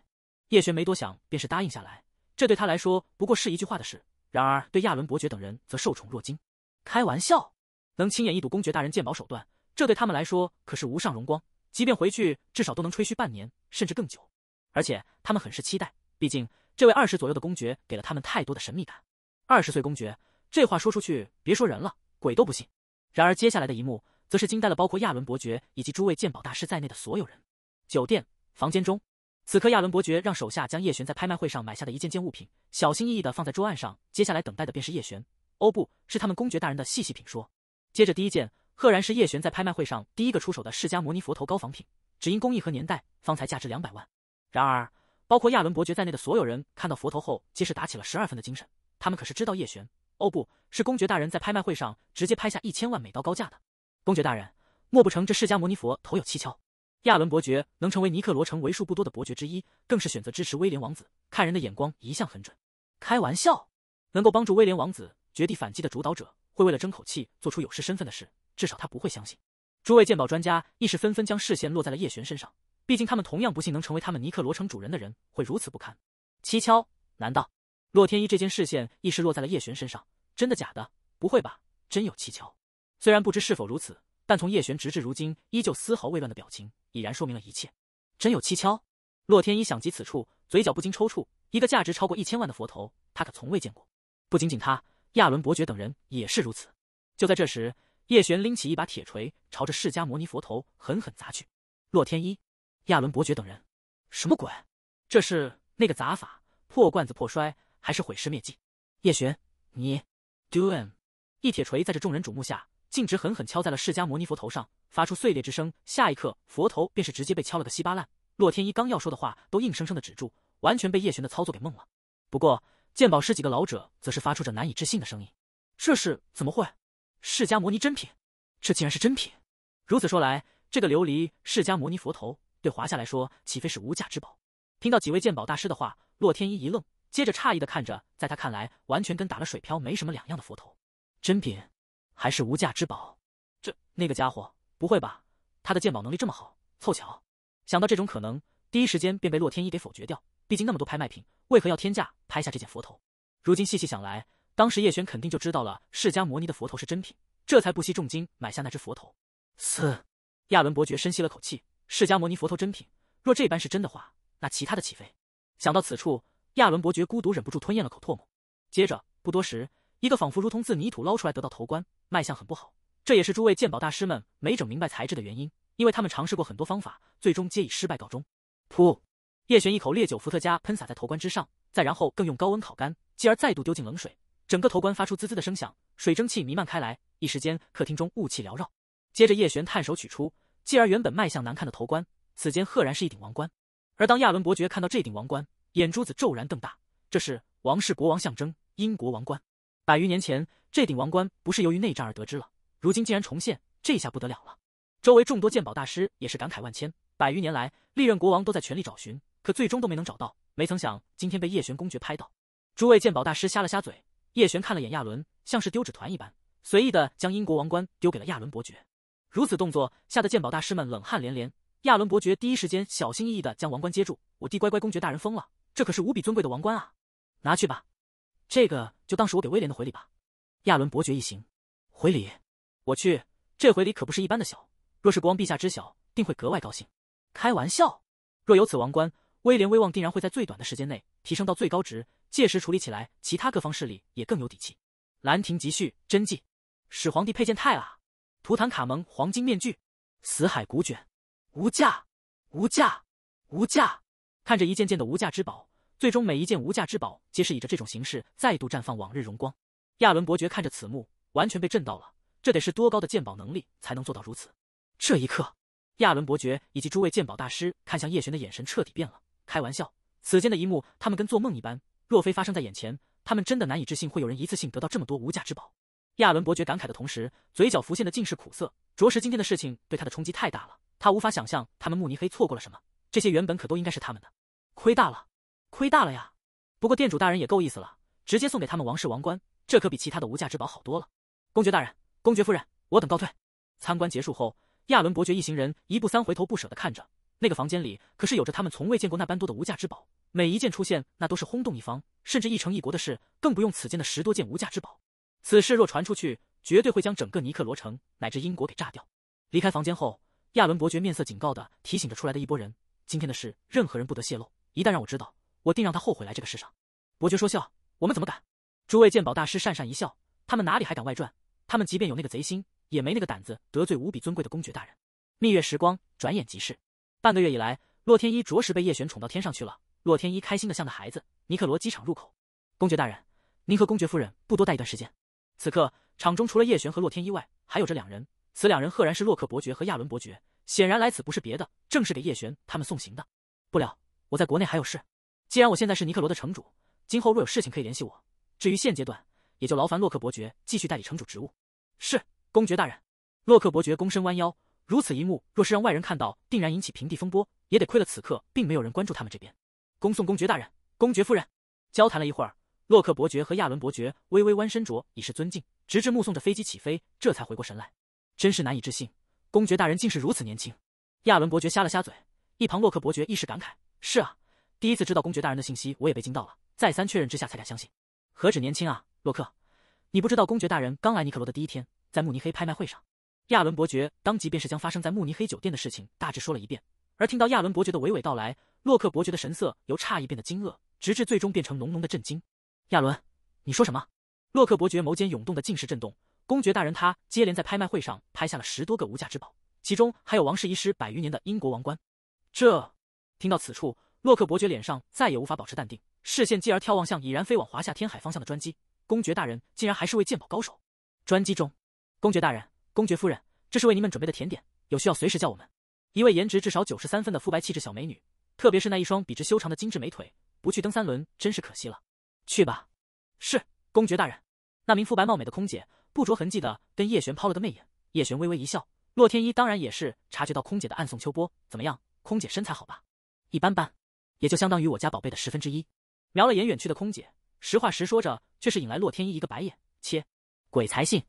叶璇没多想，便是答应下来。这对他来说不过是一句话的事，然而对亚伦伯爵等人则受宠若惊。开玩笑，能亲眼一睹公爵大人鉴宝手段，这对他们来说可是无上荣光。即便回去，至少都能吹嘘半年，甚至更久。而且他们很是期待，毕竟这位二十左右的公爵给了他们太多的神秘感。二十岁公爵，这话说出去，别说人了，鬼都不信。然而接下来的一幕，则是惊呆了包括亚伦伯爵以及诸位鉴宝大师在内的所有人。酒店房间中，此刻亚伦伯爵让手下将叶璇在拍卖会上买下的一件件物品，小心翼翼的放在桌案上。接下来等待的便是叶璇。哦，不是他们公爵大人的细细品说。接着第一件，赫然是叶璇在拍卖会上第一个出手的释迦摩尼佛头高仿品，只因工艺和年代，方才价值两百万。然而，包括亚伦伯爵在内的所有人看到佛头后，皆是打起了十二分的精神。他们可是知道叶璇，哦，不是公爵大人在拍卖会上直接拍下一千万美刀高价的。公爵大人，莫不成这释迦摩尼佛头有蹊跷？亚伦伯爵能成为尼克罗城为数不多的伯爵之一，更是选择支持威廉王子，看人的眼光一向很准。开玩笑，能够帮助威廉王子。绝地反击的主导者会为了争口气做出有失身份的事，至少他不会相信。诸位鉴宝专家亦是纷纷将视线落在了叶璇身上，毕竟他们同样不信能成为他们尼克罗城主人的人会如此不堪。蹊跷，难道？洛天依这间视线亦是落在了叶璇身上，真的假的？不会吧，真有蹊跷。虽然不知是否如此，但从叶璇直至如今依旧丝毫未乱的表情已然说明了一切。真有蹊跷，洛天依想及此处，嘴角不禁抽搐。一个价值超过一千万的佛头，他可从未见过。不仅仅他。亚伦伯爵等人也是如此。就在这时，叶璇拎起一把铁锤，朝着释迦摩尼佛头狠狠砸去。洛天依、亚伦伯爵等人，什么鬼？这是那个砸法？破罐子破摔，还是毁尸灭迹？叶璇，你 doing？一铁锤在这众人瞩目下，径直狠狠敲在了释迦摩尼佛头上，发出碎裂之声。下一刻，佛头便是直接被敲了个稀巴烂。洛天依刚要说的话，都硬生生的止住，完全被叶璇的操作给懵了。不过。鉴宝师几个老者则是发出着难以置信的声音：“这是怎么会？释迦摩尼真品？这竟然是真品！如此说来，这个琉璃释迦摩尼佛头对华夏来说，岂非是无价之宝？”听到几位鉴宝大师的话，洛天依一愣，接着诧异的看着，在他看来完全跟打了水漂没什么两样的佛头：“真品？还是无价之宝？这……那个家伙不会吧？他的鉴宝能力这么好，凑巧？想到这种可能。”第一时间便被洛天依给否决掉。毕竟那么多拍卖品，为何要天价拍下这件佛头？如今细细想来，当时叶璇肯定就知道了释迦摩尼的佛头是真品，这才不惜重金买下那只佛头。四亚伦伯爵深吸了口气，释迦摩尼佛头真品，若这般是真的话，那其他的岂非？想到此处，亚伦伯爵孤独忍不住吞咽了口唾沫。接着不多时，一个仿佛如同自泥土捞出来得到头冠，卖相很不好，这也是诸位鉴宝大师们没整明白材质的原因，因为他们尝试过很多方法，最终皆以失败告终。噗！叶璇一口烈酒伏特加喷洒在头冠之上，再然后更用高温烤干，继而再度丢进冷水，整个头冠发出滋滋的声响，水蒸气弥漫开来，一时间客厅中雾气缭绕。接着叶璇探手取出，继而原本卖相难看的头冠，此间赫然是一顶王冠。而当亚伦伯爵看到这顶王冠，眼珠子骤然瞪大，这是王室国王象征英国王冠。百余年前这顶王冠不是由于内战而得知了，如今竟然重现，这下不得了了。周围众多鉴宝大师也是感慨万千。百余年来，历任国王都在全力找寻，可最终都没能找到。没曾想，今天被叶璇公爵拍到。诸位鉴宝大师瞎了瞎嘴。叶璇看了眼亚伦，像是丢纸团一般，随意的将英国王冠丢给了亚伦伯爵。如此动作，吓得鉴宝大师们冷汗连连。亚伦伯爵第一时间小心翼翼的将王冠接住。我弟乖乖公爵大人疯了，这可是无比尊贵的王冠啊！拿去吧，这个就当是我给威廉的回礼吧。亚伦伯爵一行，回礼？我去，这回礼可不是一般的小，若是国王陛下知晓，定会格外高兴。开玩笑，若有此王冠，威廉威望定然会在最短的时间内提升到最高值，届时处理起来，其他各方势力也更有底气。兰亭集序真迹，始皇帝佩剑太啊，图坦卡蒙黄金面具，死海古卷，无价，无价，无价。看着一件件的无价之宝，最终每一件无价之宝皆是以着这种形式再度绽放往日荣光。亚伦伯爵看着此幕，完全被震到了，这得是多高的鉴宝能力才能做到如此？这一刻。亚伦伯爵以及诸位鉴宝大师看向叶璇的眼神彻底变了。开玩笑，此间的一幕，他们跟做梦一般。若非发生在眼前，他们真的难以置信会有人一次性得到这么多无价之宝。亚伦伯爵感慨的同时，嘴角浮现的尽是苦涩。着实，今天的事情对他的冲击太大了。他无法想象，他们慕尼黑错过了什么。这些原本可都应该是他们的，亏大了，亏大了呀！不过店主大人也够意思了，直接送给他们王室王冠，这可比其他的无价之宝好多了。公爵大人、公爵夫人，我等告退。参观结束后。亚伦伯爵一行人一步三回头不舍的看着那个房间里，可是有着他们从未见过那般多的无价之宝，每一件出现那都是轰动一方，甚至一城一国的事。更不用此间的十多件无价之宝，此事若传出去，绝对会将整个尼克罗城乃至英国给炸掉。离开房间后，亚伦伯爵面色警告的提醒着出来的一波人：“今天的事，任何人不得泄露，一旦让我知道，我定让他后悔来这个世上。”伯爵说笑：“我们怎么敢？”诸位鉴宝大师讪讪一笑：“他们哪里还敢外传？他们即便有那个贼心。”也没那个胆子得罪无比尊贵的公爵大人。蜜月时光转眼即逝，半个月以来，洛天依着实被叶璇宠到天上去了。洛天依开心的像个孩子。尼克罗机场入口，公爵大人，您和公爵夫人不多待一段时间。此刻场中除了叶璇和洛天依外，还有着两人，此两人赫然是洛克伯爵和亚伦伯爵，显然来此不是别的，正是给叶璇他们送行的。不了，我在国内还有事。既然我现在是尼克罗的城主，今后若有事情可以联系我。至于现阶段，也就劳烦洛克伯爵继续代理城主职务。是。公爵大人，洛克伯爵躬身弯腰。如此一幕，若是让外人看到，定然引起平地风波。也得亏了此刻并没有人关注他们这边。恭送公爵大人、公爵夫人。交谈了一会儿，洛克伯爵和亚伦伯爵微微弯身着以示尊敬，直至目送着飞机起飞，这才回过神来。真是难以置信，公爵大人竟是如此年轻。亚伦伯爵瞎了瞎嘴。一旁洛克伯爵一时感慨：“是啊，第一次知道公爵大人的信息，我也被惊到了。再三确认之下，才敢相信。何止年轻啊，洛克，你不知道公爵大人刚来尼克罗的第一天。”在慕尼黑拍卖会上，亚伦伯爵当即便是将发生在慕尼黑酒店的事情大致说了一遍。而听到亚伦伯爵的娓娓道来，洛克伯爵的神色由诧异变得惊愕，直至最终变成浓浓的震惊。亚伦，你说什么？洛克伯爵眸间涌动的尽是震动。公爵大人，他接连在拍卖会上拍下了十多个无价之宝，其中还有王室遗失百余年的英国王冠。这，听到此处，洛克伯爵脸上再也无法保持淡定，视线继而眺望向已然飞往华夏天海方向的专机。公爵大人竟然还是位鉴宝高手。专机中。公爵大人、公爵夫人，这是为你们准备的甜点，有需要随时叫我们。一位颜值至少九十三分的肤白气质小美女，特别是那一双笔直修长的精致美腿，不去蹬三轮真是可惜了。去吧。是，公爵大人。那名肤白貌美的空姐不着痕迹的跟叶璇抛了个媚眼，叶璇微微一笑。洛天依当然也是察觉到空姐的暗送秋波，怎么样，空姐身材好吧？一般般，也就相当于我家宝贝的十分之一。瞄了眼远去的空姐，实话实说着，却是引来洛天依一个白眼。切，鬼才信。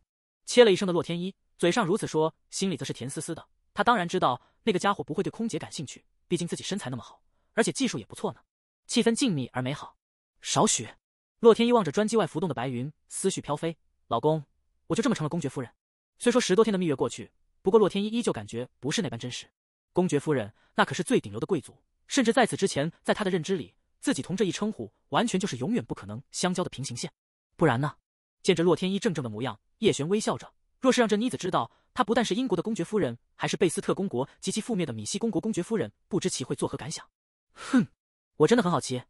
切了一声的洛天依，嘴上如此说，心里则是甜丝丝的。他当然知道那个家伙不会对空姐感兴趣，毕竟自己身材那么好，而且技术也不错呢。气氛静谧而美好。少许，洛天依望着专机外浮动的白云，思绪飘飞。老公，我就这么成了公爵夫人。虽说十多天的蜜月过去，不过洛天依依旧感觉不是那般真实。公爵夫人，那可是最顶流的贵族，甚至在此之前，在他的认知里，自己同这一称呼完全就是永远不可能相交的平行线。不然呢？见着洛天依怔怔的模样。叶璇微笑着，若是让这妮子知道，她不但是英国的公爵夫人，还是贝斯特公国及其覆灭的米西公国公爵夫人，不知其会作何感想。哼，我真的很好奇，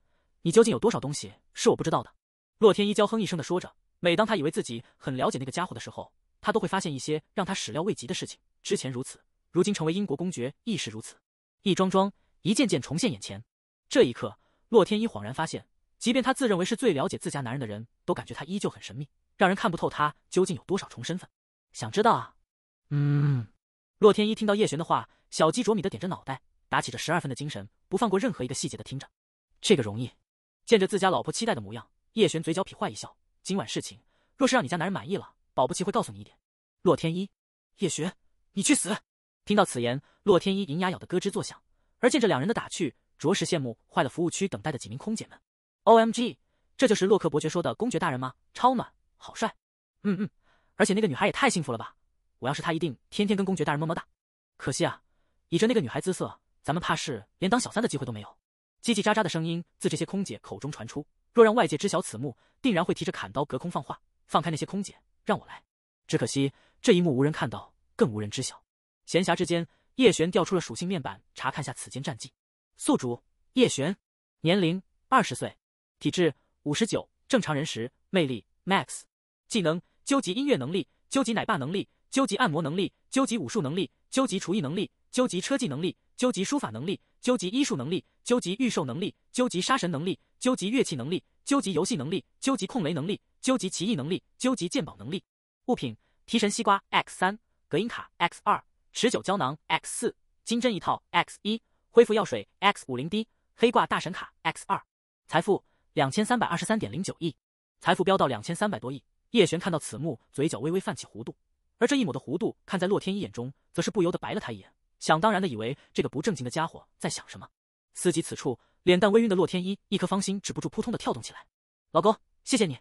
你究竟有多少东西是我不知道的。洛天依娇哼一声的说着，每当他以为自己很了解那个家伙的时候，他都会发现一些让他始料未及的事情。之前如此，如今成为英国公爵亦是如此，一桩桩，一件件重现眼前。这一刻，洛天依恍然发现，即便他自认为是最了解自家男人的人，都感觉他依旧很神秘。让人看不透他究竟有多少重身份，想知道啊？嗯，洛天依听到叶璇的话，小鸡啄米的点着脑袋，打起这十二分的精神，不放过任何一个细节的听着。这个容易，见着自家老婆期待的模样，叶璇嘴角痞坏一笑。今晚事情若是让你家男人满意了，保不齐会告诉你一点。洛天依，叶璇，你去死！听到此言，洛天依银牙咬得咯吱作响，而见着两人的打趣，着实羡慕坏了服务区等待的几名空姐们。O M G，这就是洛克伯爵说的公爵大人吗？超暖。好帅，嗯嗯，而且那个女孩也太幸福了吧！我要是她，一定天天跟公爵大人么么哒。可惜啊，以这那个女孩姿色，咱们怕是连当小三的机会都没有。叽叽喳喳的声音自这些空姐口中传出，若让外界知晓此幕，定然会提着砍刀隔空放话，放开那些空姐，让我来。只可惜这一幕无人看到，更无人知晓。闲暇之间，叶璇调出了属性面板，查看下此间战绩。宿主叶璇，年龄二十岁，体质五十九，正常人时魅力。Max，技能：究极音乐能力，究极奶爸能力，究极按摩能力，究极武术能力，究极厨艺能力，究极车技能力，究极书法能力，究极医术能力，究极预售能力，究极杀神能力，究极乐器能力，究极游戏能力，究极控雷能力，究极奇异能力，究极鉴宝能力。物品：提神西瓜 x 三，隔音卡 x 二，持久胶囊 x 四，金针一套 x 一，恢复药水 x 五零 d，黑挂大神卡 x 二。财富：两千三百二十三点零九亿。财富飙到两千三百多亿，叶璇看到此幕，嘴角微微泛起弧度，而这一抹的弧度，看在洛天依眼中，则是不由得白了他一眼，想当然的以为这个不正经的家伙在想什么。思及此处，脸蛋微晕的洛天依，一颗芳心止不住扑通的跳动起来。老公，谢谢你。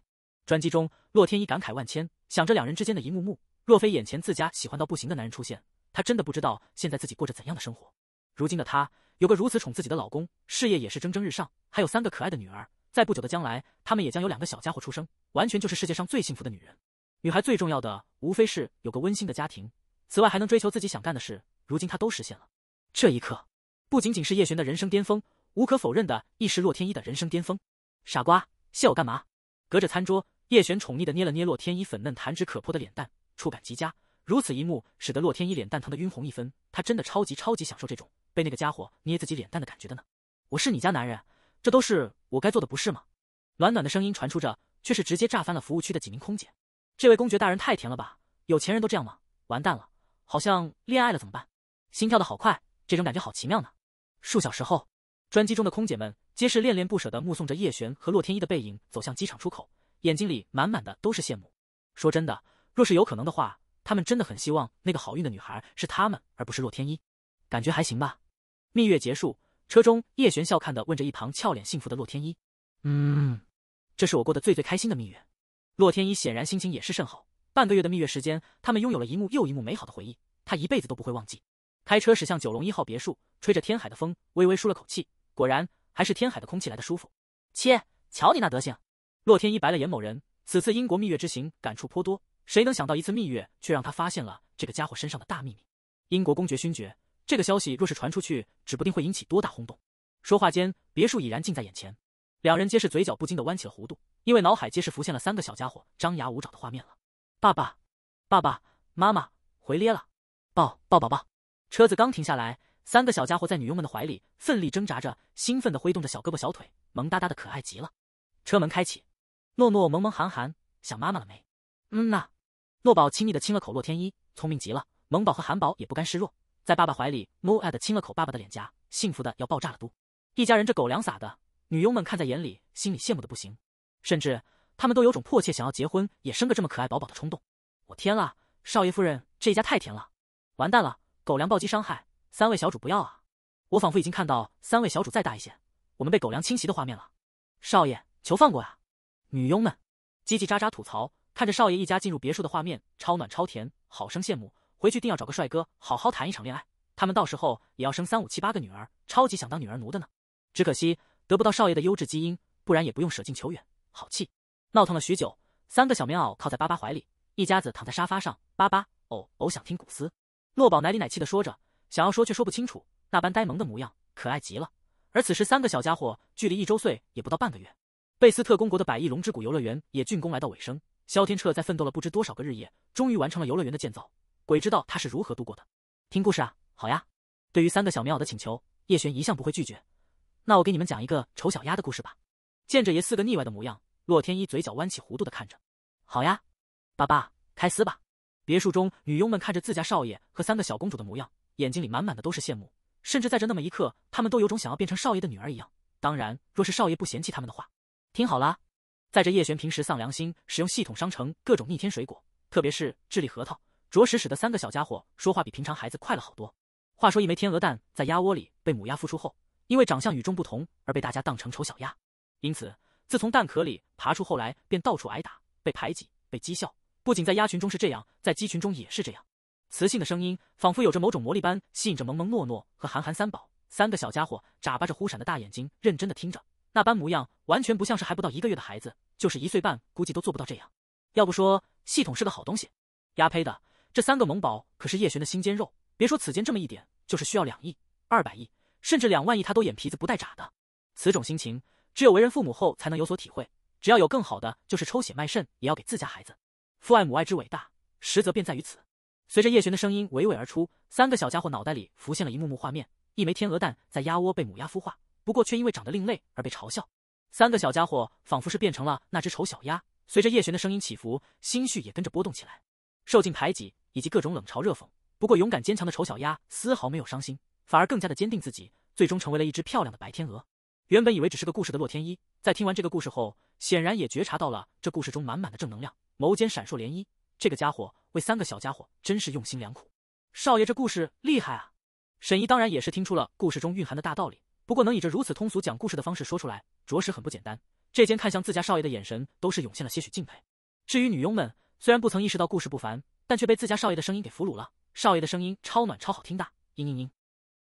专机中，洛天依感慨万千，想着两人之间的一幕幕，若非眼前自家喜欢到不行的男人出现，她真的不知道现在自己过着怎样的生活。如今的她，有个如此宠自己的老公，事业也是蒸蒸日上，还有三个可爱的女儿。在不久的将来，他们也将有两个小家伙出生，完全就是世界上最幸福的女人。女孩最重要的无非是有个温馨的家庭，此外还能追求自己想干的事。如今她都实现了。这一刻，不仅仅是叶璇的人生巅峰，无可否认的亦是洛天依的人生巅峰。傻瓜，谢我干嘛？隔着餐桌，叶璇宠溺的捏了捏洛天依粉嫩弹指可破的脸蛋，触感极佳。如此一幕使得洛天依脸蛋疼的晕红一分。他真的超级超级享受这种被那个家伙捏自己脸蛋的感觉的呢。我是你家男人。这都是我该做的，不是吗？暖暖的声音传出着，却是直接炸翻了服务区的几名空姐。这位公爵大人太甜了吧？有钱人都这样吗？完蛋了，好像恋爱了，怎么办？心跳的好快，这种感觉好奇妙呢。数小时后，专机中的空姐们皆是恋恋不舍的目送着叶璇和洛天依的背影走向机场出口，眼睛里满满的都是羡慕。说真的，若是有可能的话，他们真的很希望那个好运的女孩是他们，而不是洛天依。感觉还行吧？蜜月结束。车中，叶璇笑看的问着一旁俏脸幸福的洛天依：“嗯，这是我过得最最开心的蜜月。”洛天依显然心情也是甚好。半个月的蜜月时间，他们拥有了一幕又一幕美好的回忆，他一辈子都不会忘记。开车驶向九龙一号别墅，吹着天海的风，微微舒了口气，果然还是天海的空气来的舒服。切，瞧你那德行！洛天依白了眼某人。此次英国蜜月之行感触颇多，谁能想到一次蜜月却让他发现了这个家伙身上的大秘密？英国公爵勋爵。这个消息若是传出去，指不定会引起多大轰动。说话间，别墅已然近在眼前，两人皆是嘴角不禁的弯起了弧度，因为脑海皆是浮现了三个小家伙张牙舞爪的画面了。爸爸，爸爸妈妈回咧了，抱抱宝宝。车子刚停下来，三个小家伙在女佣们的怀里奋力挣扎着，兴奋的挥动着小胳膊小腿，萌哒哒的可爱极了。车门开启，诺诺、萌萌、寒寒，想妈妈了没？嗯呐。诺宝亲昵的亲了口洛天依，聪明极了。萌宝和韩宝也不甘示弱。在爸爸怀里，mo 爱的亲了口爸爸的脸颊，幸福的要爆炸了都。一家人这狗粮撒的，女佣们看在眼里，心里羡慕的不行，甚至他们都有种迫切想要结婚也生个这么可爱宝宝的冲动。我天啊，少爷夫人这一家太甜了，完蛋了，狗粮暴击伤害，三位小主不要啊！我仿佛已经看到三位小主再大一些，我们被狗粮侵袭的画面了。少爷，求放过啊！女佣们叽叽喳喳吐槽，看着少爷一家进入别墅的画面，超暖超甜，好生羡慕。回去定要找个帅哥，好好谈一场恋爱。他们到时候也要生三五七八个女儿，超级想当女儿奴的呢。只可惜得不到少爷的优质基因，不然也不用舍近求远。好气！闹腾了许久，三个小棉袄靠在巴巴怀里，一家子躺在沙发上。巴巴，偶偶想听古斯。洛宝奶里奶气的说着，想要说却说不清楚，那般呆萌的模样，可爱极了。而此时，三个小家伙距离一周岁也不到半个月。贝斯特公国的百亿龙之谷游乐园也竣工，来到尾声。萧天彻在奋斗了不知多少个日夜，终于完成了游乐园的建造。鬼知道他是如何度过的。听故事啊，好呀。对于三个小棉袄的请求，叶璇一向不会拒绝。那我给你们讲一个丑小鸭的故事吧。见着爷四个腻歪的模样，洛天依嘴角弯起弧度的看着。好呀，爸爸开撕吧。别墅中女佣们看着自家少爷和三个小公主的模样，眼睛里满满的都是羡慕，甚至在这那么一刻，他们都有种想要变成少爷的女儿一样。当然，若是少爷不嫌弃他们的话。听好了，在这叶璇平时丧良心，使用系统商城各种逆天水果，特别是智力核桃。着实使得三个小家伙说话比平常孩子快了好多。话说，一枚天鹅蛋在鸭窝里被母鸭孵出后，因为长相与众不同而被大家当成丑小鸭，因此自从蛋壳里爬出后来，便到处挨打、被排挤、被讥笑。不仅在鸭群中是这样，在鸡群中也是这样。雌性的声音仿佛有着某种魔力般吸引着萌萌诺诺和涵寒三宝三个小家伙，眨巴着忽闪的大眼睛，认真的听着。那般模样完全不像是还不到一个月的孩子，就是一岁半估计都做不到这样。要不说系统是个好东西，鸭胚的。这三个萌宝可是叶璇的心尖肉，别说此间这么一点，就是需要两亿、二百亿，甚至两万亿，他都眼皮子不带眨的。此种心情，只有为人父母后才能有所体会。只要有更好的，就是抽血卖肾也要给自家孩子。父爱母爱之伟大，实则便在于此。随着叶璇的声音娓娓而出，三个小家伙脑袋里浮现了一幕幕画面：一枚天鹅蛋在鸭窝被母鸭孵化，不过却因为长得另类而被嘲笑。三个小家伙仿佛是变成了那只丑小鸭。随着叶璇的声音起伏，心绪也跟着波动起来，受尽排挤。以及各种冷嘲热讽。不过勇敢坚强的丑小鸭丝毫没有伤心，反而更加的坚定自己，最终成为了一只漂亮的白天鹅。原本以为只是个故事的洛天依，在听完这个故事后，显然也觉察到了这故事中满满的正能量，眸间闪烁涟漪。这个家伙为三个小家伙真是用心良苦。少爷，这故事厉害啊！沈姨当然也是听出了故事中蕴含的大道理，不过能以这如此通俗讲故事的方式说出来，着实很不简单。这间看向自家少爷的眼神都是涌现了些许敬佩。至于女佣们，虽然不曾意识到故事不凡。但却被自家少爷的声音给俘虏了。少爷的声音超暖、超好听的，嘤嘤嘤。